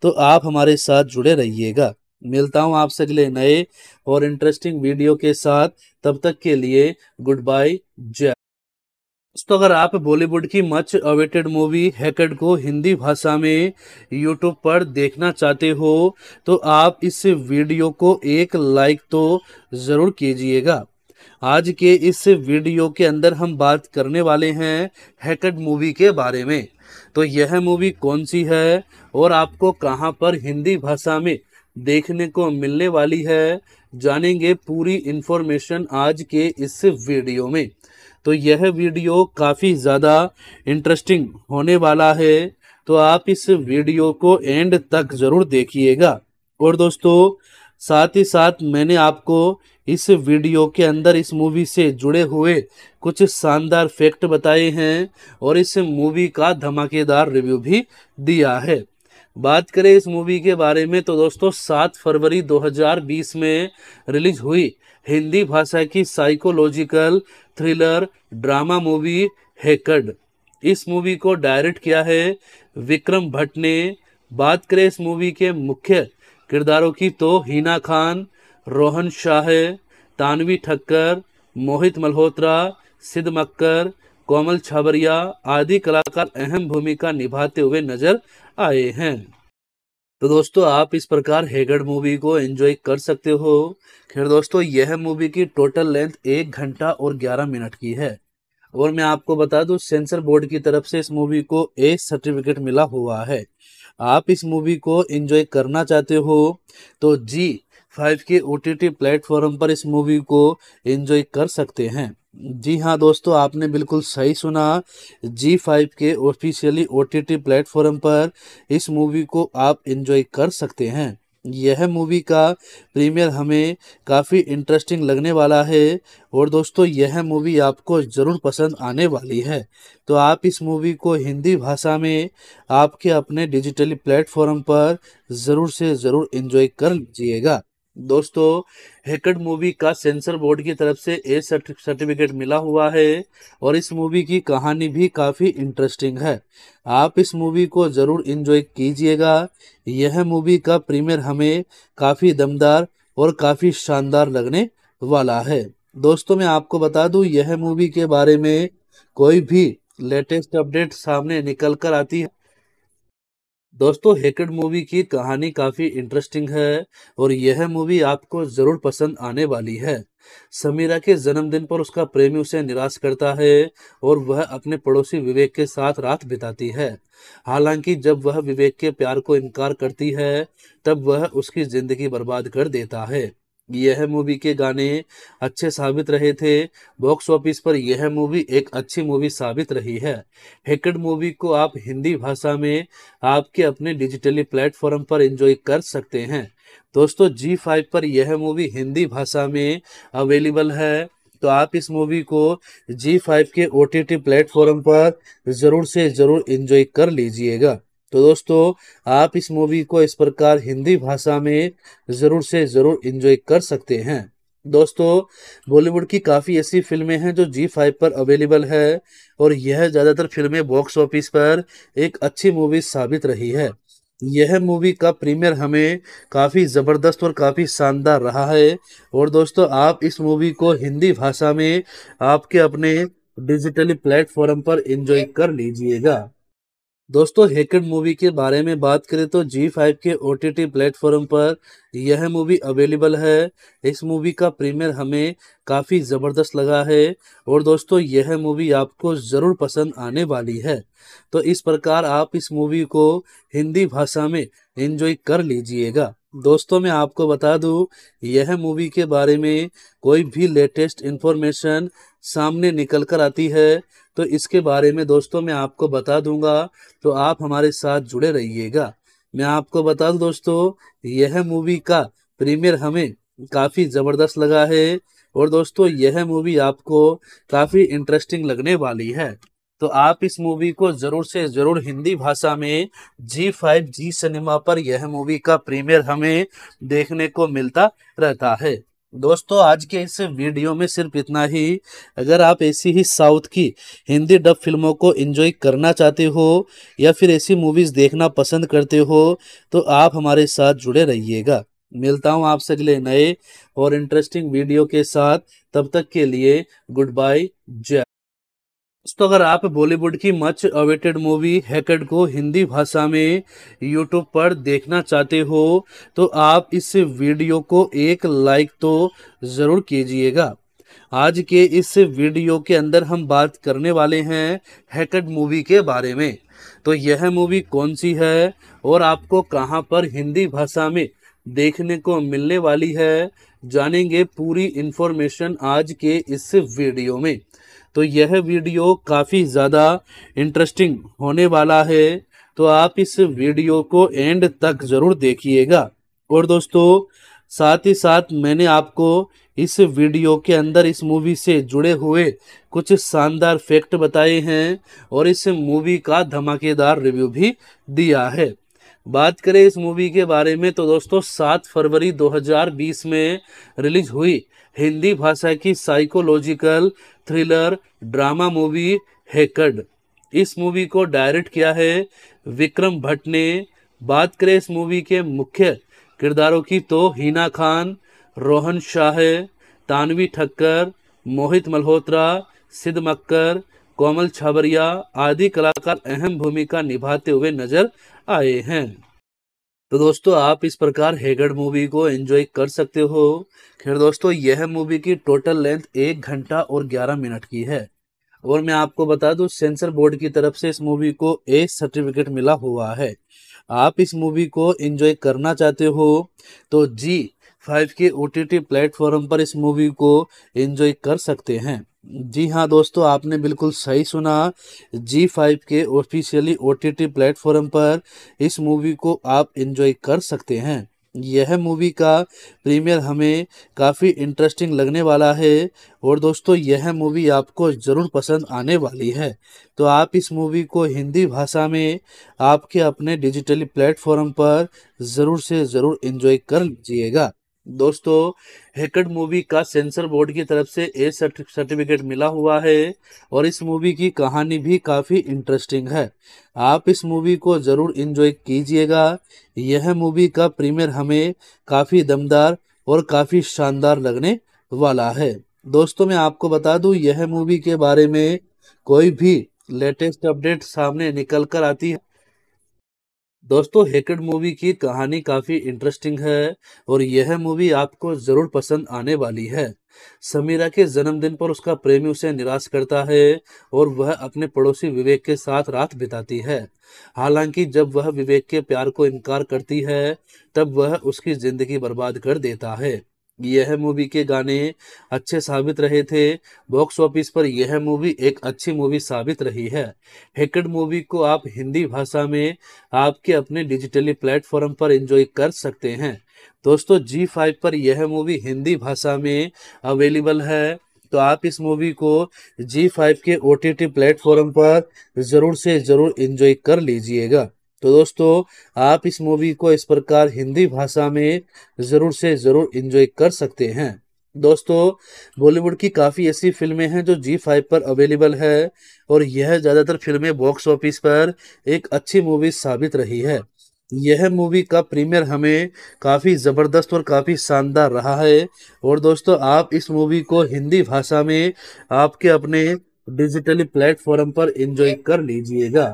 तो आप हमारे साथ जुड़े रहिएगा मिलता हूँ आपसे अगले नए और इंटरेस्टिंग वीडियो के साथ तब तक के लिए गुड बाय जय तो अगर आप बॉलीवुड की मच अवेटेड मूवी हैकेड को हिंदी भाषा में यूट्यूब पर देखना चाहते हो तो आप इस वीडियो को एक लाइक तो ज़रूर कीजिएगा आज के इस वीडियो के अंदर हम बात करने वाले हैं हैकेड मूवी के बारे में तो यह मूवी कौन सी है और आपको कहाँ पर हिंदी भाषा में देखने को मिलने वाली है जानेंगे पूरी इन्फॉर्मेशन आज के इस वीडियो में तो यह वीडियो काफ़ी ज़्यादा इंटरेस्टिंग होने वाला है तो आप इस वीडियो को एंड तक ज़रूर देखिएगा और दोस्तों साथ ही साथ मैंने आपको इस वीडियो के अंदर इस मूवी से जुड़े हुए कुछ शानदार फैक्ट बताए हैं और इस मूवी का धमाकेदार रिव्यू भी दिया है बात करें इस मूवी के बारे में तो दोस्तों सात फरवरी 2020 में रिलीज हुई हिंदी भाषा की साइकोलॉजिकल थ्रिलर ड्रामा मूवी हैकड इस मूवी को डायरेक्ट किया है विक्रम भट्ट ने बात करें इस मूवी के मुख्य किरदारों की तो हिना खान रोहन शाह तानवी ठक्कर मोहित मल्होत्रा सिद्ध मक्कर कोमल छाबरिया आदि कलाकार अहम भूमिका निभाते हुए नजर आए हैं तो दोस्तों आप इस प्रकार हेगड़ मूवी को एंजॉय कर सकते हो खैर दोस्तों यह मूवी की टोटल लेंथ एक घंटा और ग्यारह मिनट की है और मैं आपको बता दूं सेंसर बोर्ड की तरफ से इस मूवी को ए सर्टिफिकेट मिला हुआ है आप इस मूवी को एंजॉय करना चाहते हो तो जी फाइव के ओ टी प्लेटफॉर्म पर इस मूवी को एंजॉय कर सकते हैं जी हाँ दोस्तों आपने बिल्कुल सही सुना जी फाइव के officially O T T platform पर इस मूवी को आप इन्जॉय कर सकते हैं यह मूवी का प्रीमियर हमें काफ़ी इंटरेस्टिंग लगने वाला है और दोस्तों यह मूवी आपको ज़रूर पसंद आने वाली है तो आप इस मूवी को हिंदी भाषा में आपके अपने डिजिटली प्लेटफॉर्म पर ज़रूर से ज़रूर इन्जॉय कर लीजिएगा दोस्तों हेकड मूवी का सेंसर बोर्ड की तरफ से ए सर्टिफिकेट मिला हुआ है और इस मूवी की कहानी भी काफ़ी इंटरेस्टिंग है आप इस मूवी को ज़रूर इन्जॉय कीजिएगा यह मूवी का प्रीमियर हमें काफ़ी दमदार और काफ़ी शानदार लगने वाला है दोस्तों मैं आपको बता दूं यह मूवी के बारे में कोई भी लेटेस्ट अपडेट सामने निकल कर आती है दोस्तों हेकेड मूवी की कहानी काफ़ी इंटरेस्टिंग है और यह मूवी आपको ज़रूर पसंद आने वाली है समीरा के जन्मदिन पर उसका प्रेमी उसे निराश करता है और वह अपने पड़ोसी विवेक के साथ रात बिताती है हालांकि जब वह विवेक के प्यार को इनकार करती है तब वह उसकी ज़िंदगी बर्बाद कर देता है यह मूवी के गाने अच्छे साबित रहे थे बॉक्स ऑफिस पर यह मूवी एक अच्छी मूवी साबित रही है हेकड मूवी को आप हिंदी भाषा में आपके अपने डिजिटली प्लेटफॉर्म पर एंजॉय कर सकते हैं दोस्तों जी फाइव पर यह मूवी हिंदी भाषा में अवेलेबल है तो आप इस मूवी को जी फाइव के ओ टी टी प्लेटफॉर्म पर ज़रूर से ज़रूर इंजॉय कर लीजिएगा तो दोस्तों आप इस मूवी को इस प्रकार हिंदी भाषा में ज़रूर से ज़रूर इंजॉय कर सकते हैं दोस्तों बॉलीवुड की काफ़ी ऐसी फिल्में हैं जो जी फाइव पर अवेलेबल है और यह ज़्यादातर फिल्में बॉक्स ऑफिस पर एक अच्छी मूवी साबित रही है यह मूवी का प्रीमियर हमें काफ़ी ज़बरदस्त और काफ़ी शानदार रहा है और दोस्तों आप इस मूवी को हिंदी भाषा में आपके अपने डिजिटली प्लेटफॉर्म पर एंजॉय कर लीजिएगा दोस्तों हेकड मूवी के बारे में बात करें तो जी फाइव के ओ टी टी प्लेटफॉर्म पर यह मूवी अवेलेबल है इस मूवी का प्रीमियर हमें काफ़ी ज़बरदस्त लगा है और दोस्तों यह मूवी आपको ज़रूर पसंद आने वाली है तो इस प्रकार आप इस मूवी को हिंदी भाषा में इंजॉय कर लीजिएगा दोस्तों मैं आपको बता दूं यह मूवी के बारे में कोई भी लेटेस्ट इन्फॉर्मेशन सामने निकल कर आती है तो इसके बारे में दोस्तों मैं आपको बता दूंगा तो आप हमारे साथ जुड़े रहिएगा मैं आपको बता दूं दोस्तों यह मूवी का प्रीमियर हमें काफ़ी ज़बरदस्त लगा है और दोस्तों यह मूवी आपको काफ़ी इंटरेस्टिंग लगने वाली है तो आप इस मूवी को ज़रूर से ज़रूर हिंदी भाषा में जी फाइव जी सिनेमा पर यह मूवी का प्रीमियर हमें देखने को मिलता रहता है दोस्तों आज के इस वीडियो में सिर्फ इतना ही अगर आप ऐसी ही साउथ की हिंदी डब फिल्मों को एंजॉय करना चाहते हो या फिर ऐसी मूवीज़ देखना पसंद करते हो तो आप हमारे साथ जुड़े रहिएगा मिलता हूँ आपसे अगले नए और इंटरेस्टिंग वीडियो के साथ तब तक के लिए गुड बाय जय तो अगर आप बॉलीवुड की मच अवेटेड मूवी हैकेड को हिंदी भाषा में यूट्यूब पर देखना चाहते हो तो आप इस वीडियो को एक लाइक तो ज़रूर कीजिएगा आज के इस वीडियो के अंदर हम बात करने वाले हैं हैकेड मूवी के बारे में तो यह मूवी कौन सी है और आपको कहाँ पर हिंदी भाषा में देखने को मिलने वाली है जानेंगे पूरी इन्फॉर्मेशन आज के इस वीडियो में तो यह वीडियो काफ़ी ज़्यादा इंटरेस्टिंग होने वाला है तो आप इस वीडियो को एंड तक ज़रूर देखिएगा और दोस्तों साथ ही साथ मैंने आपको इस वीडियो के अंदर इस मूवी से जुड़े हुए कुछ शानदार फैक्ट बताए हैं और इस मूवी का धमाकेदार रिव्यू भी दिया है बात करें इस मूवी के बारे में तो दोस्तों 7 फरवरी 2020 में रिलीज हुई हिंदी भाषा की साइकोलॉजिकल थ्रिलर ड्रामा मूवी हैकड इस मूवी को डायरेक्ट किया है विक्रम भट्ट ने बात करें इस मूवी के मुख्य किरदारों की तो हीना खान रोहन शाह तानवी ठक्कर मोहित मल्होत्रा सिद्ध मक्कर कोमल छाबरिया आदि कलाकार अहम भूमिका निभाते हुए नजर आए हैं तो दोस्तों आप इस प्रकार हेगड़ मूवी को एंजॉय कर सकते हो खैर दोस्तों यह मूवी की टोटल लेंथ एक घंटा और ग्यारह मिनट की है और मैं आपको बता दूं सेंसर बोर्ड की तरफ से इस मूवी को ए सर्टिफिकेट मिला हुआ है आप इस मूवी को एंजॉय करना चाहते हो तो जी फाइव के ओ टी प्लेटफॉर्म पर इस मूवी को एंजॉय कर सकते हैं जी हाँ दोस्तों आपने बिल्कुल सही सुना जी फाइव के officially O T T platform पर इस मूवी को आप इन्जॉय कर सकते हैं यह मूवी का प्रीमियर हमें काफ़ी इंटरेस्टिंग लगने वाला है और दोस्तों यह मूवी आपको ज़रूर पसंद आने वाली है तो आप इस मूवी को हिंदी भाषा में आपके अपने डिजिटली प्लेटफॉर्म पर ज़रूर से ज़रूर इन्जॉय कर लीजिएगा दोस्तों हेकड मूवी का सेंसर बोर्ड की तरफ से ए सर्टिफिकेट मिला हुआ है और इस मूवी की कहानी भी काफ़ी इंटरेस्टिंग है आप इस मूवी को ज़रूर इन्जॉय कीजिएगा यह मूवी का प्रीमियर हमें काफ़ी दमदार और काफ़ी शानदार लगने वाला है दोस्तों मैं आपको बता दूं यह मूवी के बारे में कोई भी लेटेस्ट अपडेट सामने निकल कर आती है दोस्तों हेकेड मूवी की कहानी काफ़ी इंटरेस्टिंग है और यह मूवी आपको ज़रूर पसंद आने वाली है समीरा के जन्मदिन पर उसका प्रेमी उसे निराश करता है और वह अपने पड़ोसी विवेक के साथ रात बिताती है हालांकि जब वह विवेक के प्यार को इनकार करती है तब वह उसकी ज़िंदगी बर्बाद कर देता है यह मूवी के गाने अच्छे साबित रहे थे बॉक्स ऑफिस पर यह मूवी एक अच्छी मूवी साबित रही है हेकड मूवी को आप हिंदी भाषा में आपके अपने डिजिटली प्लेटफॉर्म पर एंजॉय कर सकते हैं दोस्तों जी फाइव पर यह मूवी हिंदी भाषा में अवेलेबल है तो आप इस मूवी को जी फाइव के ओ टी टी प्लेटफॉर्म पर ज़रूर से ज़रूर इन्जॉय कर लीजिएगा तो दोस्तों आप इस मूवी को इस प्रकार हिंदी भाषा में ज़रूर से ज़रूर इंजॉय कर सकते हैं दोस्तों बॉलीवुड की काफ़ी ऐसी फिल्में हैं जो जी फाइव पर अवेलेबल है और यह ज़्यादातर फिल्में बॉक्स ऑफिस पर एक अच्छी मूवी साबित रही है यह मूवी का प्रीमियर हमें काफ़ी ज़बरदस्त और काफ़ी शानदार रहा है और दोस्तों आप इस मूवी को हिंदी भाषा में आपके अपने डिजिटली प्लेटफॉर्म पर एंजॉय कर लीजिएगा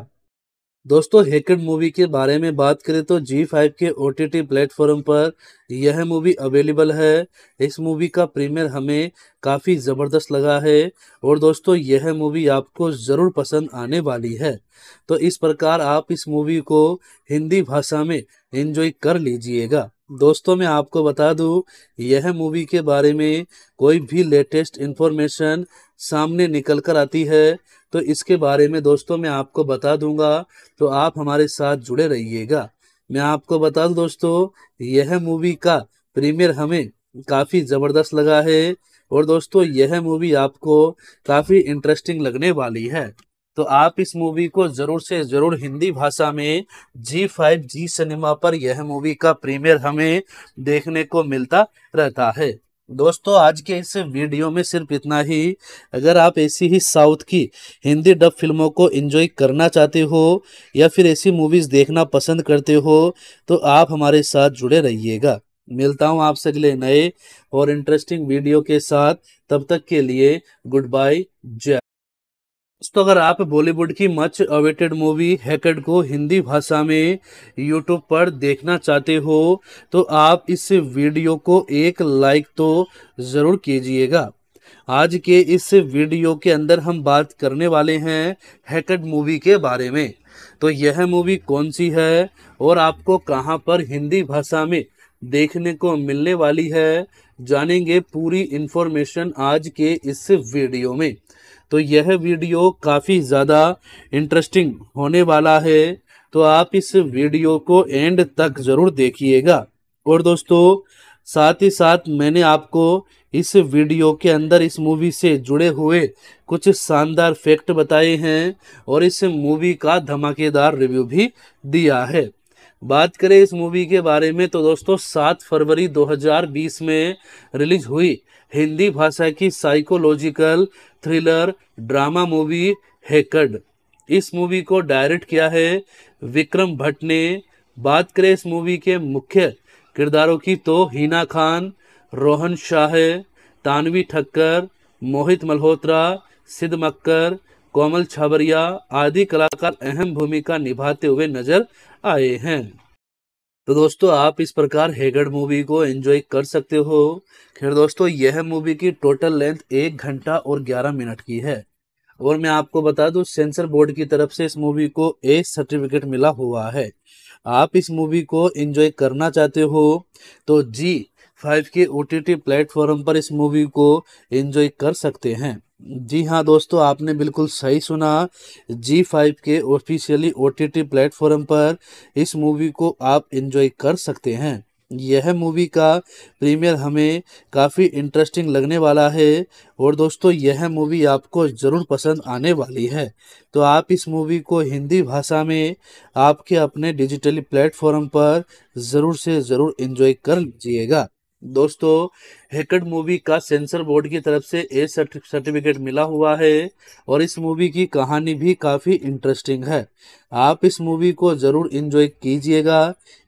दोस्तों हेकड मूवी के बारे में बात करें तो जी फाइव के ओ टी टी प्लेटफॉर्म पर यह मूवी अवेलेबल है इस मूवी का प्रीमियर हमें काफ़ी ज़बरदस्त लगा है और दोस्तों यह मूवी आपको ज़रूर पसंद आने वाली है तो इस प्रकार आप इस मूवी को हिंदी भाषा में एंजॉय कर लीजिएगा दोस्तों मैं आपको बता दूं यह मूवी के बारे में कोई भी लेटेस्ट इन्फॉर्मेशन सामने निकल कर आती है तो इसके बारे में दोस्तों मैं आपको बता दूंगा तो आप हमारे साथ जुड़े रहिएगा मैं आपको बता दूं दोस्तों यह मूवी का प्रीमियर हमें काफ़ी ज़बरदस्त लगा है और दोस्तों यह मूवी आपको काफ़ी इंटरेस्टिंग लगने वाली है तो आप इस मूवी को जरूर से जरूर हिंदी भाषा में जी फाइव जी सिनेमा पर यह मूवी का प्रीमियर हमें देखने को मिलता रहता है दोस्तों आज के इस वीडियो में सिर्फ इतना ही अगर आप ऐसी ही साउथ की हिंदी डब फिल्मों को एंजॉय करना चाहते हो या फिर ऐसी मूवीज़ देखना पसंद करते हो तो आप हमारे साथ जुड़े रहिएगा मिलता हूँ आपसे अगले नए और इंटरेस्टिंग वीडियो के साथ तब तक के लिए गुड बाय जय दोस्तों अगर आप बॉलीवुड की मच अवेटेड मूवी हैकेड को हिंदी भाषा में यूट्यूब पर देखना चाहते हो तो आप इस वीडियो को एक लाइक तो ज़रूर कीजिएगा आज के इस वीडियो के अंदर हम बात करने वाले हैं हैकेड मूवी के बारे में तो यह मूवी कौन सी है और आपको कहाँ पर हिंदी भाषा में देखने को मिलने वाली है जानेंगे पूरी इन्फॉर्मेशन आज के इस वीडियो में तो यह वीडियो काफ़ी ज़्यादा इंटरेस्टिंग होने वाला है तो आप इस वीडियो को एंड तक ज़रूर देखिएगा और दोस्तों साथ ही साथ मैंने आपको इस वीडियो के अंदर इस मूवी से जुड़े हुए कुछ शानदार फैक्ट बताए हैं और इस मूवी का धमाकेदार रिव्यू भी दिया है बात करें इस मूवी के बारे में तो दोस्तों 7 फरवरी 2020 में रिलीज हुई हिंदी भाषा की साइकोलॉजिकल थ्रिलर ड्रामा मूवी हैकड इस मूवी को डायरेक्ट किया है विक्रम भट्ट ने बात करें इस मूवी के मुख्य किरदारों की तो हीना खान रोहन शाह तानवी ठक्कर मोहित मल्होत्रा सिद्ध मक्कर कोमल छाबरिया आदि कलाकार अहम भूमिका निभाते हुए नजर आए हैं तो दोस्तों आप इस प्रकार हेगड़ मूवी को एंजॉय कर सकते हो खैर दोस्तों यह मूवी की टोटल लेंथ एक घंटा और ग्यारह मिनट की है और मैं आपको बता दूं सेंसर बोर्ड की तरफ से इस मूवी को ए सर्टिफिकेट मिला हुआ है आप इस मूवी को एंजॉय करना चाहते हो तो जी फाइव के ओ टी प्लेटफॉर्म पर इस मूवी को एंजॉय कर सकते हैं जी हाँ दोस्तों आपने बिल्कुल सही सुना जी फाइव के officially O T T platform पर इस मूवी को आप इन्जॉय कर सकते हैं यह मूवी का प्रीमियर हमें काफ़ी इंटरेस्टिंग लगने वाला है और दोस्तों यह मूवी आपको ज़रूर पसंद आने वाली है तो आप इस मूवी को हिंदी भाषा में आपके अपने डिजिटली प्लेटफॉर्म पर ज़रूर से ज़रूर इन्जॉय कर लीजिएगा दोस्तों हेकड मूवी का सेंसर बोर्ड की तरफ से ए सर्टिफिकेट मिला हुआ है और इस मूवी की कहानी भी काफ़ी इंटरेस्टिंग है आप इस मूवी को ज़रूर इन्जॉय कीजिएगा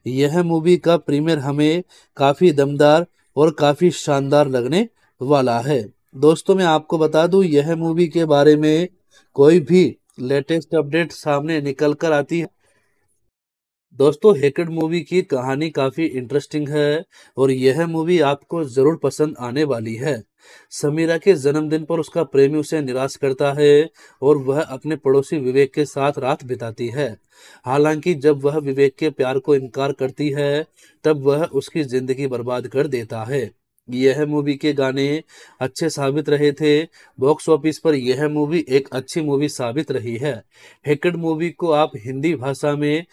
यह मूवी का प्रीमियर हमें काफ़ी दमदार और काफ़ी शानदार लगने वाला है दोस्तों मैं आपको बता दूं यह मूवी के बारे में कोई भी लेटेस्ट अपडेट सामने निकल कर आती है दोस्तों हेकेड मूवी की कहानी काफ़ी इंटरेस्टिंग है और यह मूवी आपको ज़रूर पसंद आने वाली है समीरा के जन्मदिन पर उसका प्रेमी उसे निराश करता है और वह अपने पड़ोसी विवेक के साथ रात बिताती है हालांकि जब वह विवेक के प्यार को इनकार करती है तब वह उसकी ज़िंदगी बर्बाद कर देता है यह मूवी के गाने अच्छे साबित रहे थे बॉक्स ऑफिस पर यह मूवी एक अच्छी मूवी साबित रही है हेकड मूवी को आप हिंदी भाषा में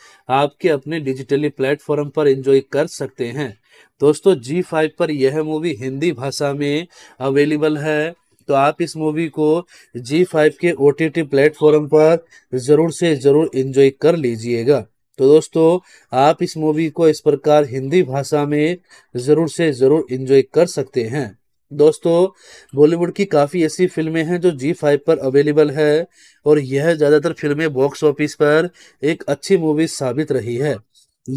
आपके अपने डिजिटली प्लेटफॉर्म पर एंजॉय कर सकते हैं दोस्तों जी फाइव पर यह मूवी हिंदी भाषा में अवेलेबल है तो आप इस मूवी को जी फाइव के ओ टी टी प्लेटफॉर्म पर ज़रूर से ज़रूर इन्जॉय कर लीजिएगा तो दोस्तों आप इस मूवी को इस प्रकार हिंदी भाषा में ज़रूर से ज़रूर इंजॉय कर सकते हैं दोस्तों बॉलीवुड की काफ़ी ऐसी फिल्में हैं जो जी फाइव पर अवेलेबल है और यह ज़्यादातर फिल्में बॉक्स ऑफिस पर एक अच्छी मूवी साबित रही है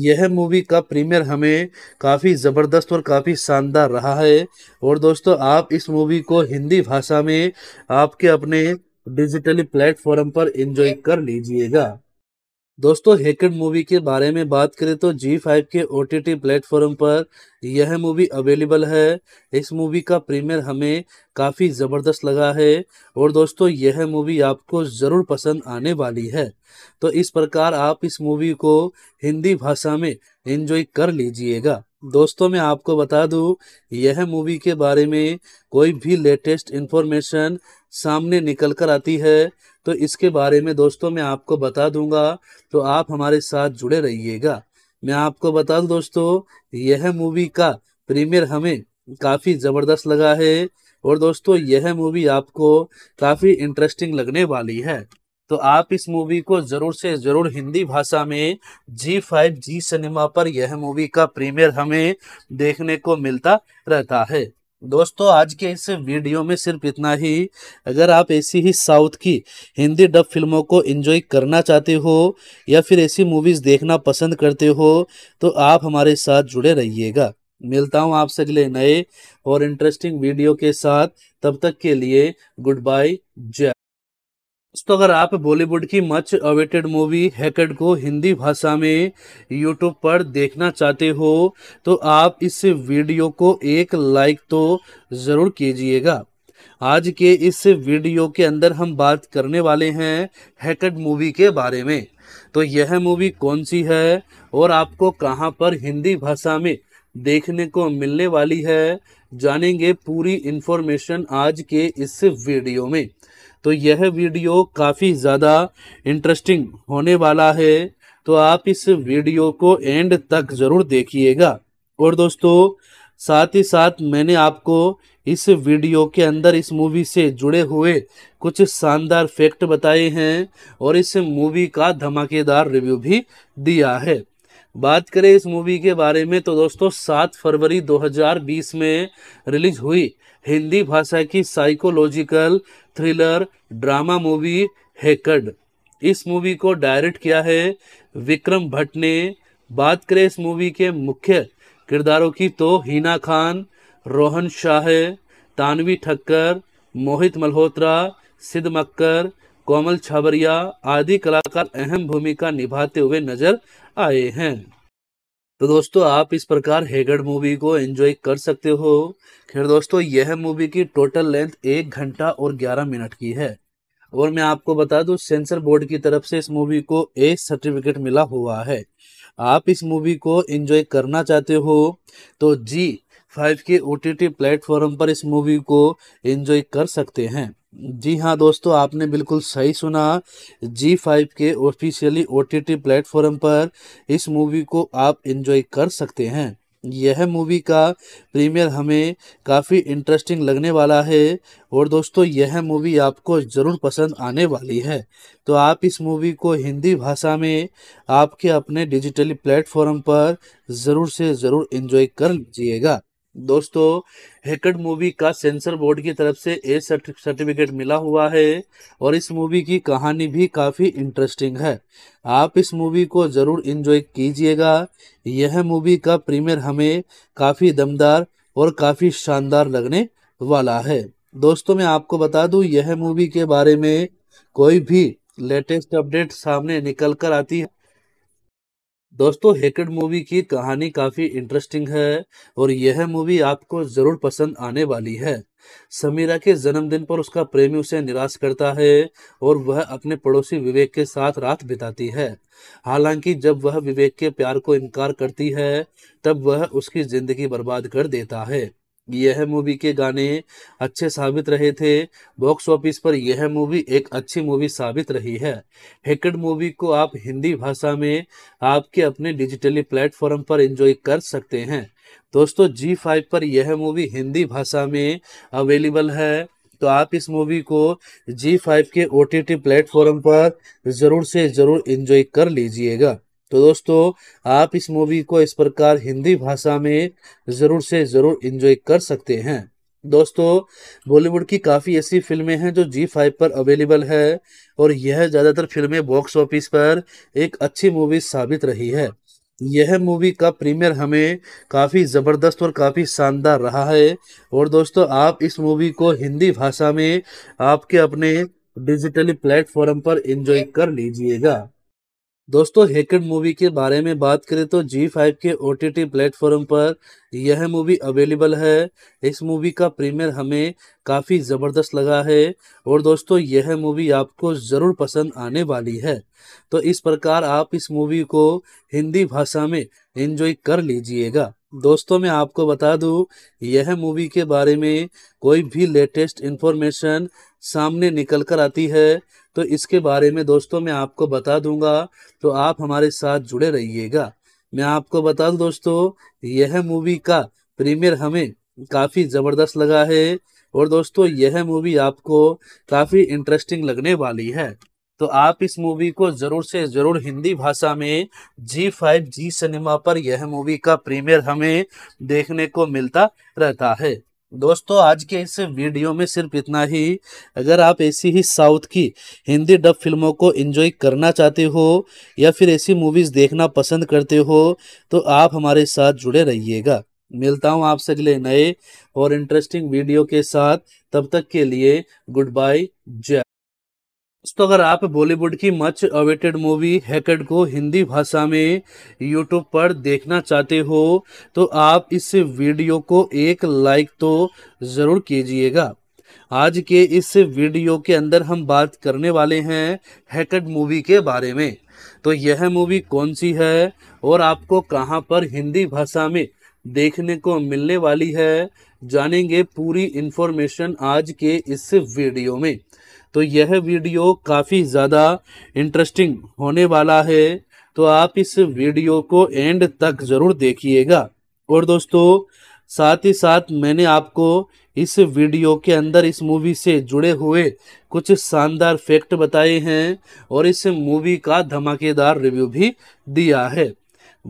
यह मूवी का प्रीमियर हमें काफ़ी ज़बरदस्त और काफ़ी शानदार रहा है और दोस्तों आप इस मूवी को हिंदी भाषा में आपके अपने डिजिटली प्लेटफॉर्म पर एंजॉय कर लीजिएगा दोस्तों हेकड मूवी के बारे में बात करें तो जी फाइव के ओ टी टी प्लेटफॉर्म पर यह मूवी अवेलेबल है इस मूवी का प्रीमियर हमें काफ़ी ज़बरदस्त लगा है और दोस्तों यह मूवी आपको ज़रूर पसंद आने वाली है तो इस प्रकार आप इस मूवी को हिंदी भाषा में इंजॉय कर लीजिएगा दोस्तों मैं आपको बता दूं यह मूवी के बारे में कोई भी लेटेस्ट इन्फॉर्मेशन सामने निकल कर आती है तो इसके बारे में दोस्तों मैं आपको बता दूंगा तो आप हमारे साथ जुड़े रहिएगा मैं आपको बता दूं दोस्तों यह मूवी का प्रीमियर हमें काफ़ी ज़बरदस्त लगा है और दोस्तों यह मूवी आपको काफ़ी इंटरेस्टिंग लगने वाली है तो आप इस मूवी को ज़रूर से ज़रूर हिंदी भाषा में जी फाइव जी सिनेमा पर यह मूवी का प्रीमियर हमें देखने को मिलता रहता है दोस्तों आज के इस वीडियो में सिर्फ इतना ही अगर आप ऐसी ही साउथ की हिंदी डब फिल्मों को एंजॉय करना चाहते हो या फिर ऐसी मूवीज़ देखना पसंद करते हो तो आप हमारे साथ जुड़े रहिएगा मिलता हूँ आपसे अगले नए और इंटरेस्टिंग वीडियो के साथ तब तक के लिए गुड बाय जय तो अगर आप बॉलीवुड की मच अवेटेड मूवी हैकेड को हिंदी भाषा में यूट्यूब पर देखना चाहते हो तो आप इस वीडियो को एक लाइक तो ज़रूर कीजिएगा आज के इस वीडियो के अंदर हम बात करने वाले हैं हैकेड मूवी के बारे में तो यह मूवी कौन सी है और आपको कहाँ पर हिंदी भाषा में देखने को मिलने वाली है जानेंगे पूरी इन्फॉर्मेशन आज के इस वीडियो में तो यह वीडियो काफ़ी ज़्यादा इंटरेस्टिंग होने वाला है तो आप इस वीडियो को एंड तक ज़रूर देखिएगा और दोस्तों साथ ही साथ मैंने आपको इस वीडियो के अंदर इस मूवी से जुड़े हुए कुछ शानदार फैक्ट बताए हैं और इस मूवी का धमाकेदार रिव्यू भी दिया है बात करें इस मूवी के बारे में तो दोस्तों 7 फरवरी 2020 में रिलीज हुई हिंदी भाषा की साइकोलॉजिकल थ्रिलर ड्रामा मूवी हैकड इस मूवी को डायरेक्ट किया है विक्रम भट्ट ने बात करें इस मूवी के मुख्य किरदारों की तो हिना खान रोहन शाह तानवी ठक्कर मोहित मल्होत्रा सिद्ध मक्कर कोमल छाबरिया आदि कलाकार अहम भूमिका निभाते हुए नजर आए हैं तो दोस्तों आप इस प्रकार हेगड़ मूवी को एंजॉय कर सकते हो खैर दोस्तों यह मूवी की टोटल लेंथ एक घंटा और ग्यारह मिनट की है और मैं आपको बता दूं सेंसर बोर्ड की तरफ से इस मूवी को ए सर्टिफिकेट मिला हुआ है आप इस मूवी को एंजॉय करना चाहते हो तो जी फाइव के ओ टी प्लेटफॉर्म पर इस मूवी को एंजॉय कर सकते हैं जी हाँ दोस्तों आपने बिल्कुल सही सुना जी फाइव के ऑफिशियली ओ टी प्लेटफॉर्म पर इस मूवी को आप एंजॉय कर सकते हैं यह मूवी का प्रीमियर हमें काफ़ी इंटरेस्टिंग लगने वाला है और दोस्तों यह मूवी आपको ज़रूर पसंद आने वाली है तो आप इस मूवी को हिंदी भाषा में आपके अपने डिजिटली प्लेटफॉर्म पर ज़रूर से ज़रूर एंजॉय कर लीजिएगा दोस्तों हेकड मूवी का सेंसर बोर्ड की तरफ से ए सर्टिफिकेट मिला हुआ है और इस मूवी की कहानी भी काफ़ी इंटरेस्टिंग है आप इस मूवी को ज़रूर इन्जॉय कीजिएगा यह मूवी का प्रीमियर हमें काफ़ी दमदार और काफ़ी शानदार लगने वाला है दोस्तों मैं आपको बता दूं यह मूवी के बारे में कोई भी लेटेस्ट अपडेट सामने निकल कर आती है दोस्तों हेकेड मूवी की कहानी काफ़ी इंटरेस्टिंग है और यह मूवी आपको ज़रूर पसंद आने वाली है समीरा के जन्मदिन पर उसका प्रेमी उसे निराश करता है और वह अपने पड़ोसी विवेक के साथ रात बिताती है हालांकि जब वह विवेक के प्यार को इनकार करती है तब वह उसकी ज़िंदगी बर्बाद कर देता है यह मूवी के गाने अच्छे साबित रहे थे बॉक्स ऑफिस पर यह मूवी एक अच्छी मूवी साबित रही है हेकड मूवी को आप हिंदी भाषा में आपके अपने डिजिटली प्लेटफॉर्म पर एंजॉय कर सकते हैं दोस्तों जी फाइव पर यह मूवी हिंदी भाषा में अवेलेबल है तो आप इस मूवी को जी फाइव के ओ टी टी प्लेटफॉर्म पर ज़रूर से ज़रूर इन्जॉय कर लीजिएगा तो दोस्तों आप इस मूवी को इस प्रकार हिंदी भाषा में ज़रूर से ज़रूर इंजॉय कर सकते हैं दोस्तों बॉलीवुड की काफ़ी ऐसी फिल्में हैं जो जी फाइव पर अवेलेबल है और यह ज़्यादातर फिल्में बॉक्स ऑफिस पर एक अच्छी मूवी साबित रही है यह मूवी का प्रीमियर हमें काफ़ी ज़बरदस्त और काफ़ी शानदार रहा है और दोस्तों आप इस मूवी को हिंदी भाषा में आपके अपने डिजिटली प्लेटफॉर्म पर एंजॉय कर लीजिएगा दोस्तों हेकड मूवी के बारे में बात करें तो जी फाइव के ओ टी टी प्लेटफॉर्म पर यह मूवी अवेलेबल है इस मूवी का प्रीमियर हमें काफ़ी ज़बरदस्त लगा है और दोस्तों यह मूवी आपको ज़रूर पसंद आने वाली है तो इस प्रकार आप इस मूवी को हिंदी भाषा में इंजॉय कर लीजिएगा दोस्तों मैं आपको बता दूं यह मूवी के बारे में कोई भी लेटेस्ट इन्फॉर्मेशन सामने निकल कर आती है तो इसके बारे में दोस्तों मैं आपको बता दूंगा तो आप हमारे साथ जुड़े रहिएगा मैं आपको बता दूं दोस्तों यह मूवी का प्रीमियर हमें काफ़ी ज़बरदस्त लगा है और दोस्तों यह मूवी आपको काफ़ी इंटरेस्टिंग लगने वाली है तो आप इस मूवी को ज़रूर से ज़रूर हिंदी भाषा में जी फाइव जी सिनेमा पर यह मूवी का प्रीमियर हमें देखने को मिलता रहता है दोस्तों आज के इस वीडियो में सिर्फ इतना ही अगर आप ऐसी ही साउथ की हिंदी डब फिल्मों को एंजॉय करना चाहते हो या फिर ऐसी मूवीज़ देखना पसंद करते हो तो आप हमारे साथ जुड़े रहिएगा मिलता हूँ आपसे अगले नए और इंटरेस्टिंग वीडियो के साथ तब तक के लिए गुड बाय जय तो अगर आप बॉलीवुड की मच अवेटेड मूवी हैकेड को हिंदी भाषा में यूट्यूब पर देखना चाहते हो तो आप इस वीडियो को एक लाइक तो ज़रूर कीजिएगा आज के इस वीडियो के अंदर हम बात करने वाले हैं हैकेड मूवी के बारे में तो यह मूवी कौन सी है और आपको कहाँ पर हिंदी भाषा में देखने को मिलने वाली है जानेंगे पूरी इन्फॉर्मेशन आज के इस वीडियो में तो यह वीडियो काफ़ी ज़्यादा इंटरेस्टिंग होने वाला है तो आप इस वीडियो को एंड तक ज़रूर देखिएगा और दोस्तों साथ ही साथ मैंने आपको इस वीडियो के अंदर इस मूवी से जुड़े हुए कुछ शानदार फैक्ट बताए हैं और इस मूवी का धमाकेदार रिव्यू भी दिया है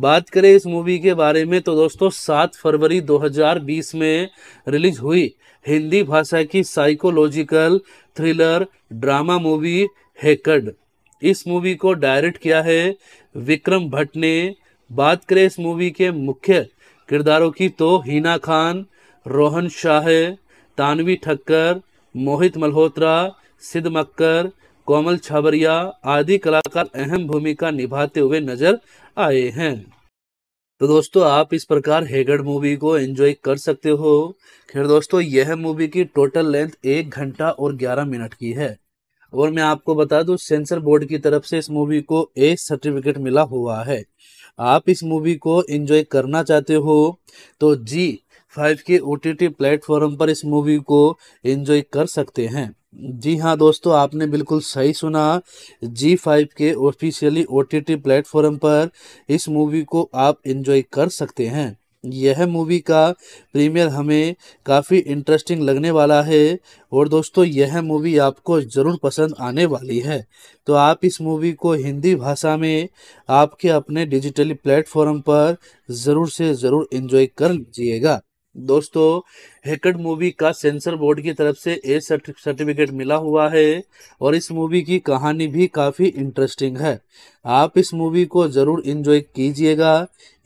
बात करें इस मूवी के बारे में तो दोस्तों 7 फरवरी 2020 में रिलीज हुई हिंदी भाषा की साइकोलॉजिकल थ्रिलर ड्रामा मूवी हैकड इस मूवी को डायरेक्ट किया है विक्रम भट्ट ने बात करें इस मूवी के मुख्य किरदारों की तो हिना खान रोहन शाह तानवी ठक्कर मोहित मल्होत्रा सिद्ध मक्कर कोमल छाबरिया आदि कलाकार अहम भूमिका निभाते हुए नजर आए हैं तो दोस्तों आप इस प्रकार हेगड़ मूवी को एंजॉय कर सकते हो खैर दोस्तों यह मूवी की टोटल लेंथ एक घंटा और ग्यारह मिनट की है और मैं आपको बता दूं सेंसर बोर्ड की तरफ से इस मूवी को ए सर्टिफिकेट मिला हुआ है आप इस मूवी को एंजॉय करना चाहते हो तो जी फाइव के ओ टी प्लेटफॉर्म पर इस मूवी को एंजॉय कर सकते हैं जी हाँ दोस्तों आपने बिल्कुल सही सुना जी फाइव के officially O T T platform पर इस मूवी को आप इन्जॉय कर सकते हैं यह मूवी का प्रीमियर हमें काफ़ी इंटरेस्टिंग लगने वाला है और दोस्तों यह मूवी आपको ज़रूर पसंद आने वाली है तो आप इस मूवी को हिंदी भाषा में आपके अपने डिजिटली प्लेटफॉर्म पर ज़रूर से ज़रूर इन्जॉय कर लीजिएगा दोस्तों हेकड मूवी का सेंसर बोर्ड की तरफ से ए सर्टिफिकेट मिला हुआ है और इस मूवी की कहानी भी काफ़ी इंटरेस्टिंग है आप इस मूवी को ज़रूर इन्जॉय कीजिएगा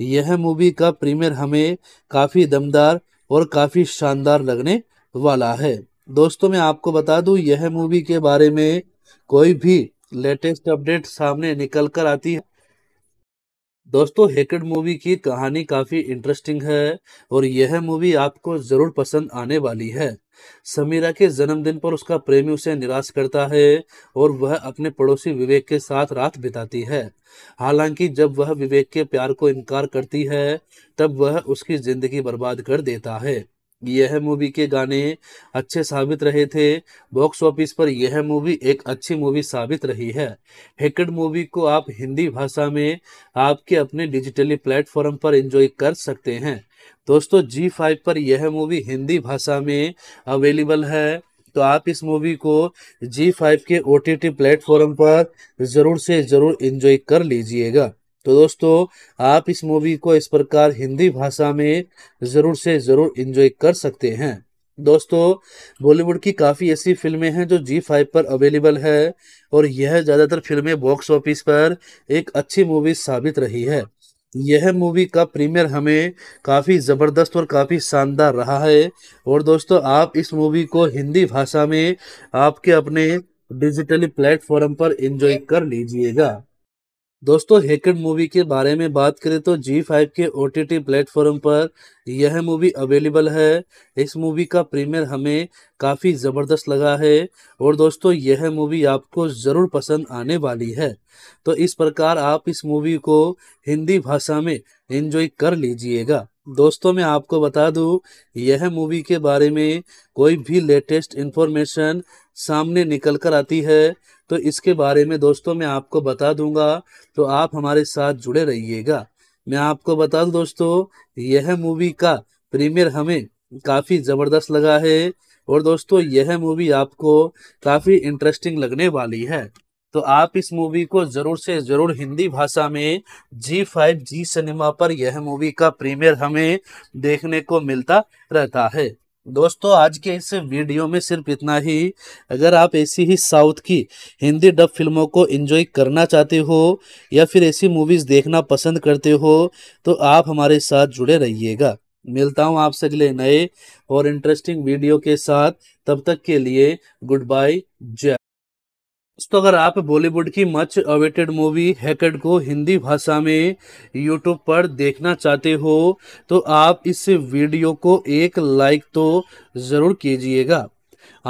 यह मूवी का प्रीमियर हमें काफ़ी दमदार और काफ़ी शानदार लगने वाला है दोस्तों मैं आपको बता दूं यह मूवी के बारे में कोई भी लेटेस्ट अपडेट सामने निकल कर आती है दोस्तों हेकेड मूवी की कहानी काफ़ी इंटरेस्टिंग है और यह मूवी आपको ज़रूर पसंद आने वाली है समीरा के जन्मदिन पर उसका प्रेमी उसे निराश करता है और वह अपने पड़ोसी विवेक के साथ रात बिताती है हालांकि जब वह विवेक के प्यार को इनकार करती है तब वह उसकी ज़िंदगी बर्बाद कर देता है यह मूवी के गाने अच्छे साबित रहे थे बॉक्स ऑफिस पर यह मूवी एक अच्छी मूवी साबित रही है हेकड मूवी को आप हिंदी भाषा में आपके अपने डिजिटली प्लेटफॉर्म पर एंजॉय कर सकते हैं दोस्तों जी फाइव पर यह मूवी हिंदी भाषा में अवेलेबल है तो आप इस मूवी को जी फाइव के ओ टी टी प्लेटफॉर्म पर ज़रूर से ज़रूर इन्जॉय कर लीजिएगा तो दोस्तों आप इस मूवी को इस प्रकार हिंदी भाषा में ज़रूर से ज़रूर इंजॉय कर सकते हैं दोस्तों बॉलीवुड की काफ़ी ऐसी फिल्में हैं जो जी फाइव पर अवेलेबल है और यह ज़्यादातर फिल्में बॉक्स ऑफिस पर एक अच्छी मूवी साबित रही है यह मूवी का प्रीमियर हमें काफ़ी ज़बरदस्त और काफ़ी शानदार रहा है और दोस्तों आप इस मूवी को हिंदी भाषा में आपके अपने डिजिटली प्लेटफॉर्म पर एंजॉय कर लीजिएगा दोस्तों हेकड मूवी के बारे में बात करें तो जी फाइव के ओ टी टी प्लेटफॉर्म पर यह मूवी अवेलेबल है इस मूवी का प्रीमियर हमें काफ़ी ज़बरदस्त लगा है और दोस्तों यह मूवी आपको ज़रूर पसंद आने वाली है तो इस प्रकार आप इस मूवी को हिंदी भाषा में एंजॉय कर लीजिएगा दोस्तों मैं आपको बता दूं यह मूवी के बारे में कोई भी लेटेस्ट इन्फॉर्मेशन सामने निकल कर आती है तो इसके बारे में दोस्तों मैं आपको बता दूंगा तो आप हमारे साथ जुड़े रहिएगा मैं आपको बता दूं दोस्तों यह मूवी का प्रीमियर हमें काफ़ी ज़बरदस्त लगा है और दोस्तों यह मूवी आपको काफ़ी इंटरेस्टिंग लगने वाली है तो आप इस मूवी को जरूर से जरूर हिंदी भाषा में जी फाइव जी सिनेमा पर यह मूवी का प्रीमियर हमें देखने को मिलता रहता है दोस्तों आज के इस वीडियो में सिर्फ इतना ही अगर आप ऐसी ही साउथ की हिंदी डब फिल्मों को एंजॉय करना चाहते हो या फिर ऐसी मूवीज़ देखना पसंद करते हो तो आप हमारे साथ जुड़े रहिएगा मिलता हूँ आपसे अगले नए और इंटरेस्टिंग वीडियो के साथ तब तक के लिए गुड बाय जय दोस्तों अगर आप बॉलीवुड की मच अवेटेड मूवी हैकेड को हिंदी भाषा में यूट्यूब पर देखना चाहते हो तो आप इस वीडियो को एक लाइक तो ज़रूर कीजिएगा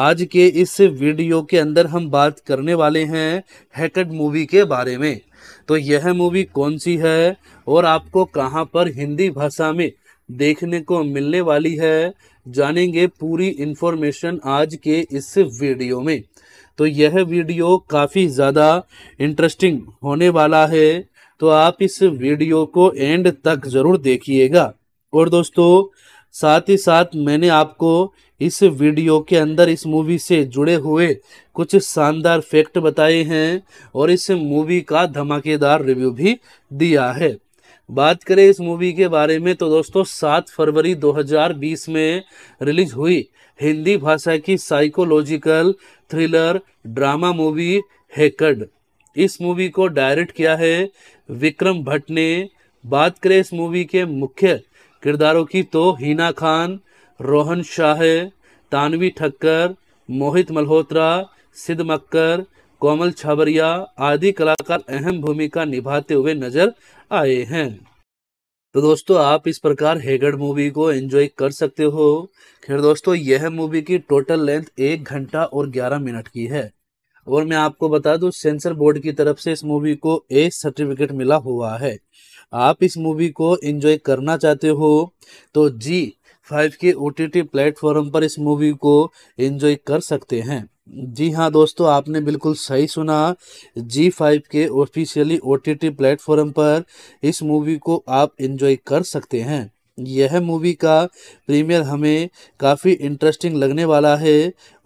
आज के इस वीडियो के अंदर हम बात करने वाले हैं हैकेड मूवी के बारे में तो यह मूवी कौन सी है और आपको कहाँ पर हिंदी भाषा में देखने को मिलने वाली है जानेंगे पूरी इन्फॉर्मेशन आज के इस वीडियो में तो यह वीडियो काफ़ी ज़्यादा इंटरेस्टिंग होने वाला है तो आप इस वीडियो को एंड तक ज़रूर देखिएगा और दोस्तों साथ ही साथ मैंने आपको इस वीडियो के अंदर इस मूवी से जुड़े हुए कुछ शानदार फैक्ट बताए हैं और इस मूवी का धमाकेदार रिव्यू भी दिया है बात करें इस मूवी के बारे में तो दोस्तों सात फरवरी 2020 में रिलीज हुई हिंदी भाषा की साइकोलॉजिकल थ्रिलर ड्रामा मूवी हैकड इस मूवी को डायरेक्ट किया है विक्रम भट्ट ने बात करें इस मूवी के मुख्य किरदारों की तो हीना खान रोहन शाह तानवी ठक्कर मोहित मल्होत्रा सिद्ध मक्कर कोमल छाबरिया आदि कलाकार अहम भूमिका निभाते हुए नजर आए हैं तो दोस्तों आप इस प्रकार हेगड़ मूवी को एंजॉय कर सकते हो खैर दोस्तों यह मूवी की टोटल लेंथ एक घंटा और ग्यारह मिनट की है और मैं आपको बता दूं सेंसर बोर्ड की तरफ से इस मूवी को ए सर्टिफिकेट मिला हुआ है आप इस मूवी को एंजॉय करना चाहते हो तो जी फाइव के ओ टी प्लेटफॉर्म पर इस मूवी को एंजॉय कर सकते हैं जी हाँ दोस्तों आपने बिल्कुल सही सुना जी फाइव के officially O T T platform पर इस मूवी को आप इन्जॉय कर सकते हैं यह मूवी का प्रीमियर हमें काफ़ी इंटरेस्टिंग लगने वाला है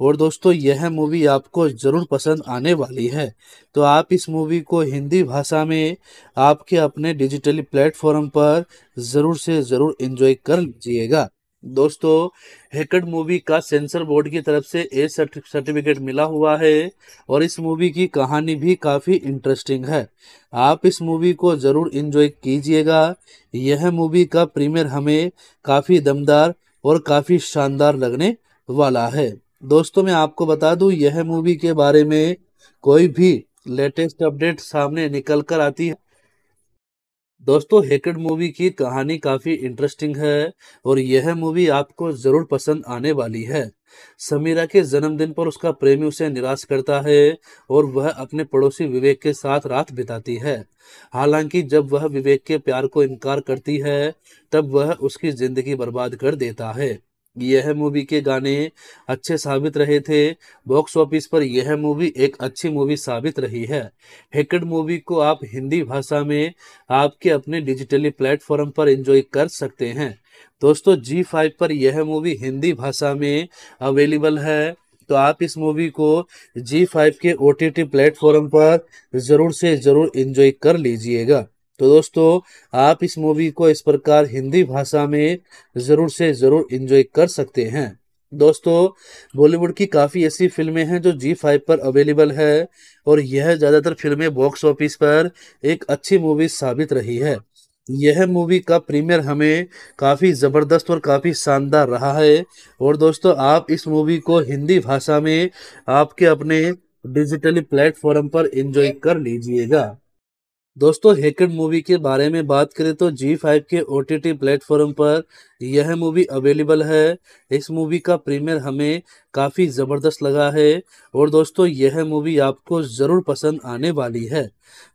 और दोस्तों यह मूवी आपको ज़रूर पसंद आने वाली है तो आप इस मूवी को हिंदी भाषा में आपके अपने डिजिटली प्लेटफॉर्म पर ज़रूर से ज़रूर इन्जॉय कर लीजिएगा दोस्तों हेकड मूवी का सेंसर बोर्ड की तरफ से ए सर्टिफिकेट मिला हुआ है और इस मूवी की कहानी भी काफ़ी इंटरेस्टिंग है आप इस मूवी को ज़रूर इन्जॉय कीजिएगा यह मूवी का प्रीमियर हमें काफ़ी दमदार और काफ़ी शानदार लगने वाला है दोस्तों मैं आपको बता दूं यह मूवी के बारे में कोई भी लेटेस्ट अपडेट सामने निकल कर आती है दोस्तों हेकेड मूवी की कहानी काफ़ी इंटरेस्टिंग है और यह मूवी आपको ज़रूर पसंद आने वाली है समीरा के जन्मदिन पर उसका प्रेमी उसे निराश करता है और वह अपने पड़ोसी विवेक के साथ रात बिताती है हालांकि जब वह विवेक के प्यार को इनकार करती है तब वह उसकी ज़िंदगी बर्बाद कर देता है यह मूवी के गाने अच्छे साबित रहे थे बॉक्स ऑफिस पर यह मूवी एक अच्छी मूवी साबित रही है हेकड मूवी को आप हिंदी भाषा में आपके अपने डिजिटली प्लेटफॉर्म पर एंजॉय कर सकते हैं दोस्तों जी फाइव पर यह मूवी हिंदी भाषा में अवेलेबल है तो आप इस मूवी को जी फाइव के ओ टी टी प्लेटफॉर्म पर ज़रूर से ज़रूर इन्जॉय कर लीजिएगा तो दोस्तों आप इस मूवी को इस प्रकार हिंदी भाषा में ज़रूर से ज़रूर इंजॉय कर सकते हैं दोस्तों बॉलीवुड की काफ़ी ऐसी फिल्में हैं जो जी फाइव पर अवेलेबल है और यह ज़्यादातर फिल्में बॉक्स ऑफिस पर एक अच्छी मूवी साबित रही है यह मूवी का प्रीमियर हमें काफ़ी ज़बरदस्त और काफ़ी शानदार रहा है और दोस्तों आप इस मूवी को हिंदी भाषा में आपके अपने डिजिटली प्लेटफॉर्म पर एंजॉय कर लीजिएगा दोस्तों हेकड मूवी के बारे में बात करें तो जी फाइव के ओ टी टी प्लेटफॉर्म पर यह मूवी अवेलेबल है इस मूवी का प्रीमियर हमें काफ़ी ज़बरदस्त लगा है और दोस्तों यह मूवी आपको ज़रूर पसंद आने वाली है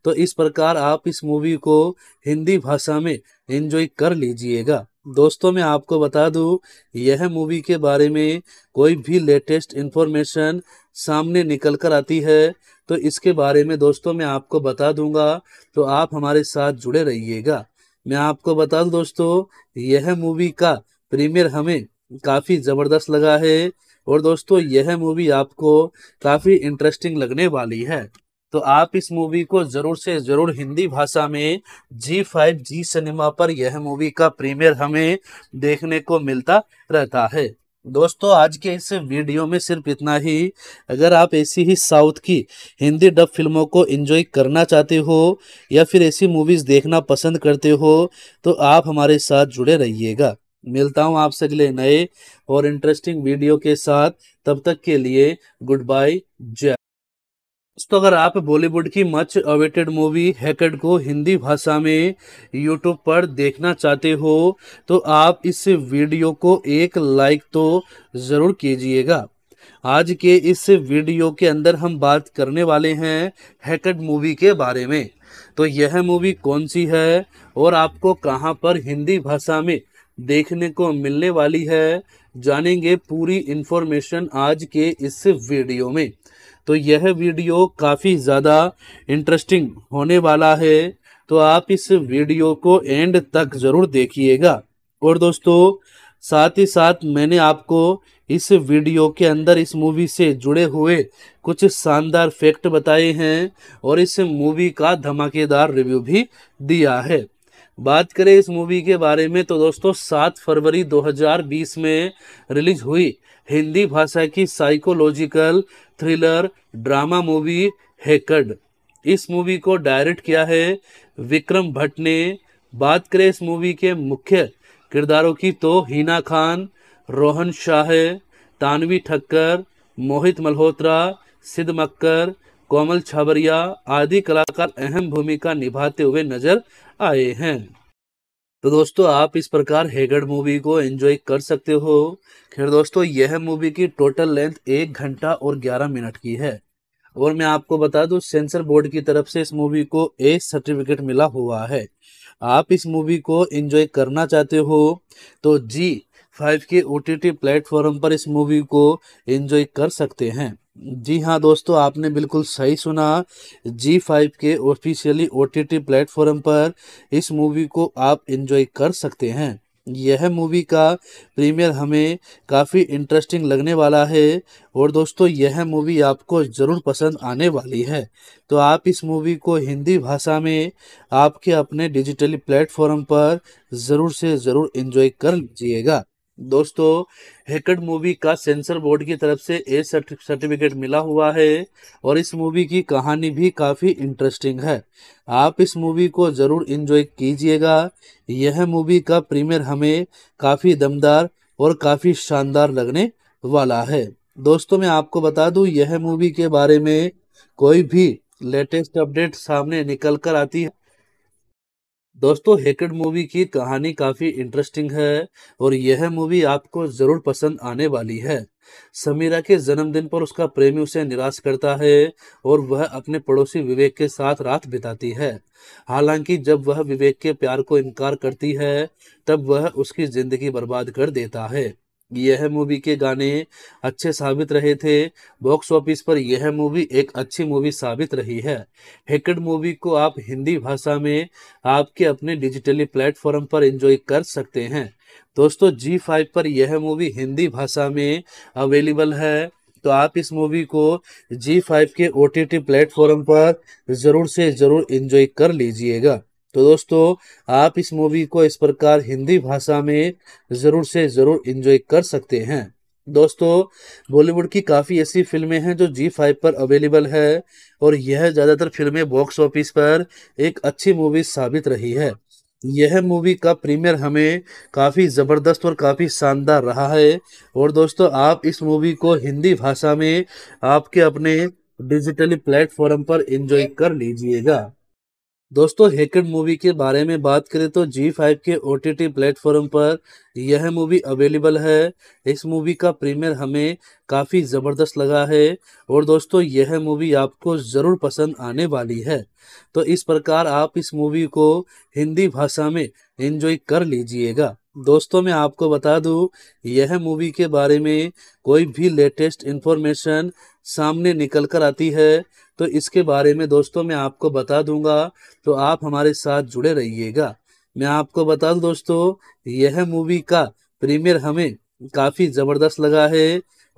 तो इस प्रकार आप इस मूवी को हिंदी भाषा में इंजॉय कर लीजिएगा दोस्तों मैं आपको बता दूं यह मूवी के बारे में कोई भी लेटेस्ट इन्फॉर्मेशन सामने निकल कर आती है तो इसके बारे में दोस्तों मैं आपको बता दूंगा तो आप हमारे साथ जुड़े रहिएगा मैं आपको बता दूं दोस्तों यह मूवी का प्रीमियर हमें काफ़ी ज़बरदस्त लगा है और दोस्तों यह मूवी आपको काफ़ी इंटरेस्टिंग लगने वाली है तो आप इस मूवी को ज़रूर से ज़रूर हिंदी भाषा में जी फाइव जी सिनेमा पर यह मूवी का प्रीमियर हमें देखने को मिलता रहता है दोस्तों आज के इस वीडियो में सिर्फ इतना ही अगर आप ऐसी ही साउथ की हिंदी डब फिल्मों को एंजॉय करना चाहते हो या फिर ऐसी मूवीज़ देखना पसंद करते हो तो आप हमारे साथ जुड़े रहिएगा मिलता हूँ आपसे अगले नए और इंटरेस्टिंग वीडियो के साथ तब तक के लिए गुड बाय जय तो अगर आप बॉलीवुड की मच अवेटेड मूवी हैकेड को हिंदी भाषा में यूट्यूब पर देखना चाहते हो तो आप इस वीडियो को एक लाइक तो ज़रूर कीजिएगा आज के इस वीडियो के अंदर हम बात करने वाले हैं हैकेड मूवी के बारे में तो यह मूवी कौन सी है और आपको कहाँ पर हिंदी भाषा में देखने को मिलने वाली है जानेंगे पूरी इन्फॉर्मेशन आज के इस वीडियो में तो यह वीडियो काफ़ी ज़्यादा इंटरेस्टिंग होने वाला है तो आप इस वीडियो को एंड तक ज़रूर देखिएगा और दोस्तों साथ ही साथ मैंने आपको इस वीडियो के अंदर इस मूवी से जुड़े हुए कुछ शानदार फैक्ट बताए हैं और इस मूवी का धमाकेदार रिव्यू भी दिया है बात करें इस मूवी के बारे में तो दोस्तों 7 फरवरी 2020 में रिलीज हुई हिंदी भाषा की साइकोलॉजिकल थ्रिलर ड्रामा मूवी हैकड इस मूवी को डायरेक्ट किया है विक्रम भट्ट ने बात करें इस मूवी के मुख्य किरदारों की तो हीना खान रोहन शाह तानवी ठक्कर मोहित मल्होत्रा सिद्ध मक्कर कोमल छाबरिया आदि कलाकार अहम भूमिका निभाते हुए नजर आए हैं तो दोस्तों आप इस प्रकार हेगड़ मूवी को एंजॉय कर सकते हो खैर दोस्तों यह मूवी की टोटल लेंथ एक घंटा और ग्यारह मिनट की है और मैं आपको बता दूं सेंसर बोर्ड की तरफ से इस मूवी को ए सर्टिफिकेट मिला हुआ है आप इस मूवी को एंजॉय करना चाहते हो तो जी फाइव के ओ टी प्लेटफॉर्म पर इस मूवी को एंजॉय कर सकते हैं जी हाँ दोस्तों आपने बिल्कुल सही सुना जी फाइव के ऑफिशियली ओ टी प्लेटफॉर्म पर इस मूवी को आप एंजॉय कर सकते हैं यह मूवी का प्रीमियर हमें काफ़ी इंटरेस्टिंग लगने वाला है और दोस्तों यह मूवी आपको ज़रूर पसंद आने वाली है तो आप इस मूवी को हिंदी भाषा में आपके अपने डिजिटली प्लेटफॉर्म पर ज़रूर से ज़रूर एंजॉय कर लीजिएगा दोस्तों हेकड मूवी का सेंसर बोर्ड की तरफ से ए सर्टिफिकेट मिला हुआ है और इस मूवी की कहानी भी काफ़ी इंटरेस्टिंग है आप इस मूवी को ज़रूर इन्जॉय कीजिएगा यह मूवी का प्रीमियर हमें काफ़ी दमदार और काफ़ी शानदार लगने वाला है दोस्तों मैं आपको बता दूं यह मूवी के बारे में कोई भी लेटेस्ट अपडेट सामने निकल कर आती है दोस्तों हेकेड मूवी की कहानी काफ़ी इंटरेस्टिंग है और यह मूवी आपको ज़रूर पसंद आने वाली है समीरा के जन्मदिन पर उसका प्रेमी उसे निराश करता है और वह अपने पड़ोसी विवेक के साथ रात बिताती है हालांकि जब वह विवेक के प्यार को इनकार करती है तब वह उसकी ज़िंदगी बर्बाद कर देता है यह मूवी के गाने अच्छे साबित रहे थे बॉक्स ऑफिस पर यह मूवी एक अच्छी मूवी साबित रही है हेकड मूवी को आप हिंदी भाषा में आपके अपने डिजिटली प्लेटफॉर्म पर एंजॉय कर सकते हैं दोस्तों जी फाइव पर यह मूवी हिंदी भाषा में अवेलेबल है तो आप इस मूवी को जी फाइव के ओ टी टी प्लेटफॉर्म पर ज़रूर से ज़रूर इन्जॉय कर लीजिएगा तो दोस्तों आप इस मूवी को इस प्रकार हिंदी भाषा में ज़रूर से ज़रूर इंजॉय कर सकते हैं दोस्तों बॉलीवुड की काफ़ी ऐसी फिल्में हैं जो जी फाइव पर अवेलेबल है और यह ज़्यादातर फिल्में बॉक्स ऑफिस पर एक अच्छी मूवी साबित रही है यह मूवी का प्रीमियर हमें काफ़ी ज़बरदस्त और काफ़ी शानदार रहा है और दोस्तों आप इस मूवी को हिंदी भाषा में आपके अपने डिजिटली प्लेटफॉर्म पर एंजॉय कर लीजिएगा दोस्तों हेकड मूवी के बारे में बात करें तो जी फाइव के ओ टी टी प्लेटफॉर्म पर यह मूवी अवेलेबल है इस मूवी का प्रीमियर हमें काफ़ी ज़बरदस्त लगा है और दोस्तों यह मूवी आपको ज़रूर पसंद आने वाली है तो इस प्रकार आप इस मूवी को हिंदी भाषा में एंजॉय कर लीजिएगा दोस्तों मैं आपको बता दूं यह मूवी के बारे में कोई भी लेटेस्ट इन्फॉर्मेशन सामने निकल कर आती है तो इसके बारे में दोस्तों मैं आपको बता दूंगा तो आप हमारे साथ जुड़े रहिएगा मैं आपको बता दूं दोस्तों यह मूवी का प्रीमियर हमें काफ़ी ज़बरदस्त लगा है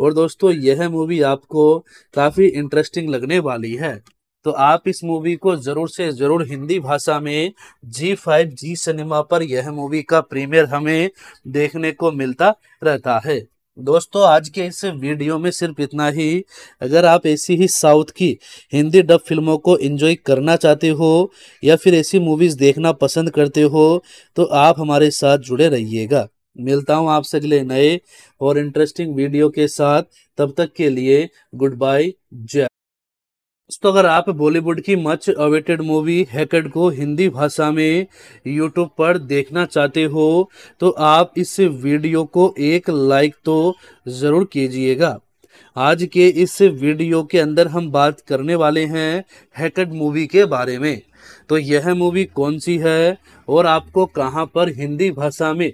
और दोस्तों यह मूवी आपको काफ़ी इंटरेस्टिंग लगने वाली है तो आप इस मूवी को जरूर से जरूर हिंदी भाषा में जी फाइव जी सिनेमा पर यह मूवी का प्रीमियर हमें देखने को मिलता रहता है दोस्तों आज के इस वीडियो में सिर्फ इतना ही अगर आप ऐसी ही साउथ की हिंदी डब फिल्मों को एंजॉय करना चाहते हो या फिर ऐसी मूवीज़ देखना पसंद करते हो तो आप हमारे साथ जुड़े रहिएगा मिलता हूँ आपसे अगले नए और इंटरेस्टिंग वीडियो के साथ तब तक के लिए गुड बाय जय दोस्तों अगर आप बॉलीवुड की मच अवेटेड मूवी हैकेड को हिंदी भाषा में यूट्यूब पर देखना चाहते हो तो आप इस वीडियो को एक लाइक तो ज़रूर कीजिएगा आज के इस वीडियो के अंदर हम बात करने वाले हैं हैकेड मूवी के बारे में तो यह मूवी कौन सी है और आपको कहाँ पर हिंदी भाषा में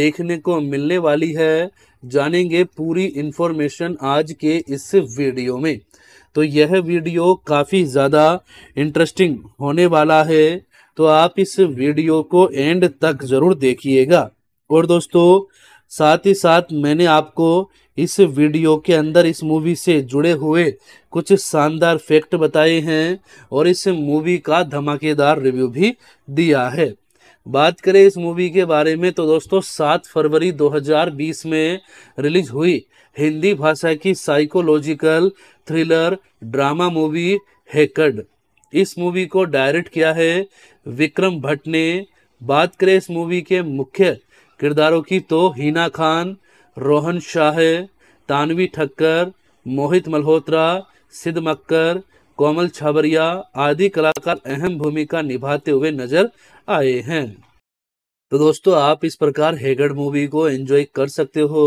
देखने को मिलने वाली है जानेंगे पूरी इन्फॉर्मेशन आज के इस वीडियो में तो यह वीडियो काफ़ी ज़्यादा इंटरेस्टिंग होने वाला है तो आप इस वीडियो को एंड तक ज़रूर देखिएगा और दोस्तों साथ ही साथ मैंने आपको इस वीडियो के अंदर इस मूवी से जुड़े हुए कुछ शानदार फैक्ट बताए हैं और इस मूवी का धमाकेदार रिव्यू भी दिया है बात करें इस मूवी के बारे में तो दोस्तों सात फरवरी 2020 में रिलीज हुई हिंदी भाषा की साइकोलॉजिकल थ्रिलर ड्रामा मूवी हैकड इस मूवी को डायरेक्ट किया है विक्रम भट्ट ने बात करें इस मूवी के मुख्य किरदारों की तो हिना खान रोहन शाह तानवी ठक्कर मोहित मल्होत्रा सिद्ध मक्कर कोमल छाबरिया आदि कलाकार अहम भूमिका निभाते हुए नजर आए हैं तो दोस्तों आप इस प्रकार हेगड़ मूवी को एंजॉय कर सकते हो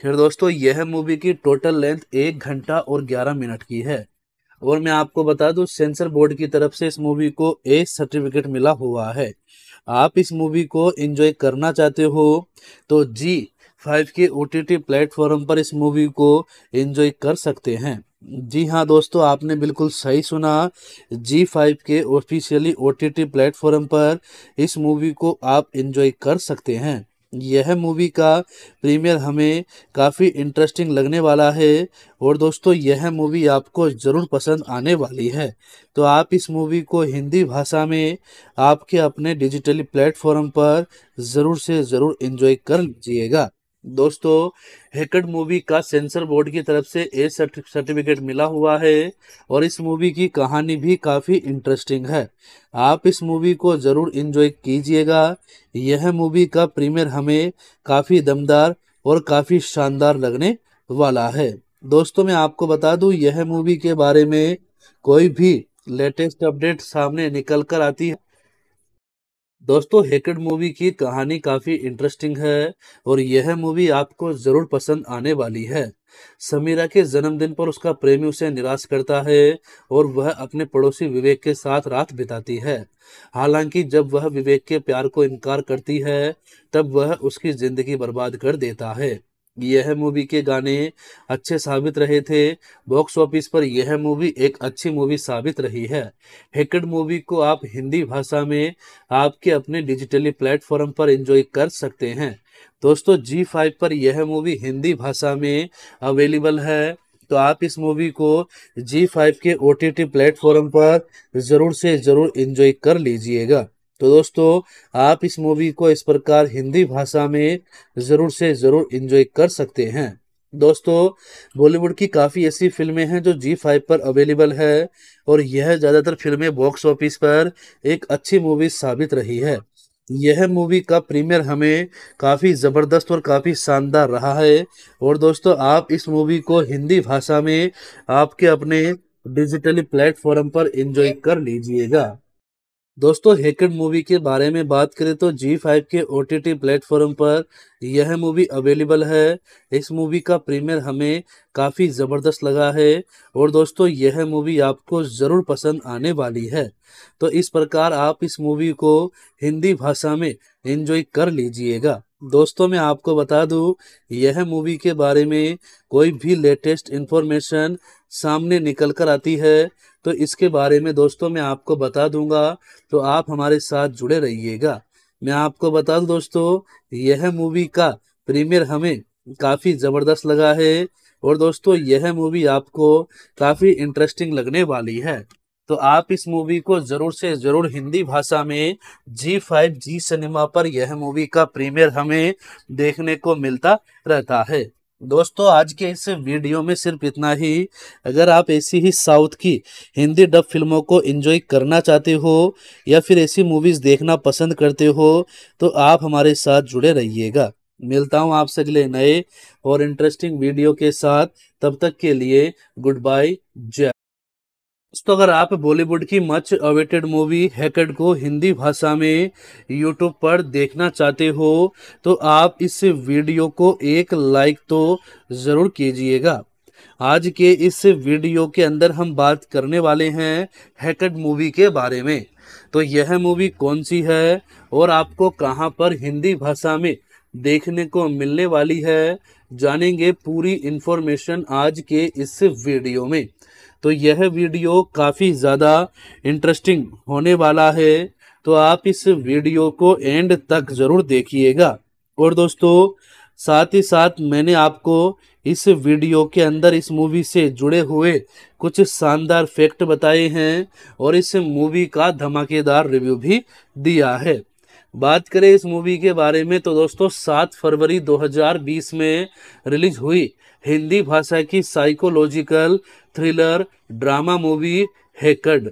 खैर दोस्तों यह मूवी की टोटल लेंथ एक घंटा और ग्यारह मिनट की है और मैं आपको बता दूं सेंसर बोर्ड की तरफ से इस मूवी को ए सर्टिफिकेट मिला हुआ है आप इस मूवी को एंजॉय करना चाहते हो तो जी फाइव के ओ टी प्लेटफॉर्म पर इस मूवी को एंजॉय कर सकते हैं जी हाँ दोस्तों आपने बिल्कुल सही सुना जी फाइव के officially O T T platform पर इस मूवी को आप इन्जॉय कर सकते हैं यह मूवी का प्रीमियर हमें काफ़ी इंटरेस्टिंग लगने वाला है और दोस्तों यह मूवी आपको ज़रूर पसंद आने वाली है तो आप इस मूवी को हिंदी भाषा में आपके अपने डिजिटली प्लेटफॉर्म पर ज़रूर से ज़रूर इन्जॉय कर लीजिएगा दोस्तों हेकड मूवी का सेंसर बोर्ड की तरफ से ए सर्टिफिकेट मिला हुआ है और इस मूवी की कहानी भी काफ़ी इंटरेस्टिंग है आप इस मूवी को ज़रूर इन्जॉय कीजिएगा यह मूवी का प्रीमियर हमें काफ़ी दमदार और काफ़ी शानदार लगने वाला है दोस्तों मैं आपको बता दूं यह मूवी के बारे में कोई भी लेटेस्ट अपडेट सामने निकल कर आती है दोस्तों हेकेड मूवी की कहानी काफ़ी इंटरेस्टिंग है और यह मूवी आपको ज़रूर पसंद आने वाली है समीरा के जन्मदिन पर उसका प्रेमी उसे निराश करता है और वह अपने पड़ोसी विवेक के साथ रात बिताती है हालांकि जब वह विवेक के प्यार को इनकार करती है तब वह उसकी ज़िंदगी बर्बाद कर देता है यह मूवी के गाने अच्छे साबित रहे थे बॉक्स ऑफिस पर यह मूवी एक अच्छी मूवी साबित रही है हेकड मूवी को आप हिंदी भाषा में आपके अपने डिजिटली प्लेटफॉर्म पर एंजॉय कर सकते हैं दोस्तों जी फाइव पर यह मूवी हिंदी भाषा में अवेलेबल है तो आप इस मूवी को जी फाइव के ओ टी टी प्लेटफॉर्म पर ज़रूर से ज़रूर इन्जॉय कर लीजिएगा तो दोस्तों आप इस मूवी को इस प्रकार हिंदी भाषा में ज़रूर से ज़रूर इंजॉय कर सकते हैं दोस्तों बॉलीवुड की काफ़ी ऐसी फिल्में हैं जो जी फाइव पर अवेलेबल है और यह ज़्यादातर फिल्में बॉक्स ऑफिस पर एक अच्छी मूवी साबित रही है यह मूवी का प्रीमियर हमें काफ़ी ज़बरदस्त और काफ़ी शानदार रहा है और दोस्तों आप इस मूवी को हिंदी भाषा में आपके अपने डिजिटली प्लेटफॉर्म पर एंजॉय कर लीजिएगा दोस्तों हेकड मूवी के बारे में बात करें तो जी फाइव के ओ टी टी प्लेटफॉर्म पर यह मूवी अवेलेबल है इस मूवी का प्रीमियर हमें काफ़ी ज़बरदस्त लगा है और दोस्तों यह मूवी आपको ज़रूर पसंद आने वाली है तो इस प्रकार आप इस मूवी को हिंदी भाषा में इंजॉय कर लीजिएगा दोस्तों मैं आपको बता दूं यह मूवी के बारे में कोई भी लेटेस्ट इन्फॉर्मेशन सामने निकल कर आती है तो इसके बारे में दोस्तों मैं आपको बता दूंगा तो आप हमारे साथ जुड़े रहिएगा मैं आपको बता दूं दोस्तों यह मूवी का प्रीमियर हमें काफ़ी ज़बरदस्त लगा है और दोस्तों यह मूवी आपको काफ़ी इंटरेस्टिंग लगने वाली है तो आप इस मूवी को ज़रूर से ज़रूर हिंदी भाषा में जी फाइव जी सिनेमा पर यह मूवी का प्रीमियर हमें देखने को मिलता रहता है दोस्तों आज के इस वीडियो में सिर्फ इतना ही अगर आप ऐसी ही साउथ की हिंदी डब फिल्मों को एंजॉय करना चाहते हो या फिर ऐसी मूवीज़ देखना पसंद करते हो तो आप हमारे साथ जुड़े रहिएगा मिलता हूँ आपसे अगले नए और इंटरेस्टिंग वीडियो के साथ तब तक के लिए गुड बाय जय तो अगर आप बॉलीवुड की मच अवेटेड मूवी हैकेड को हिंदी भाषा में यूट्यूब पर देखना चाहते हो तो आप इस वीडियो को एक लाइक तो ज़रूर कीजिएगा आज के इस वीडियो के अंदर हम बात करने वाले हैं हैकेड मूवी के बारे में तो यह मूवी कौन सी है और आपको कहाँ पर हिंदी भाषा में देखने को मिलने वाली है जानेंगे पूरी इन्फॉर्मेशन आज के इस वीडियो में तो यह वीडियो काफ़ी ज़्यादा इंटरेस्टिंग होने वाला है तो आप इस वीडियो को एंड तक ज़रूर देखिएगा और दोस्तों साथ ही साथ मैंने आपको इस वीडियो के अंदर इस मूवी से जुड़े हुए कुछ शानदार फैक्ट बताए हैं और इस मूवी का धमाकेदार रिव्यू भी दिया है बात करें इस मूवी के बारे में तो दोस्तों 7 फरवरी 2020 में रिलीज हुई हिंदी भाषा की साइकोलॉजिकल थ्रिलर ड्रामा मूवी हैकड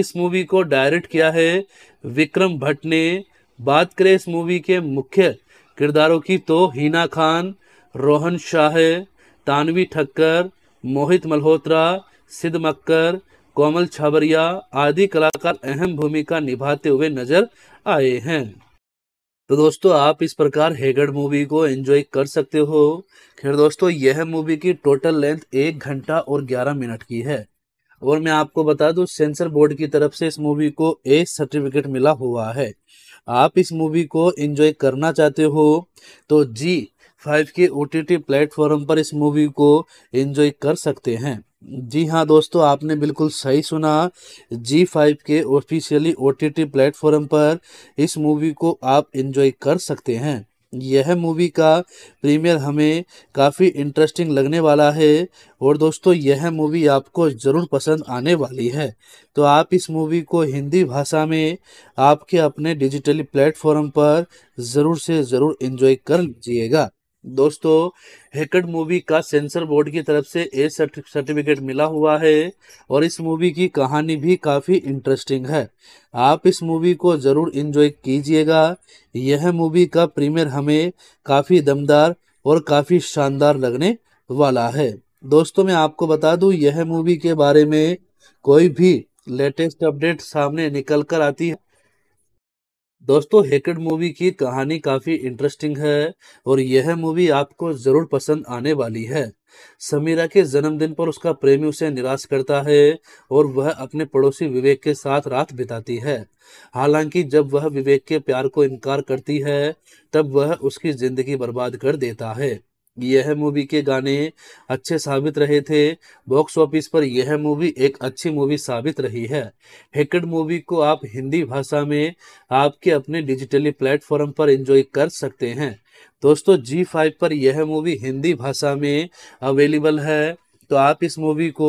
इस मूवी को डायरेक्ट किया है विक्रम भट्ट ने बात करें इस मूवी के मुख्य किरदारों की तो हिना खान रोहन शाह तानवी ठक्कर मोहित मल्होत्रा सिद्ध मक्कर कोमल छाबरिया आदि कलाकार अहम भूमिका निभाते हुए नजर आए हैं तो दोस्तों आप इस प्रकार हेगड़ मूवी को एंजॉय कर सकते हो खैर दोस्तों यह मूवी की टोटल लेंथ एक घंटा और ग्यारह मिनट की है और मैं आपको बता दूं सेंसर बोर्ड की तरफ से इस मूवी को ए सर्टिफिकेट मिला हुआ है आप इस मूवी को एंजॉय करना चाहते हो तो जी फाइव के ओ टी प्लेटफॉर्म पर इस मूवी को एंजॉय कर सकते हैं जी हाँ दोस्तों आपने बिल्कुल सही सुना जी फाइव के ऑफिशियली ओ टी प्लेटफॉर्म पर इस मूवी को आप एंजॉय कर सकते हैं यह मूवी का प्रीमियर हमें काफ़ी इंटरेस्टिंग लगने वाला है और दोस्तों यह मूवी आपको ज़रूर पसंद आने वाली है तो आप इस मूवी को हिंदी भाषा में आपके अपने डिजिटली प्लेटफॉर्म पर ज़रूर से ज़रूर एंजॉय कर लीजिएगा दोस्तों हेकड मूवी का सेंसर बोर्ड की तरफ से ए सर्टिफिकेट मिला हुआ है और इस मूवी की कहानी भी काफ़ी इंटरेस्टिंग है आप इस मूवी को ज़रूर इन्जॉय कीजिएगा यह मूवी का प्रीमियर हमें काफ़ी दमदार और काफ़ी शानदार लगने वाला है दोस्तों मैं आपको बता दूं यह मूवी के बारे में कोई भी लेटेस्ट अपडेट सामने निकल कर आती है दोस्तों हेकेड मूवी की कहानी काफ़ी इंटरेस्टिंग है और यह मूवी आपको ज़रूर पसंद आने वाली है समीरा के जन्मदिन पर उसका प्रेमी उसे निराश करता है और वह अपने पड़ोसी विवेक के साथ रात बिताती है हालांकि जब वह विवेक के प्यार को इनकार करती है तब वह उसकी ज़िंदगी बर्बाद कर देता है यह मूवी के गाने अच्छे साबित रहे थे बॉक्स ऑफिस पर यह मूवी एक अच्छी मूवी साबित रही है हेकड मूवी को आप हिंदी भाषा में आपके अपने डिजिटली प्लेटफॉर्म पर एंजॉय कर सकते हैं दोस्तों जी फाइव पर यह मूवी हिंदी भाषा में अवेलेबल है तो आप इस मूवी को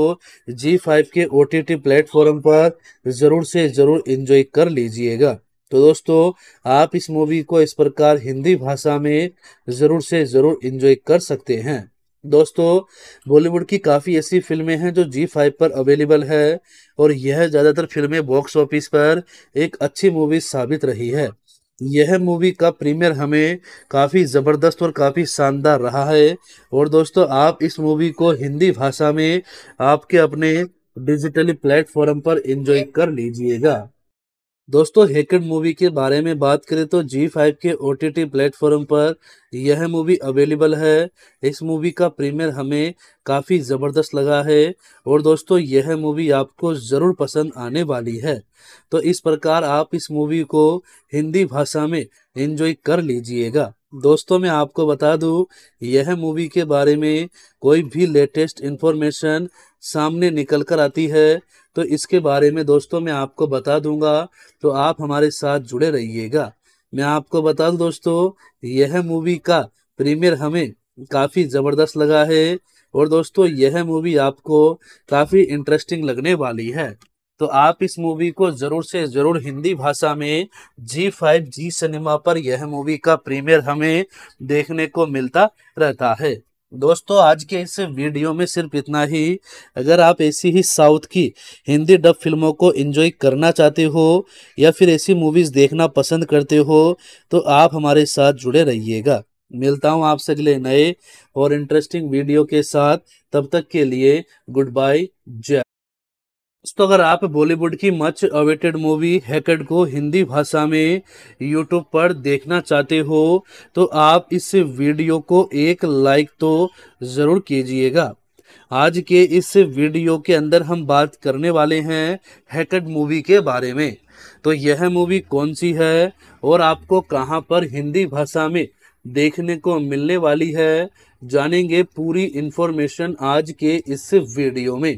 जी फाइव के ओ टी टी प्लेटफॉर्म पर ज़रूर से ज़रूर इन्जॉय कर लीजिएगा तो दोस्तों आप इस मूवी को इस प्रकार हिंदी भाषा में ज़रूर से ज़रूर इंजॉय कर सकते हैं दोस्तों बॉलीवुड की काफ़ी ऐसी फिल्में हैं जो जी फाइव पर अवेलेबल है और यह ज़्यादातर फिल्में बॉक्स ऑफिस पर एक अच्छी मूवी साबित रही है यह मूवी का प्रीमियर हमें काफ़ी ज़बरदस्त और काफ़ी शानदार रहा है और दोस्तों आप इस मूवी को हिंदी भाषा में आपके अपने डिजिटली प्लेटफॉर्म पर एंजॉय कर लीजिएगा दोस्तों हेकड मूवी के बारे में बात करें तो जी फाइव के ओ टी टी प्लेटफॉर्म पर यह मूवी अवेलेबल है इस मूवी का प्रीमियर हमें काफ़ी ज़बरदस्त लगा है और दोस्तों यह मूवी आपको ज़रूर पसंद आने वाली है तो इस प्रकार आप इस मूवी को हिंदी भाषा में इंजॉय कर लीजिएगा दोस्तों मैं आपको बता दूं यह मूवी के बारे में कोई भी लेटेस्ट इन्फॉर्मेशन सामने निकल कर आती है तो इसके बारे में दोस्तों मैं आपको बता दूंगा तो आप हमारे साथ जुड़े रहिएगा मैं आपको बता दूं दोस्तों यह मूवी का प्रीमियर हमें काफ़ी ज़बरदस्त लगा है और दोस्तों यह मूवी आपको काफ़ी इंटरेस्टिंग लगने वाली है तो आप इस मूवी को ज़रूर से ज़रूर हिंदी भाषा में जी फाइव जी सिनेमा पर यह मूवी का प्रीमियर हमें देखने को मिलता रहता है दोस्तों आज के इस वीडियो में सिर्फ इतना ही अगर आप ऐसी ही साउथ की हिंदी डब फिल्मों को एंजॉय करना चाहते हो या फिर ऐसी मूवीज़ देखना पसंद करते हो तो आप हमारे साथ जुड़े रहिएगा मिलता हूँ आपसे अगले नए और इंटरेस्टिंग वीडियो के साथ तब तक के लिए गुड बाय जय तो अगर आप बॉलीवुड की मच अवेटेड मूवी हैकेड को हिंदी भाषा में यूट्यूब पर देखना चाहते हो तो आप इस वीडियो को एक लाइक तो ज़रूर कीजिएगा आज के इस वीडियो के अंदर हम बात करने वाले हैं हैकेड मूवी के बारे में तो यह मूवी कौन सी है और आपको कहाँ पर हिंदी भाषा में देखने को मिलने वाली है जानेंगे पूरी इन्फॉर्मेशन आज के इस वीडियो में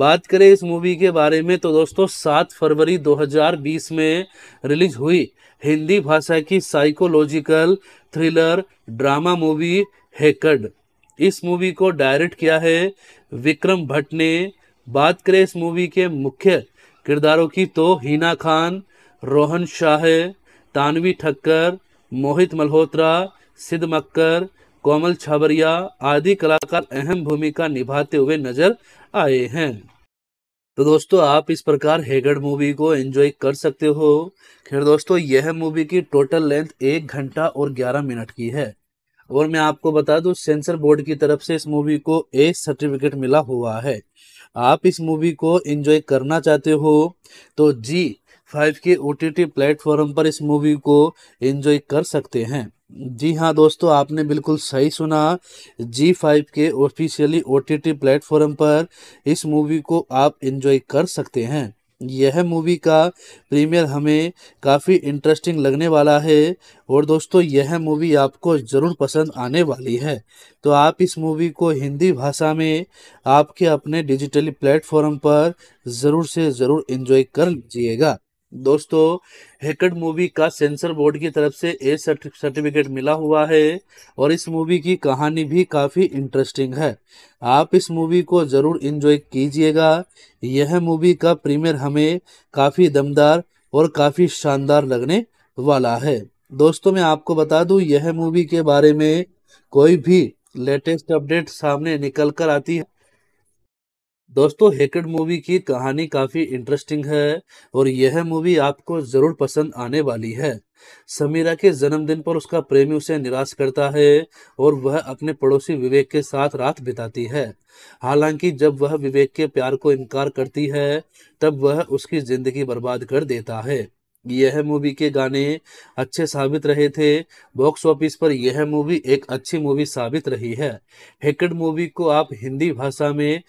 बात करें इस मूवी के बारे में तो दोस्तों सात फरवरी 2020 में रिलीज हुई हिंदी भाषा की साइकोलॉजिकल थ्रिलर ड्रामा मूवी हैकड इस मूवी को डायरेक्ट किया है विक्रम भट्ट ने बात करें इस मूवी के मुख्य किरदारों की तो हीना खान रोहन शाह तानवी ठक्कर मोहित मल्होत्रा सिद्ध मक्कर कोमल छाबरिया आदि कलाकार अहम भूमिका निभाते हुए नजर आए हैं तो दोस्तों आप इस प्रकार हेगड़ मूवी को एंजॉय कर सकते हो खैर दोस्तों यह मूवी की टोटल लेंथ एक घंटा और ग्यारह मिनट की है और मैं आपको बता दूं सेंसर बोर्ड की तरफ से इस मूवी को ए सर्टिफिकेट मिला हुआ है आप इस मूवी को एंजॉय करना चाहते हो तो जी फाइव के ओ टी प्लेटफॉर्म पर इस मूवी को एंजॉय कर सकते हैं जी हाँ दोस्तों आपने बिल्कुल सही सुना जी फाइव के officially O T T platform पर इस मूवी को आप इन्जॉय कर सकते हैं यह मूवी का प्रीमियर हमें काफ़ी इंटरेस्टिंग लगने वाला है और दोस्तों यह मूवी आपको ज़रूर पसंद आने वाली है तो आप इस मूवी को हिंदी भाषा में आपके अपने डिजिटली प्लेटफॉर्म पर ज़रूर से ज़रूर इन्जॉय कर लीजिएगा दोस्तों हेकड मूवी का सेंसर बोर्ड की तरफ से ए सर्टिफिकेट मिला हुआ है और इस मूवी की कहानी भी काफ़ी इंटरेस्टिंग है आप इस मूवी को ज़रूर इन्जॉय कीजिएगा यह मूवी का प्रीमियर हमें काफ़ी दमदार और काफ़ी शानदार लगने वाला है दोस्तों मैं आपको बता दूं यह मूवी के बारे में कोई भी लेटेस्ट अपडेट सामने निकल कर आती है दोस्तों हेकेड मूवी की कहानी काफ़ी इंटरेस्टिंग है और यह मूवी आपको ज़रूर पसंद आने वाली है समीरा के जन्मदिन पर उसका प्रेमी उसे निराश करता है और वह अपने पड़ोसी विवेक के साथ रात बिताती है हालांकि जब वह विवेक के प्यार को इनकार करती है तब वह उसकी ज़िंदगी बर्बाद कर देता है यह मूवी के गाने अच्छे साबित रहे थे बॉक्स ऑफिस पर यह मूवी एक अच्छी मूवी साबित रही है हेकड मूवी को आप हिंदी भाषा में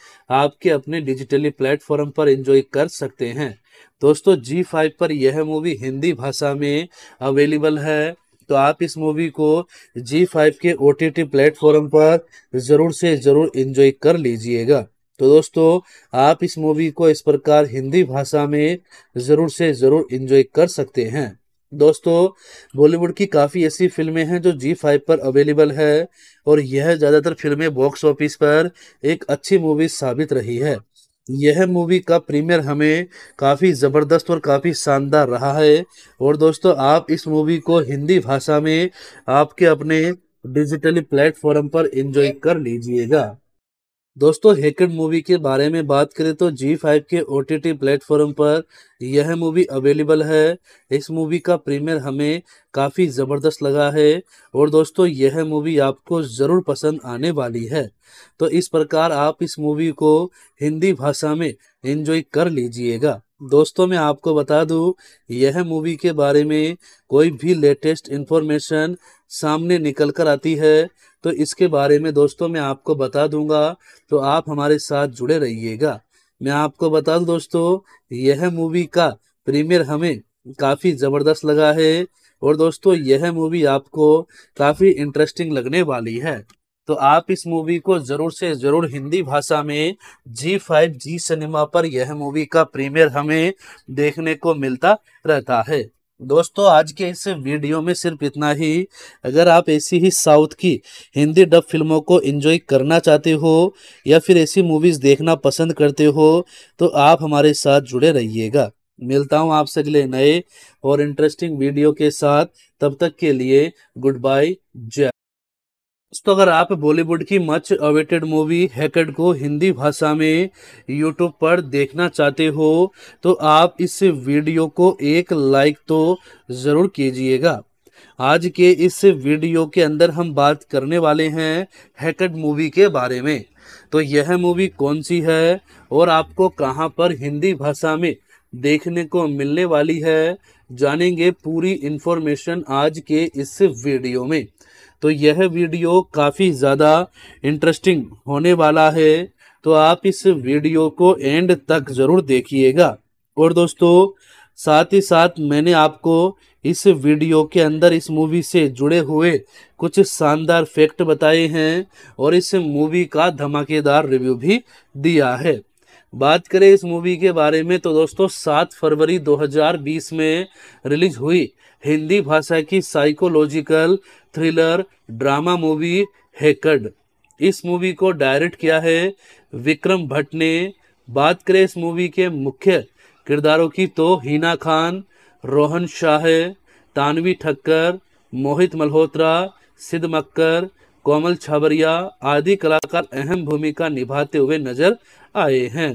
आपके अपने डिजिटली प्लेटफॉर्म पर एंजॉय कर सकते हैं दोस्तों जी फाइव पर यह मूवी हिंदी भाषा में अवेलेबल है तो आप इस मूवी को जी फाइव के ओ टी टी प्लेटफॉर्म पर ज़रूर से ज़रूर इन्जॉय कर लीजिएगा तो दोस्तों आप इस मूवी को इस प्रकार हिंदी भाषा में ज़रूर से ज़रूर इंजॉय कर सकते हैं दोस्तों बॉलीवुड की काफ़ी ऐसी फिल्में हैं जो जी फाइव पर अवेलेबल है और यह ज़्यादातर फिल्में बॉक्स ऑफिस पर एक अच्छी मूवी साबित रही है यह मूवी का प्रीमियर हमें काफ़ी ज़बरदस्त और काफ़ी शानदार रहा है और दोस्तों आप इस मूवी को हिंदी भाषा में आपके अपने डिजिटली प्लेटफॉर्म पर एंजॉय कर लीजिएगा दोस्तों हेकड मूवी के बारे में बात करें तो जी फाइव के ओ टी टी प्लेटफॉर्म पर यह मूवी अवेलेबल है इस मूवी का प्रीमियर हमें काफ़ी ज़बरदस्त लगा है और दोस्तों यह मूवी आपको ज़रूर पसंद आने वाली है तो इस प्रकार आप इस मूवी को हिंदी भाषा में एंजॉय कर लीजिएगा दोस्तों मैं आपको बता दूं यह मूवी के बारे में कोई भी लेटेस्ट इन्फॉर्मेशन सामने निकल कर आती है तो इसके बारे में दोस्तों मैं आपको बता दूंगा तो आप हमारे साथ जुड़े रहिएगा मैं आपको बता दूं दोस्तों यह मूवी का प्रीमियर हमें काफ़ी ज़बरदस्त लगा है और दोस्तों यह मूवी आपको काफ़ी इंटरेस्टिंग लगने वाली है तो आप इस मूवी को जरूर से जरूर हिंदी भाषा में जी फाइव जी सिनेमा पर यह मूवी का प्रीमियर हमें देखने को मिलता रहता है दोस्तों आज के इस वीडियो में सिर्फ इतना ही अगर आप ऐसी ही साउथ की हिंदी डब फिल्मों को एंजॉय करना चाहते हो या फिर ऐसी मूवीज़ देखना पसंद करते हो तो आप हमारे साथ जुड़े रहिएगा मिलता हूँ आपसे अगले नए और इंटरेस्टिंग वीडियो के साथ तब तक के लिए गुड बाय जय दोस्तों अगर आप बॉलीवुड की मच अवेटेड मूवी हैकेड को हिंदी भाषा में यूट्यूब पर देखना चाहते हो तो आप इस वीडियो को एक लाइक तो ज़रूर कीजिएगा आज के इस वीडियो के अंदर हम बात करने वाले हैं हैकेड मूवी के बारे में तो यह मूवी कौन सी है और आपको कहाँ पर हिंदी भाषा में देखने को मिलने वाली है जानेंगे पूरी इन्फॉर्मेशन आज के इस वीडियो में तो यह वीडियो काफ़ी ज़्यादा इंटरेस्टिंग होने वाला है तो आप इस वीडियो को एंड तक ज़रूर देखिएगा और दोस्तों साथ ही साथ मैंने आपको इस वीडियो के अंदर इस मूवी से जुड़े हुए कुछ शानदार फैक्ट बताए हैं और इस मूवी का धमाकेदार रिव्यू भी दिया है बात करें इस मूवी के बारे में तो दोस्तों 7 फरवरी 2020 में रिलीज हुई हिंदी भाषा की साइकोलॉजिकल थ्रिलर ड्रामा मूवी हैकड इस मूवी को डायरेक्ट किया है विक्रम भट्ट ने बात करें इस मूवी के मुख्य किरदारों की तो हिना खान रोहन शाह तानवी ठक्कर मोहित मल्होत्रा सिद्ध मक्कर कोमल छाबरिया आदि कलाकार अहम भूमिका निभाते हुए नजर आए हैं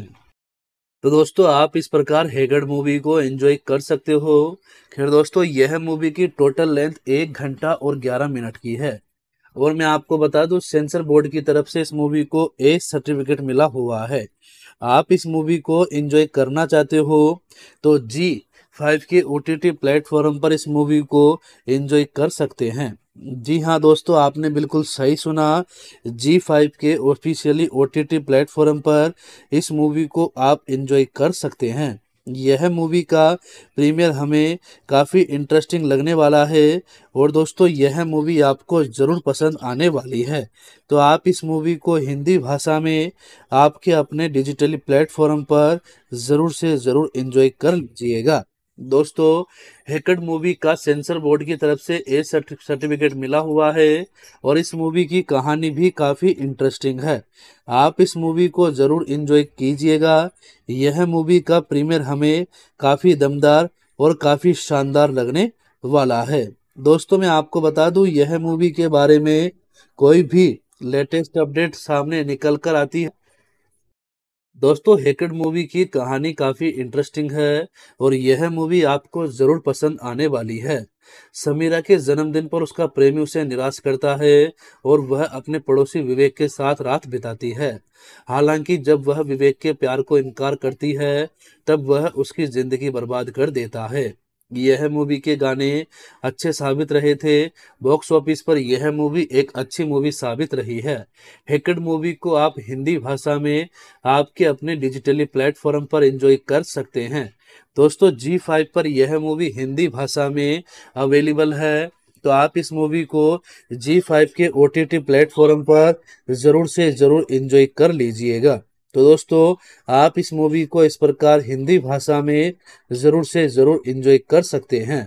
तो दोस्तों आप इस प्रकार हेगड़ मूवी को एंजॉय कर सकते हो खैर दोस्तों यह मूवी की टोटल लेंथ एक घंटा और ग्यारह मिनट की है और मैं आपको बता दूं सेंसर बोर्ड की तरफ से इस मूवी को ए सर्टिफिकेट मिला हुआ है आप इस मूवी को एंजॉय करना चाहते हो तो जी फाइव के ओ टी प्लेटफॉर्म पर इस मूवी को एंजॉय कर सकते हैं जी हाँ दोस्तों आपने बिल्कुल सही सुना जी फाइव के officially O T T platform पर इस मूवी को आप इन्जॉय कर सकते हैं यह मूवी का प्रीमियर हमें काफ़ी इंटरेस्टिंग लगने वाला है और दोस्तों यह मूवी आपको ज़रूर पसंद आने वाली है तो आप इस मूवी को हिंदी भाषा में आपके अपने डिजिटली प्लेटफॉर्म पर ज़रूर से ज़रूर इन्जॉय कर लीजिएगा दोस्तों हेकड मूवी का सेंसर बोर्ड की तरफ से ए सर्टिफिकेट मिला हुआ है और इस मूवी की कहानी भी काफ़ी इंटरेस्टिंग है आप इस मूवी को ज़रूर इन्जॉय कीजिएगा यह मूवी का प्रीमियर हमें काफ़ी दमदार और काफ़ी शानदार लगने वाला है दोस्तों मैं आपको बता दूं यह मूवी के बारे में कोई भी लेटेस्ट अपडेट सामने निकल कर आती है दोस्तों हेकेड मूवी की कहानी काफ़ी इंटरेस्टिंग है और यह मूवी आपको ज़रूर पसंद आने वाली है समीरा के जन्मदिन पर उसका प्रेमी उसे निराश करता है और वह अपने पड़ोसी विवेक के साथ रात बिताती है हालांकि जब वह विवेक के प्यार को इनकार करती है तब वह उसकी ज़िंदगी बर्बाद कर देता है यह मूवी के गाने अच्छे साबित रहे थे बॉक्स ऑफिस पर यह मूवी एक अच्छी मूवी साबित रही है हेकड मूवी को आप हिंदी भाषा में आपके अपने डिजिटली प्लेटफॉर्म पर एंजॉय कर सकते हैं दोस्तों जी फाइव पर यह मूवी हिंदी भाषा में अवेलेबल है तो आप इस मूवी को जी फाइव के ओ टी टी प्लेटफॉर्म पर ज़रूर से ज़रूर इन्जॉय कर लीजिएगा तो दोस्तों आप इस मूवी को इस प्रकार हिंदी भाषा में ज़रूर से ज़रूर इंजॉय कर सकते हैं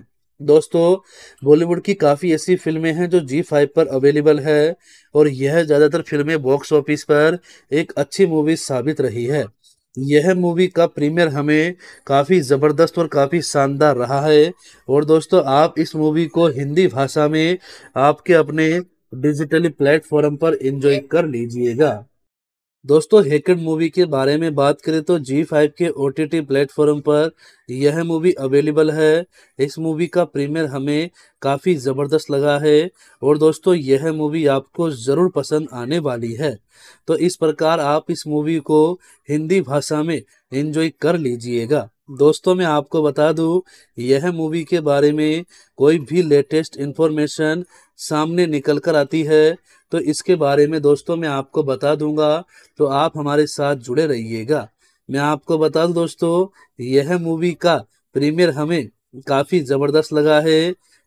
दोस्तों बॉलीवुड की काफ़ी ऐसी फिल्में हैं जो जी फाइव पर अवेलेबल है और यह ज़्यादातर फिल्में बॉक्स ऑफिस पर एक अच्छी मूवी साबित रही है यह मूवी का प्रीमियर हमें काफ़ी ज़बरदस्त और काफ़ी शानदार रहा है और दोस्तों आप इस मूवी को हिंदी भाषा में आपके अपने डिजिटली प्लेटफॉर्म पर एंजॉय कर लीजिएगा दोस्तों हेकड मूवी के बारे में बात करें तो जी फाइव के ओ टी टी प्लेटफॉर्म पर यह मूवी अवेलेबल है इस मूवी का प्रीमियर हमें काफ़ी ज़बरदस्त लगा है और दोस्तों यह मूवी आपको ज़रूर पसंद आने वाली है तो इस प्रकार आप इस मूवी को हिंदी भाषा में इंजॉय कर लीजिएगा दोस्तों मैं आपको बता दूं यह मूवी के बारे में कोई भी लेटेस्ट इन्फॉर्मेशन सामने निकल कर आती है तो इसके बारे में दोस्तों मैं आपको बता दूंगा तो आप हमारे साथ जुड़े रहिएगा मैं आपको बता दूं दोस्तों यह मूवी का प्रीमियर हमें काफ़ी ज़बरदस्त लगा है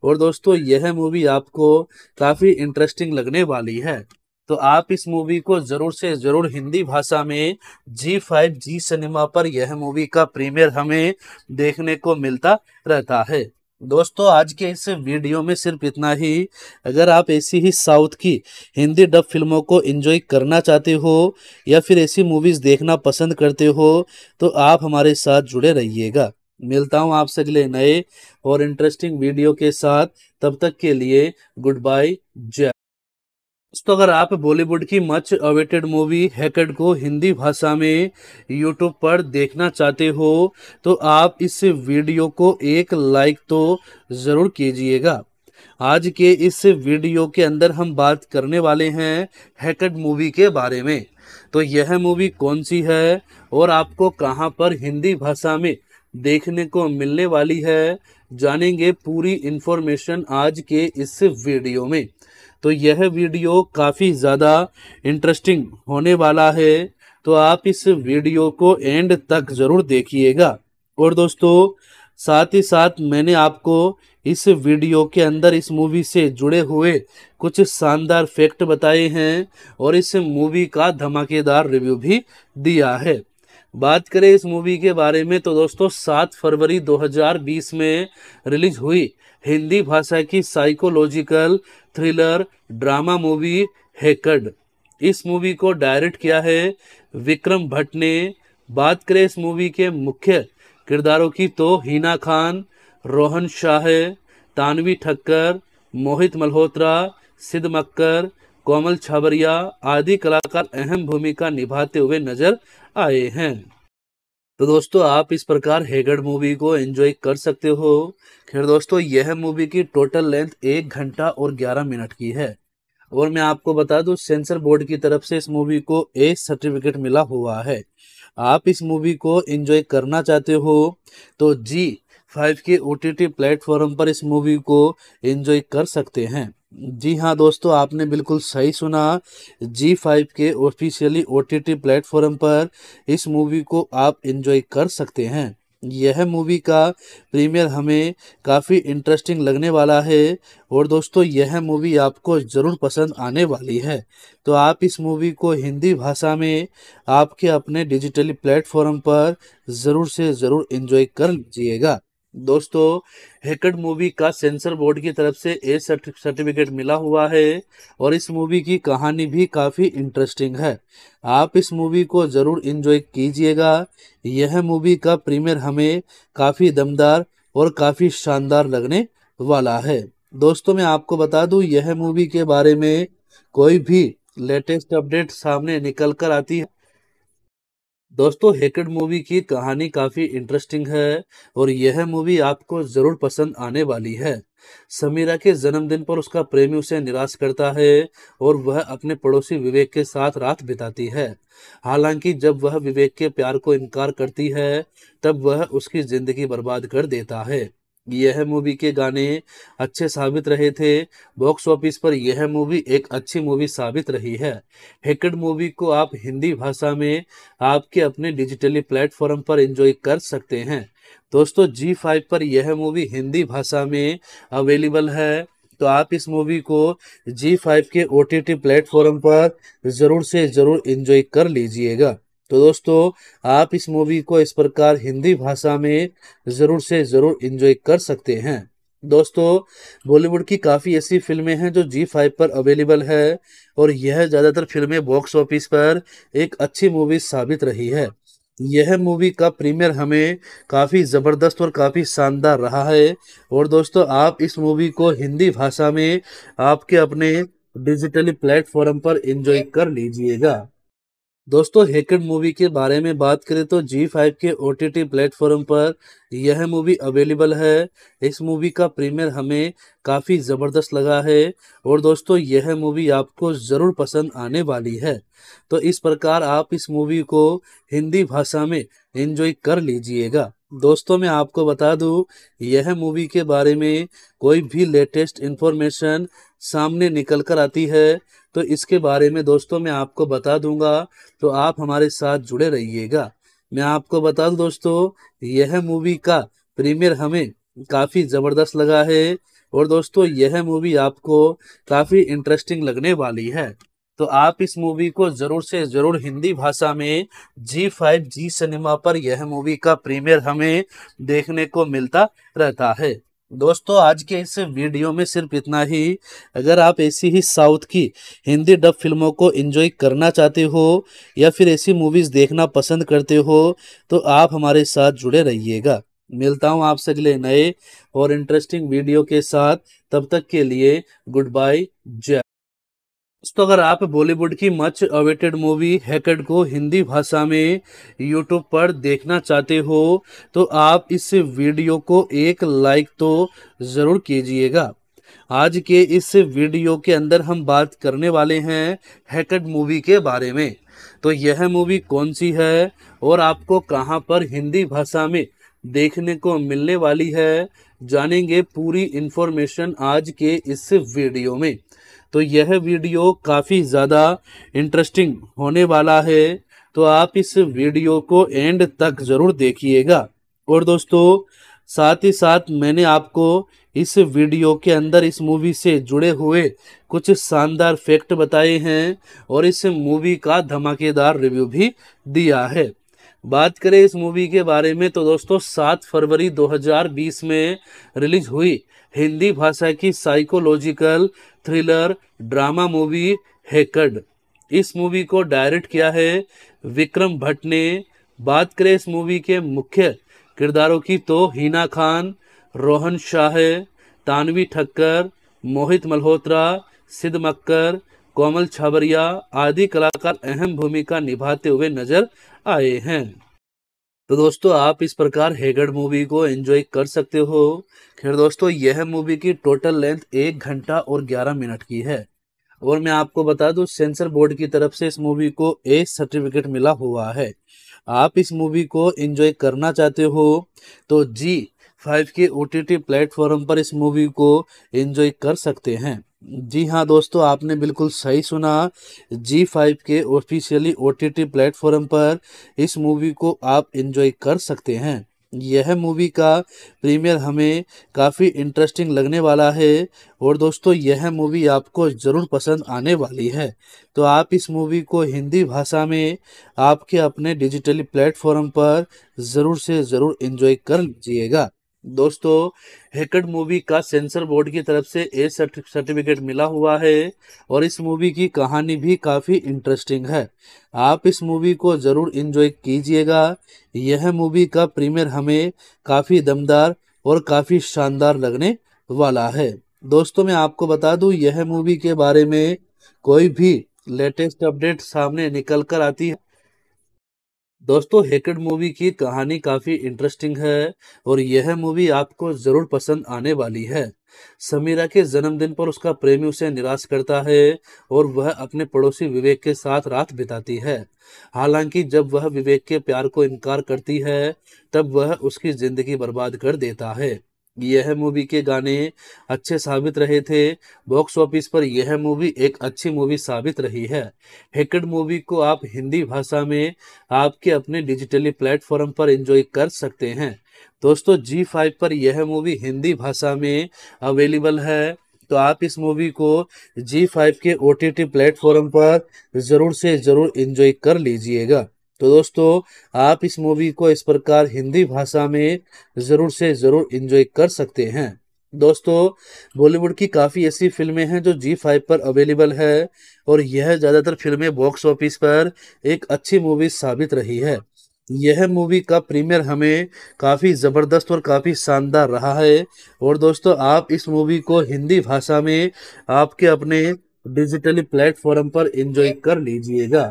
और दोस्तों यह मूवी आपको काफ़ी इंटरेस्टिंग लगने वाली है तो आप इस मूवी को ज़रूर से ज़रूर हिंदी भाषा में जी फाइव जी सिनेमा पर यह मूवी का प्रीमियर हमें देखने को मिलता रहता है दोस्तों आज के इस वीडियो में सिर्फ इतना ही अगर आप ऐसी ही साउथ की हिंदी डब फिल्मों को एंजॉय करना चाहते हो या फिर ऐसी मूवीज़ देखना पसंद करते हो तो आप हमारे साथ जुड़े रहिएगा मिलता हूँ आपसे अगले नए और इंटरेस्टिंग वीडियो के साथ तब तक के लिए गुड बाय जय तो अगर आप बॉलीवुड की मच अवेटेड मूवी हैकेड को हिंदी भाषा में यूट्यूब पर देखना चाहते हो तो आप इस वीडियो को एक लाइक तो ज़रूर कीजिएगा आज के इस वीडियो के अंदर हम बात करने वाले हैं हैकेड मूवी के बारे में तो यह मूवी कौन सी है और आपको कहाँ पर हिंदी भाषा में देखने को मिलने वाली है जानेंगे पूरी इन्फॉर्मेशन आज के इस वीडियो में तो यह वीडियो काफ़ी ज़्यादा इंटरेस्टिंग होने वाला है तो आप इस वीडियो को एंड तक ज़रूर देखिएगा और दोस्तों साथ ही साथ मैंने आपको इस वीडियो के अंदर इस मूवी से जुड़े हुए कुछ शानदार फैक्ट बताए हैं और इस मूवी का धमाकेदार रिव्यू भी दिया है बात करें इस मूवी के बारे में तो दोस्तों 7 फरवरी 2020 में रिलीज हुई हिंदी भाषा की साइकोलॉजिकल थ्रिलर ड्रामा मूवी हैकड इस मूवी को डायरेक्ट किया है विक्रम भट्ट ने बात करें इस मूवी के मुख्य किरदारों की तो हिना खान रोहन शाह तानवी ठक्कर मोहित मल्होत्रा सिद्ध मक्कर कोमल छाबरिया आदि कलाकार अहम भूमिका निभाते हुए नजर आए हैं तो दोस्तों आप इस प्रकार हेगड़ मूवी को एंजॉय कर सकते हो खैर दोस्तों यह मूवी की टोटल लेंथ एक घंटा और ग्यारह मिनट की है और मैं आपको बता दूं सेंसर बोर्ड की तरफ से इस मूवी को ए सर्टिफिकेट मिला हुआ है आप इस मूवी को एंजॉय करना चाहते हो तो जी फाइव के ओ टी प्लेटफॉर्म पर इस मूवी को एंजॉय कर सकते हैं जी हाँ दोस्तों आपने बिल्कुल सही सुना जी फाइव के ऑफिशियली ओ टी प्लेटफॉर्म पर इस मूवी को आप एंजॉय कर सकते हैं यह मूवी का प्रीमियर हमें काफ़ी इंटरेस्टिंग लगने वाला है और दोस्तों यह मूवी आपको ज़रूर पसंद आने वाली है तो आप इस मूवी को हिंदी भाषा में आपके अपने डिजिटली प्लेटफॉर्म पर ज़रूर से ज़रूर एंजॉय कर लीजिएगा दोस्तों हेकड मूवी का सेंसर बोर्ड की तरफ से ए सर्टिफिकेट मिला हुआ है और इस मूवी की कहानी भी काफ़ी इंटरेस्टिंग है आप इस मूवी को ज़रूर इन्जॉय कीजिएगा यह मूवी का प्रीमियर हमें काफ़ी दमदार और काफ़ी शानदार लगने वाला है दोस्तों मैं आपको बता दूं यह मूवी के बारे में कोई भी लेटेस्ट अपडेट सामने निकल कर आती है दोस्तों हेकेड मूवी की कहानी काफ़ी इंटरेस्टिंग है और यह मूवी आपको ज़रूर पसंद आने वाली है समीरा के जन्मदिन पर उसका प्रेमी उसे निराश करता है और वह अपने पड़ोसी विवेक के साथ रात बिताती है हालांकि जब वह विवेक के प्यार को इनकार करती है तब वह उसकी ज़िंदगी बर्बाद कर देता है यह मूवी के गाने अच्छे साबित रहे थे बॉक्स ऑफिस पर यह मूवी एक अच्छी मूवी साबित रही है हेकड मूवी को आप हिंदी भाषा में आपके अपने डिजिटली प्लेटफॉर्म पर एंजॉय कर सकते हैं दोस्तों जी फाइव पर यह मूवी हिंदी भाषा में अवेलेबल है तो आप इस मूवी को जी फाइव के ओ टी टी प्लेटफॉर्म पर ज़रूर से ज़रूर इन्जॉय कर लीजिएगा तो दोस्तों आप इस मूवी को इस प्रकार हिंदी भाषा में ज़रूर से ज़रूर इंजॉय कर सकते हैं दोस्तों बॉलीवुड की काफ़ी ऐसी फिल्में हैं जो जी फाइव पर अवेलेबल है और यह ज़्यादातर फिल्में बॉक्स ऑफिस पर एक अच्छी मूवी साबित रही है यह मूवी का प्रीमियर हमें काफ़ी ज़बरदस्त और काफ़ी शानदार रहा है और दोस्तों आप इस मूवी को हिंदी भाषा में आपके अपने डिजिटली प्लेटफॉर्म पर एंजॉय कर लीजिएगा दोस्तों हेकड मूवी के बारे में बात करें तो जी फाइव के ओ टी टी प्लेटफॉर्म पर यह मूवी अवेलेबल है इस मूवी का प्रीमियर हमें काफ़ी ज़बरदस्त लगा है और दोस्तों यह मूवी आपको ज़रूर पसंद आने वाली है तो इस प्रकार आप इस मूवी को हिंदी भाषा में इंजॉय कर लीजिएगा दोस्तों मैं आपको बता दूं यह मूवी के बारे में कोई भी लेटेस्ट इन्फॉर्मेशन सामने निकल कर आती है तो इसके बारे में दोस्तों मैं आपको बता दूंगा तो आप हमारे साथ जुड़े रहिएगा मैं आपको बता दूं दोस्तों यह मूवी का प्रीमियर हमें काफ़ी ज़बरदस्त लगा है और दोस्तों यह मूवी आपको काफ़ी इंटरेस्टिंग लगने वाली है तो आप इस मूवी को ज़रूर से ज़रूर हिंदी भाषा में जी फाइव जी सिनेमा पर यह मूवी का प्रीमियर हमें देखने को मिलता रहता है दोस्तों आज के इस वीडियो में सिर्फ इतना ही अगर आप ऐसी ही साउथ की हिंदी डब फिल्मों को एंजॉय करना चाहते हो या फिर ऐसी मूवीज़ देखना पसंद करते हो तो आप हमारे साथ जुड़े रहिएगा मिलता हूँ आपसे अगले नए और इंटरेस्टिंग वीडियो के साथ तब तक के लिए गुड बाय जय तो अगर आप बॉलीवुड की मच अवेटेड मूवी हैकेड को हिंदी भाषा में यूट्यूब पर देखना चाहते हो तो आप इस वीडियो को एक लाइक तो ज़रूर कीजिएगा आज के इस वीडियो के अंदर हम बात करने वाले हैं हैकेड मूवी के बारे में तो यह मूवी कौन सी है और आपको कहाँ पर हिंदी भाषा में देखने को मिलने वाली है जानेंगे पूरी इन्फॉर्मेशन आज के इस वीडियो में तो यह वीडियो काफ़ी ज़्यादा इंटरेस्टिंग होने वाला है तो आप इस वीडियो को एंड तक ज़रूर देखिएगा और दोस्तों साथ ही साथ मैंने आपको इस वीडियो के अंदर इस मूवी से जुड़े हुए कुछ शानदार फैक्ट बताए हैं और इस मूवी का धमाकेदार रिव्यू भी दिया है बात करें इस मूवी के बारे में तो दोस्तों 7 फरवरी 2020 में रिलीज हुई हिंदी भाषा की साइकोलॉजिकल थ्रिलर ड्रामा मूवी हैकड इस मूवी को डायरेक्ट किया है विक्रम भट्ट ने बात करें इस मूवी के मुख्य किरदारों की तो हिना खान रोहन शाह तानवी ठक्कर मोहित मल्होत्रा सिद्ध मक्कर कोमल छाबरिया आदि कलाकार अहम भूमिका निभाते हुए नजर आए हैं तो दोस्तों आप इस प्रकार हेगड़ मूवी को एंजॉय कर सकते हो खैर दोस्तों यह मूवी की टोटल लेंथ एक घंटा और ग्यारह मिनट की है और मैं आपको बता दूं सेंसर बोर्ड की तरफ से इस मूवी को ए सर्टिफिकेट मिला हुआ है आप इस मूवी को एंजॉय करना चाहते हो तो जी फाइव के ओ टी प्लेटफॉर्म पर इस मूवी को एंजॉय कर सकते हैं जी हाँ दोस्तों आपने बिल्कुल सही सुना जी फाइव के officially O T T platform पर इस मूवी को आप इन्जॉय कर सकते हैं यह मूवी का प्रीमियर हमें काफ़ी इंटरेस्टिंग लगने वाला है और दोस्तों यह मूवी आपको ज़रूर पसंद आने वाली है तो आप इस मूवी को हिंदी भाषा में आपके अपने डिजिटली प्लेटफॉर्म पर ज़रूर से ज़रूर इन्जॉय कर लीजिएगा दोस्तों हेकड मूवी का सेंसर बोर्ड की तरफ से ए सर्टिफिकेट मिला हुआ है और इस मूवी की कहानी भी काफ़ी इंटरेस्टिंग है आप इस मूवी को ज़रूर इन्जॉय कीजिएगा यह मूवी का प्रीमियर हमें काफ़ी दमदार और काफ़ी शानदार लगने वाला है दोस्तों मैं आपको बता दूं यह मूवी के बारे में कोई भी लेटेस्ट अपडेट सामने निकल कर आती है दोस्तों हेकेड मूवी की कहानी काफ़ी इंटरेस्टिंग है और यह मूवी आपको ज़रूर पसंद आने वाली है समीरा के जन्मदिन पर उसका प्रेमी उसे निराश करता है और वह अपने पड़ोसी विवेक के साथ रात बिताती है हालांकि जब वह विवेक के प्यार को इनकार करती है तब वह उसकी ज़िंदगी बर्बाद कर देता है यह मूवी के गाने अच्छे साबित रहे थे बॉक्स ऑफिस पर यह मूवी एक अच्छी मूवी साबित रही है हेकड मूवी को आप हिंदी भाषा में आपके अपने डिजिटली प्लेटफॉर्म पर एंजॉय कर सकते हैं दोस्तों जी फाइव पर यह मूवी हिंदी भाषा में अवेलेबल है तो आप इस मूवी को जी फाइव के ओ टी टी प्लेटफॉर्म पर ज़रूर से ज़रूर इन्जॉय कर लीजिएगा तो दोस्तों आप इस मूवी को इस प्रकार हिंदी भाषा में ज़रूर से ज़रूर इंजॉय कर सकते हैं दोस्तों बॉलीवुड की काफ़ी ऐसी फिल्में हैं जो जी फाइव पर अवेलेबल है और यह ज़्यादातर फिल्में बॉक्स ऑफिस पर एक अच्छी मूवी साबित रही है यह मूवी का प्रीमियर हमें काफ़ी ज़बरदस्त और काफ़ी शानदार रहा है और दोस्तों आप इस मूवी को हिंदी भाषा में आपके अपने डिजिटली प्लेटफॉर्म पर एंजॉय कर लीजिएगा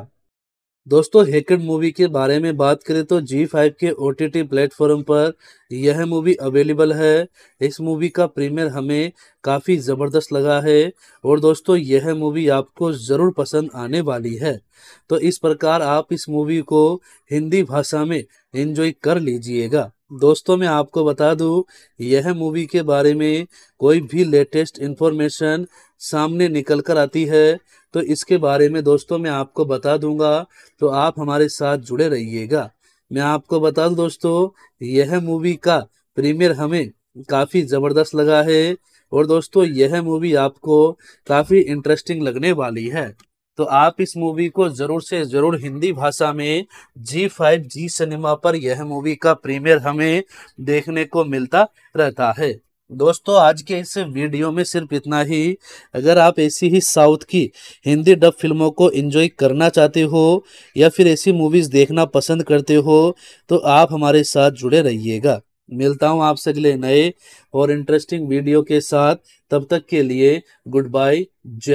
दोस्तों हेकड मूवी के बारे में बात करें तो जी फाइव के ओ टी टी प्लेटफॉर्म पर यह मूवी अवेलेबल है इस मूवी का प्रीमियर हमें काफ़ी ज़बरदस्त लगा है और दोस्तों यह मूवी आपको ज़रूर पसंद आने वाली है तो इस प्रकार आप इस मूवी को हिंदी भाषा में एंजॉय कर लीजिएगा दोस्तों मैं आपको बता दूं यह मूवी के बारे में कोई भी लेटेस्ट इन्फॉर्मेशन सामने निकल कर आती है तो इसके बारे में दोस्तों मैं आपको बता दूंगा तो आप हमारे साथ जुड़े रहिएगा मैं आपको बता दूं दोस्तों यह मूवी का प्रीमियर हमें काफ़ी ज़बरदस्त लगा है और दोस्तों यह मूवी आपको काफ़ी इंटरेस्टिंग लगने वाली है तो आप इस मूवी को जरूर से जरूर हिंदी भाषा में जी फाइव जी सिनेमा पर यह मूवी का प्रीमियर हमें देखने को मिलता रहता है दोस्तों आज के इस वीडियो में सिर्फ इतना ही अगर आप ऐसी ही साउथ की हिंदी डब फिल्मों को एंजॉय करना चाहते हो या फिर ऐसी मूवीज़ देखना पसंद करते हो तो आप हमारे साथ जुड़े रहिएगा मिलता हूँ आपसे अगले नए और इंटरेस्टिंग वीडियो के साथ तब तक के लिए गुड बाय जय